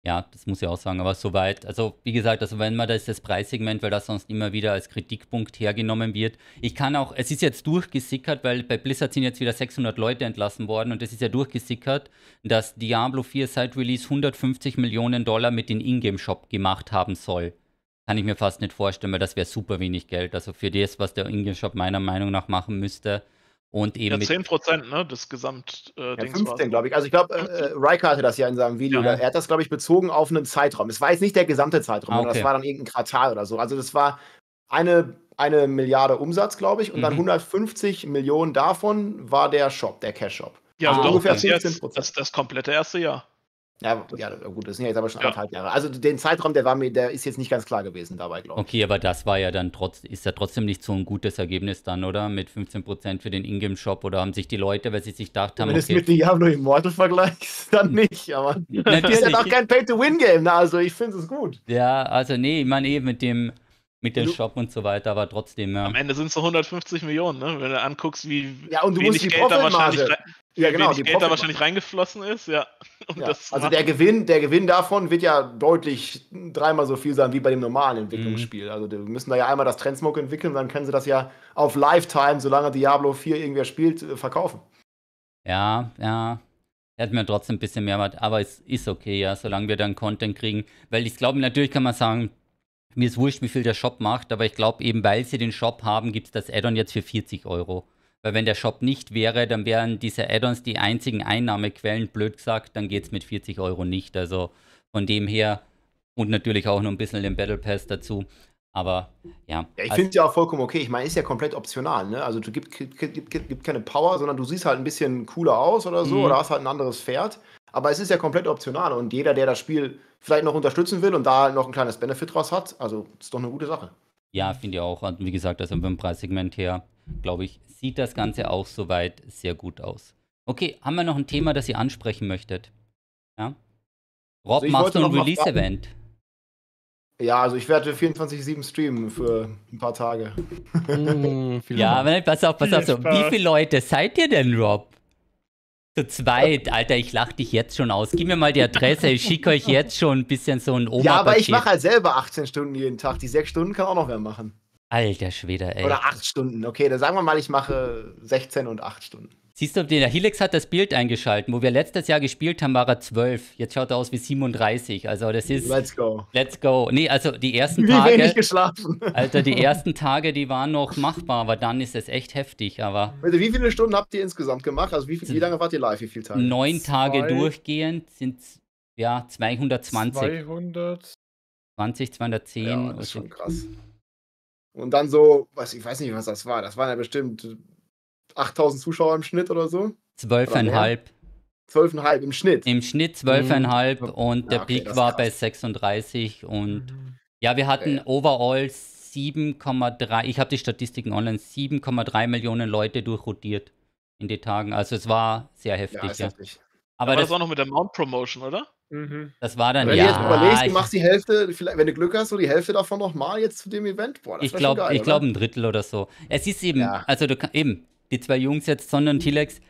Ja, das muss ich auch sagen, aber soweit, also wie gesagt, also wenn man das, das Preissegment, weil das sonst immer wieder als Kritikpunkt hergenommen wird. Ich kann auch, es ist jetzt durchgesickert, weil bei Blizzard sind jetzt wieder 600 Leute entlassen worden und es ist ja durchgesickert, dass Diablo 4 seit Release 150 Millionen Dollar mit dem Ingame-Shop gemacht haben soll. Kann ich mir fast nicht vorstellen, weil das wäre super wenig Geld. Also für das, was der Ingame-Shop meiner Meinung nach machen müsste, und eben ja, 10 Prozent ne, des Gesamt. Äh, ja, 15, glaube ich. Also ich glaube, äh, äh Riker hatte das ja in seinem Video. Ja. Ne? Er hat das, glaube ich, bezogen auf einen Zeitraum. Es war jetzt nicht der gesamte Zeitraum, ah, okay. das war dann irgendein Quartal oder so. Also das war eine, eine Milliarde Umsatz, glaube ich, und mhm. dann 150 Millionen davon war der Shop, der Cash-Shop. Ja, also, also ungefähr 15 Prozent. Das, das komplette erste Jahr. Ja, ja, gut, das sind ja jetzt aber schon ja. anderthalb Jahre. Also den Zeitraum, der war mir, der ist jetzt nicht ganz klar gewesen dabei, glaube ich. Okay, aber das war ja dann trotz, ist ja trotzdem nicht so ein gutes Ergebnis dann, oder? Mit 15% für den Ingame-Shop oder haben sich die Leute, weil sie sich gedacht haben. Wenn du okay, es mit Diablo Immortal vergleichst, dann nicht, aber das ist ja doch kein Pay-to-Win-Game, ne? also ich finde es gut. Ja, also nee, ich meine eben eh mit dem, mit dem Shop und so weiter, aber trotzdem, ja. Am Ende sind es so 150 Millionen, ne? Wenn du anguckst, wie ja, und du wenig musst die Geld da wahrscheinlich ja, genau. Wenig die Geld da wahrscheinlich reingeflossen ist, ja. ja. also der Gewinn, der Gewinn davon wird ja deutlich dreimal so viel sein wie bei dem normalen mhm. Entwicklungsspiel. Mhm. Also wir müssen da ja einmal das Trendsmoke entwickeln, dann können sie das ja auf Lifetime, solange Diablo 4 irgendwer spielt, äh, verkaufen. Ja, ja. Hätten wir trotzdem ein bisschen mehr, aber es ist okay, ja, solange wir dann Content kriegen. Weil ich glaube, natürlich kann man sagen, mir ist wurscht, wie viel der Shop macht, aber ich glaube eben, weil sie den Shop haben, gibt es das Add-on jetzt für 40 Euro. Weil wenn der Shop nicht wäre, dann wären diese Add-ons die einzigen Einnahmequellen, blöd gesagt, dann geht es mit 40 Euro nicht. Also von dem her und natürlich auch noch ein bisschen den Battle Pass dazu. Aber ja. ja ich finde es ja auch vollkommen okay. Ich meine, ist ja komplett optional. Ne? Also, du gibst gibt, gibt, gibt keine Power, sondern du siehst halt ein bisschen cooler aus oder so mhm. oder hast halt ein anderes Pferd. Aber es ist ja komplett optional und jeder, der das Spiel vielleicht noch unterstützen will und da halt noch ein kleines Benefit draus hat, also ist doch eine gute Sache. Ja, finde ich auch. Und wie gesagt, also vom Preissegment her, glaube ich, sieht das Ganze auch soweit sehr gut aus. Okay, haben wir noch ein Thema, das ihr ansprechen möchtet? Ja? Rob, also machst du ein Release-Event? Ja, also ich werde 24-7 streamen für ein paar Tage. Mm, ja, aber pass auf, pass auf. So. Wie viele Leute seid ihr denn, Rob? Zu zweit, Alter, ich lach dich jetzt schon aus. Gib mir mal die Adresse, ich schicke euch jetzt schon ein bisschen so ein oma -Paket. Ja, aber ich mache halt selber 18 Stunden jeden Tag. Die 6 Stunden kann auch noch wer machen. Alter Schwede, ey. Oder acht Stunden. Okay, dann sagen wir mal, ich mache 16 und 8 Stunden. Siehst du, der Helix hat das Bild eingeschaltet. Wo wir letztes Jahr gespielt haben, war er 12. Jetzt schaut er aus wie 37. Also das ist. Let's go. Let's go. Nee, also die ersten wie Tage. Wenig geschlafen. Alter, die ersten Tage, die waren noch machbar, aber dann ist es echt heftig. Aber. wie viele Stunden habt ihr insgesamt gemacht? Also wie, viel, wie lange wart ihr live? Wie viele Tage? Neun Tage Zwei. durchgehend sind ja 220. 220, 210. Ja, das ist schon krass. Und dann so, was, ich weiß nicht, was das war. Das waren ja bestimmt 8000 äh, Zuschauer im Schnitt oder so. 12,5. 12,5 im Schnitt. Im Schnitt 12,5 mhm. und ja, der okay, Peak war bei 36 und mhm. ja, wir hatten okay. overall 7,3, ich habe die Statistiken online, 7,3 Millionen Leute durchrotiert in den Tagen. Also es war sehr heftig. Ja, ja. heftig. Aber, Aber das, das war noch mit der Mount Promotion, oder? Mhm. Das war dann wenn ja. Wenn du jetzt überlegst, du machst die Hälfte, vielleicht, wenn du Glück hast, so die Hälfte davon nochmal jetzt zu dem Event. Boah, ich glaube, ich ein Drittel oder so. Es ist eben, ja. also du, eben, die zwei Jungs jetzt, Son und Tilex,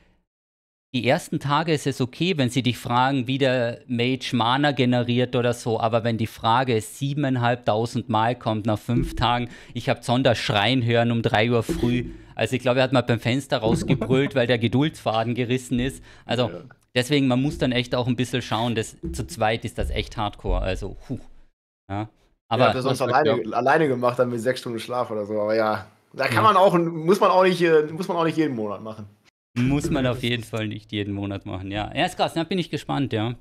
die ersten Tage ist es okay, wenn sie dich fragen, wie der Mage Mana generiert oder so, aber wenn die Frage siebeneinhalbtausend Mal kommt nach fünf Tagen, ich habe Zonder schreien hören um drei Uhr früh. Also ich glaube, er hat mal beim Fenster rausgebrüllt, weil der Geduldsfaden gerissen ist. Also deswegen, man muss dann echt auch ein bisschen schauen, dass zu zweit ist das echt hardcore. Also, huh. Ja. Aber ja, das uns alleine, alleine gemacht dann mit sechs Stunden Schlaf oder so, aber ja. Da kann ja. man auch, muss man auch nicht, äh, muss man auch nicht jeden Monat machen. Muss man auf jeden Fall nicht jeden Monat machen, ja. Ja, ist krass, da bin ich gespannt, ja.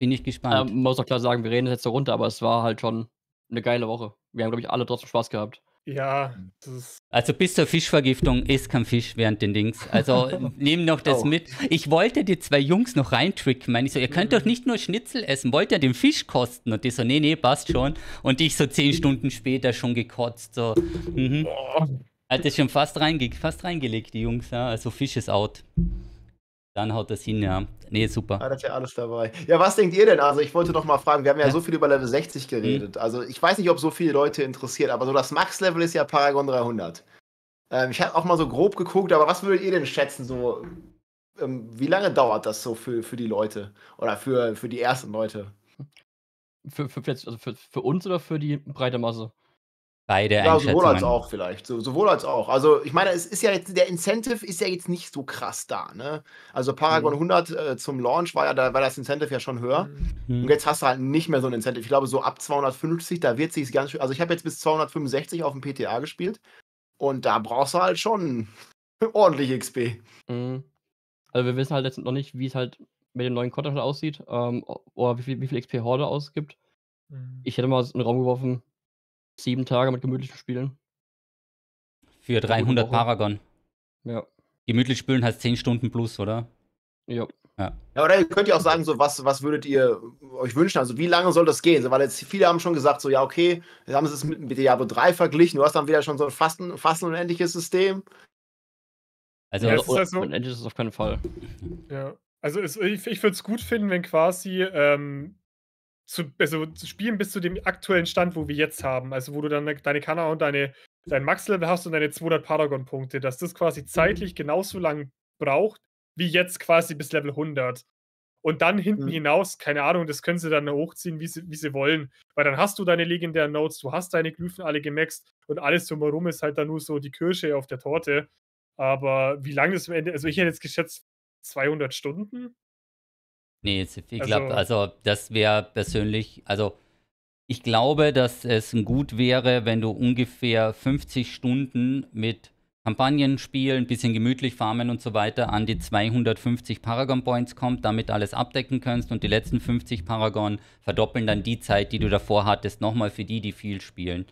Bin ich gespannt. Ja, ähm, man muss auch klar sagen, wir reden jetzt so runter, aber es war halt schon eine geile Woche. Wir haben, glaube ich, alle trotzdem Spaß gehabt. Ja, hm. das ist Also bis zur Fischvergiftung ist kein Fisch während den Dings. Also nehmen noch das mit. Ich wollte die zwei Jungs noch reintricken. Meine ich so, ihr könnt mhm. doch nicht nur Schnitzel essen, wollt ihr den Fisch kosten? Und die so, nee, nee, passt schon. Und ich so zehn Stunden später schon gekotzt. So. Mhm. Hat es schon fast, reinge fast reingelegt, die Jungs. Ja? Also Fisch ist out. Dann haut das hin, ja. Nee, super. Ah, das ist ja alles dabei. Ja, was denkt ihr denn? Also, ich wollte doch mal fragen, wir haben ja, ja. so viel über Level 60 mhm. geredet. Mhm. Also, ich weiß nicht, ob so viele Leute interessiert, aber so das Max-Level ist ja Paragon 300. Ähm, ich habe auch mal so grob geguckt, aber was würdet ihr denn schätzen? So, ähm, wie lange dauert das so für, für die Leute? Oder für, für die ersten Leute? Für, für, also für, für uns oder für die breite Masse? Beide ja, sowohl als auch vielleicht. So, sowohl als auch. Also ich meine, es ist ja jetzt, der Incentive ist ja jetzt nicht so krass da. Ne? Also Paragon mhm. 100 äh, zum Launch war ja da, war das Incentive ja schon höher. Mhm. Und jetzt hast du halt nicht mehr so ein Incentive. Ich glaube, so ab 250, da wird sich ganz schön. Also ich habe jetzt bis 265 auf dem PTA gespielt. Und da brauchst du halt schon ordentlich XP. Mhm. Also wir wissen halt jetzt noch nicht, wie es halt mit dem neuen Content aussieht ähm, oder wie viel, wie viel XP Horde ausgibt. Mhm. Ich hätte mal einen Raum geworfen, sieben Tage mit gemütlichem Spielen. Für 300 Paragon. Ja. Gemütlich spielen heißt 10 Stunden plus, oder? Ja. Ja. ja, oder ihr könnt ihr auch sagen, so was, was würdet ihr euch wünschen? Also, wie lange soll das gehen? So, weil jetzt viele haben schon gesagt, so, ja, okay, jetzt haben sie es mit, mit Diablo 3 verglichen, du hast dann wieder schon so ein fast, fast unendliches System. Also, ja, also, also unendlich ist es auf keinen Fall. Ja. Also, es, ich, ich würde es gut finden, wenn quasi ähm, zu, also zu spielen bis zu dem aktuellen Stand, wo wir jetzt haben. Also wo du dann deine Kana und deine, dein Max-Level hast und deine 200 Paragon-Punkte, dass das quasi mhm. zeitlich genauso lang braucht, wie jetzt quasi bis Level 100. Und dann hinten mhm. hinaus, keine Ahnung, das können sie dann hochziehen, wie sie, wie sie wollen. Weil dann hast du deine legendären Notes, du hast deine Glyphen alle gemaxt und alles drumherum ist halt dann nur so die Kirsche auf der Torte. Aber wie lange das am Ende, also ich hätte jetzt geschätzt 200 Stunden Nee, ich glaube, also, also, das wäre persönlich, also ich glaube, dass es gut wäre, wenn du ungefähr 50 Stunden mit Kampagnenspiel, ein bisschen gemütlich farmen und so weiter, an die 250 Paragon Points kommt, damit alles abdecken kannst und die letzten 50 Paragon verdoppeln dann die Zeit, die du davor hattest, nochmal für die, die viel spielen.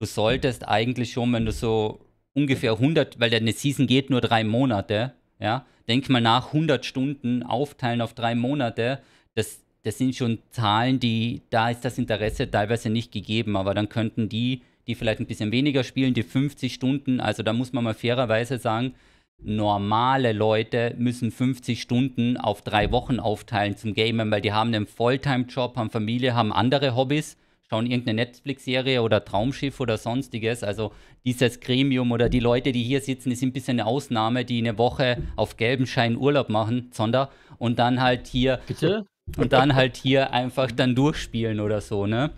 Du solltest eigentlich schon, wenn du so ungefähr 100, weil deine Season geht nur drei Monate, ja, denk mal nach, 100 Stunden aufteilen auf drei Monate, das, das sind schon Zahlen, die, da ist das Interesse teilweise nicht gegeben, aber dann könnten die, die vielleicht ein bisschen weniger spielen, die 50 Stunden, also da muss man mal fairerweise sagen, normale Leute müssen 50 Stunden auf drei Wochen aufteilen zum Gamen, weil die haben einen Volltime-Job, haben Familie, haben andere Hobbys schauen irgendeine Netflix-Serie oder Traumschiff oder sonstiges. Also dieses Gremium oder die Leute, die hier sitzen, ist ein bisschen eine Ausnahme, die eine Woche auf gelben Schein Urlaub machen, Sonder, und dann halt hier Bitte? und dann halt hier einfach dann durchspielen oder so, ne?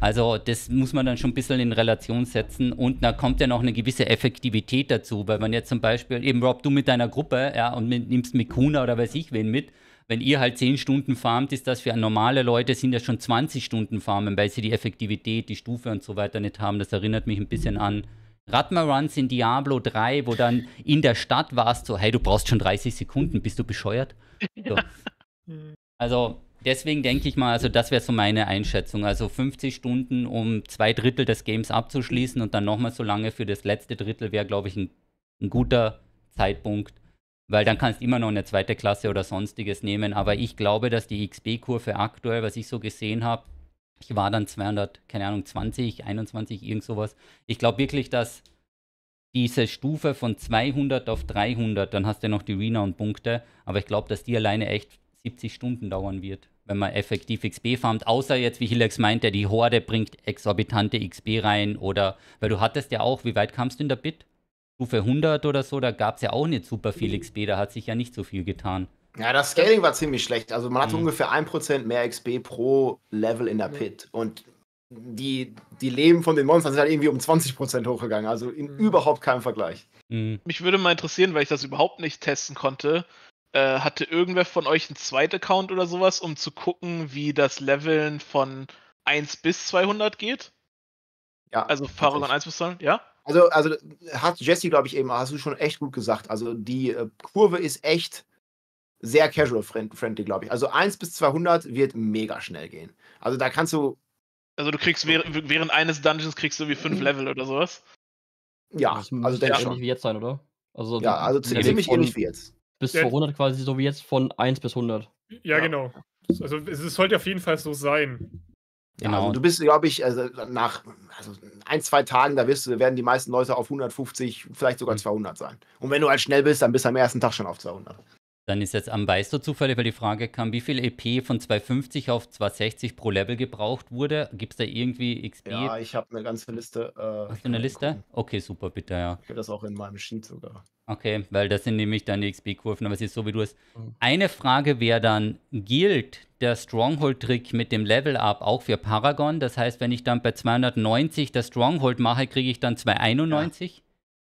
Also das muss man dann schon ein bisschen in Relation setzen und da kommt ja noch eine gewisse Effektivität dazu, weil man jetzt zum Beispiel, eben Rob, du mit deiner Gruppe, ja, und mit, nimmst Mikuna oder weiß ich wen mit wenn ihr halt 10 Stunden farmt, ist das für normale Leute sind das schon 20 Stunden farmen, weil sie die Effektivität, die Stufe und so weiter nicht haben. Das erinnert mich ein bisschen an Ratma-Runs in Diablo 3, wo dann in der Stadt warst, so, hey, du brauchst schon 30 Sekunden, bist du bescheuert? So. Hm. Also deswegen denke ich mal, also das wäre so meine Einschätzung. Also 50 Stunden, um zwei Drittel des Games abzuschließen und dann nochmal so lange für das letzte Drittel wäre, glaube ich, ein, ein guter Zeitpunkt, weil dann kannst du immer noch eine zweite Klasse oder sonstiges nehmen. Aber ich glaube, dass die XB-Kurve aktuell, was ich so gesehen habe, ich war dann 200, keine Ahnung, 20, 21, irgend sowas. Ich glaube wirklich, dass diese Stufe von 200 auf 300, dann hast du noch die Renown-Punkte, aber ich glaube, dass die alleine echt 70 Stunden dauern wird, wenn man effektiv XP farmt. Außer jetzt, wie Hilex meinte, die Horde bringt exorbitante XP rein oder, weil du hattest ja auch, wie weit kamst du in der Bit? Stufe 100 oder so, da gab es ja auch nicht super viel XP, da hat sich ja nicht so viel getan. Ja, das Scaling war ziemlich schlecht. Also man hatte mhm. ungefähr 1% mehr XP pro Level in der Pit. Und die, die Leben von den Monstern sind halt irgendwie um 20% hochgegangen. Also in mhm. überhaupt keinem Vergleich. Mhm. Mich würde mal interessieren, weil ich das überhaupt nicht testen konnte. Äh, hatte irgendwer von euch einen Zweit-Account oder sowas, um zu gucken, wie das Leveln von 1 bis 200 geht? Ja. Also Fahrer von 1 bis 200, ja? Also, also hat Jesse, glaube ich, eben, hast du schon echt gut gesagt. Also die äh, Kurve ist echt sehr casual-friendly, glaube ich. Also 1 bis 200 wird mega schnell gehen. Also da kannst du. Also du kriegst während, während eines Dungeons kriegst du wie fünf mhm. Level oder sowas. Ja, also das ja schon. ähnlich wie jetzt sein, oder? Also ja, also ziemlich ähnlich wie jetzt. Bis ja. 200 quasi, so wie jetzt von 1 bis 100. Ja, ja. genau. Also es sollte auf jeden Fall so sein. Genau. Ja, genau, also du bist, glaube ich, also nach also ein, zwei Tagen, da wirst du, werden die meisten Leute auf 150, vielleicht sogar 200 hm. sein. Und wenn du halt schnell bist, dann bist du am ersten Tag schon auf 200. Dann ist jetzt am Beister zufällig, weil die Frage kam, wie viel EP von 250 auf 260 pro Level gebraucht wurde. Gibt es da irgendwie XP? E ja, ich habe eine ganze Liste. Äh, Hast du eine Liste? Gucken. Okay, super, bitte, ja. Ich habe das auch in meinem Sheet sogar. Okay, weil das sind nämlich dann die XP-Kurven, e aber es ist so, wie du es. Mhm. Eine Frage wäre dann, gilt der Stronghold-Trick mit dem Level-Up auch für Paragon? Das heißt, wenn ich dann bei 290 das Stronghold mache, kriege ich dann 291? Ja.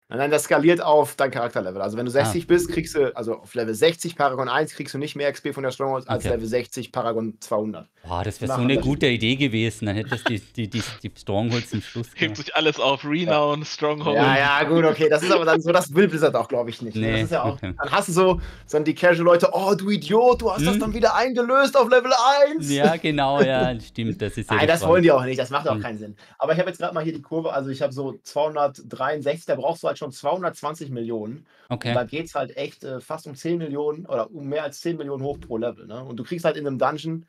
Nein, nein, das skaliert auf dein Charakterlevel. Also wenn du 60 ah. bist, kriegst du, also auf Level 60 Paragon 1 kriegst du nicht mehr XP von der Stronghold als Level 60 Paragon 200. Boah, das wäre so eine gute Idee gewesen. Dann hättest du die, die, die, die Strongholds zum Schluss. Hebt sich alles auf Renown, ja. Stronghold. Ja, ja, gut, okay. Das ist aber dann so, das will Blizzard auch, glaube ich, nicht. Nee, das ist ja auch, okay. Dann hast du so dann die Casual-Leute, oh du Idiot, du hast hm? das dann wieder eingelöst auf Level 1. Ja, genau, ja, stimmt. Das ist ja Nein, das wollen die auch nicht. Das macht auch hm. keinen Sinn. Aber ich habe jetzt gerade mal hier die Kurve, also ich habe so 263, da brauchst du halt halt schon 220 Millionen. Okay. Und da geht es halt echt äh, fast um 10 Millionen oder um mehr als 10 Millionen hoch pro Level. Ne? Und du kriegst halt in einem Dungeon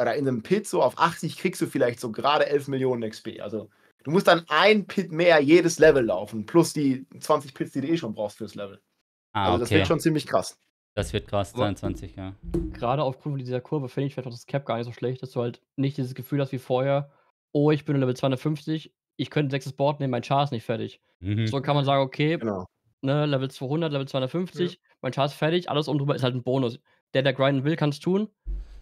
oder in einem Pit so auf 80 kriegst du vielleicht so gerade 11 Millionen XP. Also du musst dann ein Pit mehr jedes Level laufen, plus die 20 Pits, die du eh schon brauchst fürs Level. Ah, also das wird schon ziemlich krass. Das wird krass, 22, ja. Gerade aufgrund dieser Kurve finde ich vielleicht auch das Cap gar nicht so schlecht, dass du halt nicht dieses Gefühl hast wie vorher, oh, ich bin Level 250, ich könnte ein sechstes Board nehmen, mein Char ist nicht fertig. Mhm. So kann man sagen, okay, genau. ne, Level 200, Level 250, ja. mein Char ist fertig, alles um drüber ist halt ein Bonus. Der, der grinden will, kann es tun,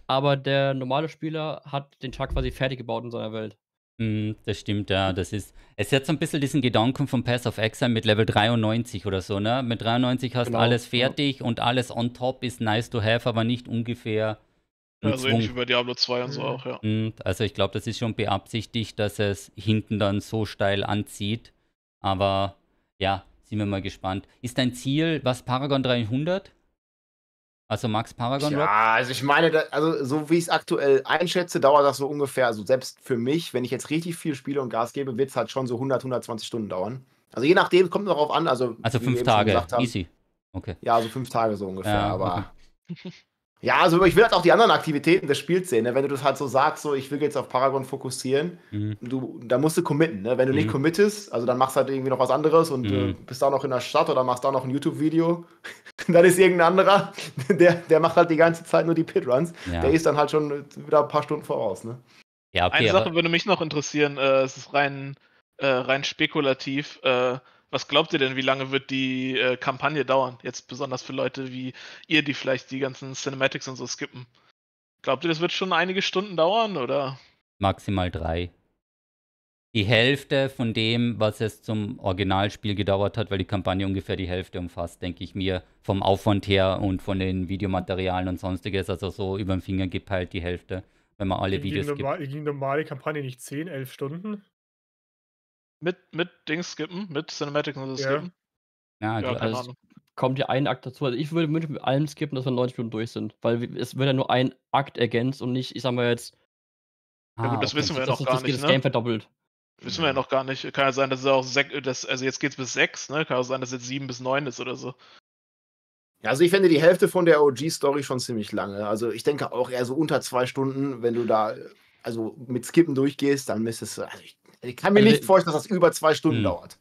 aber der normale Spieler hat den Char quasi fertig gebaut in seiner Welt. Mhm, das stimmt, ja. Das ist, es hat so ein bisschen diesen Gedanken vom Pass of Exile mit Level 93 oder so, ne? Mit 93 hast du genau. alles fertig ja. und alles on top ist nice to have, aber nicht ungefähr also ähnlich wie bei Diablo 2 und so mhm. auch, ja. Mhm. Also ich glaube, das ist schon beabsichtigt, dass es hinten dann so steil anzieht. Aber ja, sind wir mal gespannt. Ist dein Ziel was Paragon 300? Also Max Paragon? Ja, also ich meine, also so wie ich es aktuell einschätze, dauert das so ungefähr, also selbst für mich, wenn ich jetzt richtig viel spiele und Gas gebe, wird es halt schon so 100, 120 Stunden dauern. Also je nachdem, kommt darauf an. Also, also fünf Tage, easy. Okay. Ja, also fünf Tage so ungefähr, ja, aber... Okay. Ja, also ich will halt auch die anderen Aktivitäten des Spiels sehen. Ne? Wenn du das halt so sagst, so ich will jetzt auf Paragon fokussieren, mhm. du, dann musst du committen. Ne? Wenn du mhm. nicht committest, also dann machst du halt irgendwie noch was anderes und äh, mhm. äh, bist da noch in der Stadt oder machst da noch ein YouTube-Video, dann ist irgendein anderer, der, der macht halt die ganze Zeit nur die Pitruns. Ja. Der ist dann halt schon wieder ein paar Stunden voraus. Ne? Ja, okay, Eine Sache würde mich noch interessieren, äh, es ist rein, äh, rein spekulativ. Äh, was glaubt ihr denn, wie lange wird die äh, Kampagne dauern? Jetzt besonders für Leute wie ihr, die vielleicht die ganzen Cinematics und so skippen. Glaubt ihr, das wird schon einige Stunden dauern oder? Maximal drei. Die Hälfte von dem, was es zum Originalspiel gedauert hat, weil die Kampagne ungefähr die Hälfte umfasst, denke ich mir, vom Aufwand her und von den Videomaterialien und sonstiges, also so über den Finger gepeilt die Hälfte, wenn man alle ging Videos. Normal, gibt. Ging normale Kampagne nicht 10, 11 Stunden? Mit, mit Dings skippen, mit Cinematic und so skippen. Ja, ja also kommt ja ein Akt dazu. Also ich würde mit allem skippen, dass wir 90 Minuten durch sind, weil es wird ja nur ein Akt ergänzt und nicht, ich sag mal jetzt. Ah, ja gut, ah, das okay, wissen wir ja noch das, gar das, nicht. Das ne? Game ne? verdoppelt. Wissen wir ja noch gar nicht. Kann ja sein, dass es auch sech, also jetzt geht's bis 6, ne? Kann ja sein, dass jetzt 7 bis 9 ist oder so. Ja, also ich finde die Hälfte von der OG-Story schon ziemlich lange. Also ich denke auch eher so unter zwei Stunden, wenn du da also mit Skippen durchgehst, dann müsstest du, also ich ich kann mir also, nicht vorstellen, dass das über zwei Stunden mh. Hm. dauert.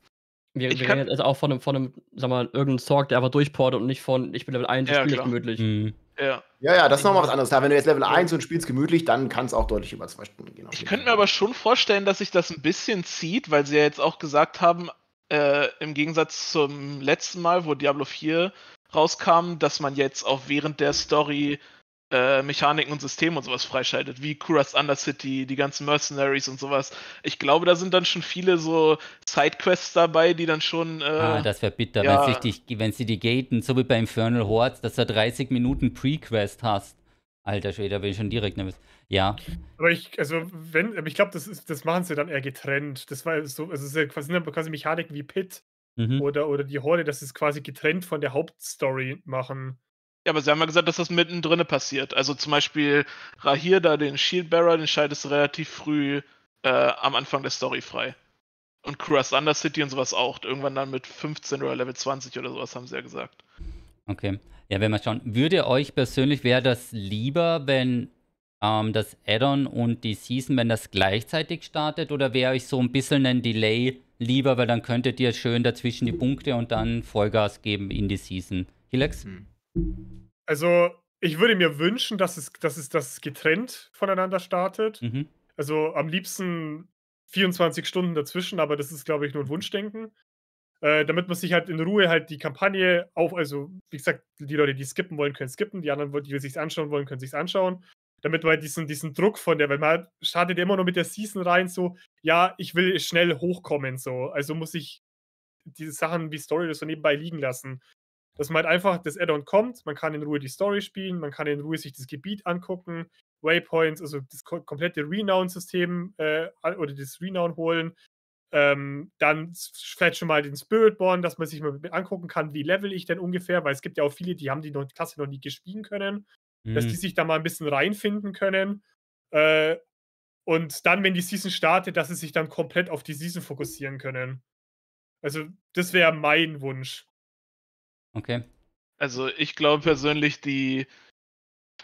Wir, wir reden jetzt also auch von einem, von einem, sag mal, irgendeinem Sorg, der einfach durchportet und nicht von, ich bin Level 1 ich ja, spiele gemütlich. Mhm. Ja. ja, ja, das ist nochmal was anderes. Wenn du jetzt Level 1 und spielst gemütlich, dann kann es auch deutlich über zwei Stunden gehen. Ich könnte mir aber schon vorstellen, dass sich das ein bisschen zieht, weil sie ja jetzt auch gesagt haben, äh, im Gegensatz zum letzten Mal, wo Diablo 4 rauskam, dass man jetzt auch während der Story äh, Mechaniken und Systeme und sowas freischaltet, wie Kuras Undercity, die ganzen Mercenaries und sowas. Ich glaube, da sind dann schon viele so Sidequests dabei, die dann schon. Äh, ah, das wäre bitter, ja. wenn, sich die, wenn sie die gaten, so wie bei Infernal Horde, dass du 30 Minuten Pre-Quest hast. Alter Schwede, will ich schon direkt nehmen. Ja. Aber ich, also, wenn, ich glaube, das, ist, das machen sie dann eher getrennt. Das war so, also sind ja quasi Mechaniken wie Pit mhm. oder, oder die Horde, dass sie es quasi getrennt von der Hauptstory machen. Ja, aber sie haben ja gesagt, dass das mittendrin passiert. Also zum Beispiel Rahir, da den Shieldbearer, den schaltest du relativ früh äh, am Anfang der Story frei. Und Under City und sowas auch. Irgendwann dann mit 15 oder Level 20 oder sowas haben sie ja gesagt. Okay. Ja, wenn wir schauen. Würde euch persönlich, wäre das lieber, wenn ähm, das Addon und die Season, wenn das gleichzeitig startet? Oder wäre euch so ein bisschen ein Delay lieber, weil dann könntet ihr schön dazwischen die Punkte und dann Vollgas geben in die Season? Hilex? Hm. Also, ich würde mir wünschen, dass es, dass es das getrennt voneinander startet. Mhm. Also am liebsten 24 Stunden dazwischen, aber das ist, glaube ich, nur ein Wunschdenken. Äh, damit man sich halt in Ruhe halt die Kampagne auf, also wie gesagt, die Leute, die skippen wollen, können skippen, die anderen, die sich anschauen wollen, können sich anschauen. Damit man halt diesen, diesen Druck von der, weil man startet immer nur mit der Season rein, so, ja, ich will schnell hochkommen, so. Also muss ich diese Sachen wie Story das so nebenbei liegen lassen dass man halt einfach das Add-on kommt, man kann in Ruhe die Story spielen, man kann in Ruhe sich das Gebiet angucken, Waypoints, also das komplette Renown-System äh, oder das Renown holen. Ähm, dann vielleicht schon mal den Spiritborn, dass man sich mal angucken kann, wie level ich denn ungefähr, weil es gibt ja auch viele, die haben die Klasse noch nie gespielt können, mhm. dass die mhm. sich da mal ein bisschen reinfinden können. Äh, und dann, wenn die Season startet, dass sie sich dann komplett auf die Season fokussieren können. Also, das wäre mein Wunsch. Okay. Also ich glaube persönlich, die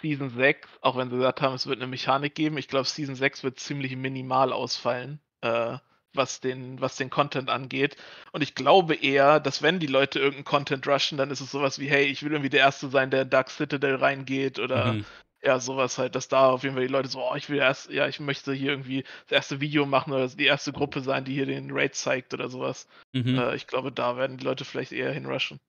Season 6, auch wenn sie gesagt haben, es wird eine Mechanik geben, ich glaube, Season 6 wird ziemlich minimal ausfallen, äh, was, den, was den Content angeht. Und ich glaube eher, dass wenn die Leute irgendeinen Content rushen, dann ist es sowas wie, hey, ich will irgendwie der Erste sein, der in Dark Citadel reingeht oder mhm. ja, sowas halt, dass da auf jeden Fall die Leute so, oh, ich will erst, ja, ich möchte hier irgendwie das erste Video machen oder die erste Gruppe sein, die hier den Raid zeigt oder sowas. Mhm. Äh, ich glaube, da werden die Leute vielleicht eher hinrushen.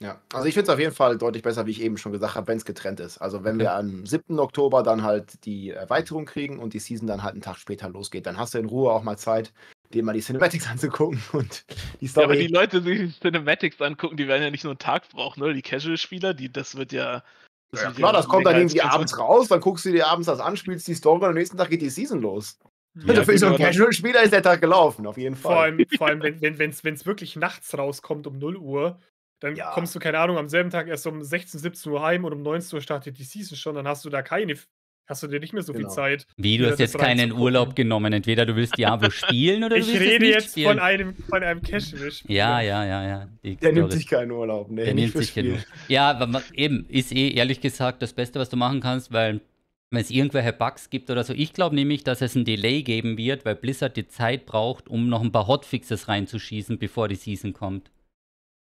Ja, also ich finde es auf jeden Fall deutlich besser, wie ich eben schon gesagt habe, wenn es getrennt ist. Also wenn wir am 7. Oktober dann halt die Erweiterung kriegen und die Season dann halt einen Tag später losgeht, dann hast du in Ruhe auch mal Zeit, dir mal die Cinematics anzugucken und die Story. Ja, aber die Leute, die sich Cinematics angucken, die werden ja nicht nur einen Tag brauchen, ne? Die Casual-Spieler, die, das wird ja. Das ja, wird klar, das kommt dann irgendwie abends raus, dann guckst du dir abends das an, spielst die Story und am nächsten Tag geht die Season los. Ja, also für so einen genau. Casual-Spieler ist der Tag gelaufen, auf jeden Fall. Vor allem, vor allem wenn es wenn, wirklich nachts rauskommt um 0 Uhr dann ja. kommst du, keine Ahnung, am selben Tag erst um 16, 17 Uhr heim und um 19 Uhr startet die Season schon. Dann hast du da keine hast du dir nicht mehr so genau. viel Zeit. Wie, du hast jetzt keinen Urlaub genommen. Entweder du willst Diablo spielen oder du ich willst rede nicht jetzt spielen. von einem, von einem Casual-Spiel. Ja, ja, ja, ja. Ich der nimmt sich keinen Urlaub. Nee, der nimmt sich keinen Urlaub. Ja, eben, ist eh ehrlich gesagt das Beste, was du machen kannst, weil wenn es irgendwelche Bugs gibt oder so. Ich glaube nämlich, dass es ein Delay geben wird, weil Blizzard die Zeit braucht, um noch ein paar Hotfixes reinzuschießen, bevor die Season kommt.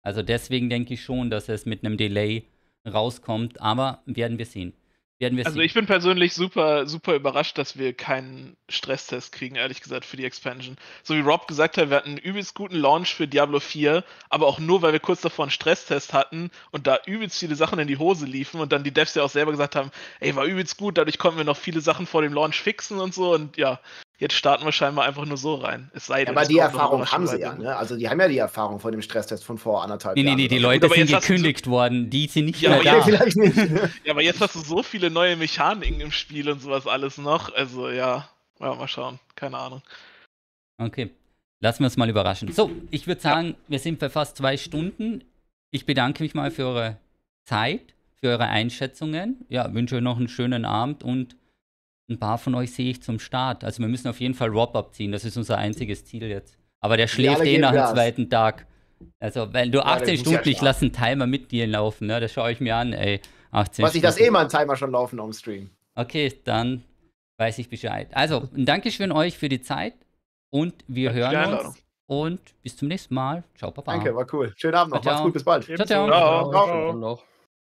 Also deswegen denke ich schon, dass es mit einem Delay rauskommt, aber werden wir sehen. Werden wir also sehen. ich bin persönlich super, super überrascht, dass wir keinen Stresstest kriegen, ehrlich gesagt, für die Expansion. So wie Rob gesagt hat, wir hatten einen übelst guten Launch für Diablo 4, aber auch nur, weil wir kurz davor einen Stresstest hatten und da übelst viele Sachen in die Hose liefen und dann die Devs ja auch selber gesagt haben, ey, war übelst gut, dadurch konnten wir noch viele Sachen vor dem Launch fixen und so und ja, Jetzt starten wir scheinbar einfach nur so rein. Es sei denn, ja, aber die Erfahrung haben sie ja. Ne? Also die haben ja die Erfahrung von dem Stresstest von vor anderthalb Jahren. Nee, nee, nee, die Leute sind gekündigt du... worden. Die sind nicht ja, mehr da. Vielleicht nicht. ja, aber jetzt hast du so viele neue Mechaniken im Spiel und sowas alles noch. Also ja, ja mal schauen. Keine Ahnung. Okay. Lassen wir uns mal überraschen. So, ich würde sagen, ja. wir sind bei fast zwei Stunden. Ich bedanke mich mal für eure Zeit, für eure Einschätzungen. Ja, wünsche euch noch einen schönen Abend und ein paar von euch sehe ich zum Start. Also wir müssen auf jeden Fall Rob abziehen. Das ist unser einziges Ziel jetzt. Aber der schläft eh nach dem zweiten Tag. Also wenn du 18 ja, Stunden, ja ich lasse einen Timer mit dir laufen. Ne? Das schaue ich mir an, ey. 18 Was Stunden. ich das eh mal einen Timer schon laufen am Stream. Okay, dann weiß ich Bescheid. Also, ein Dankeschön euch für die Zeit und wir Danke hören uns. Und bis zum nächsten Mal. Ciao, Papa. Danke, war cool. Schönen Abend noch. Ciao, Macht's gut, bis bald. Ciao, ciao. ciao. ciao. ciao.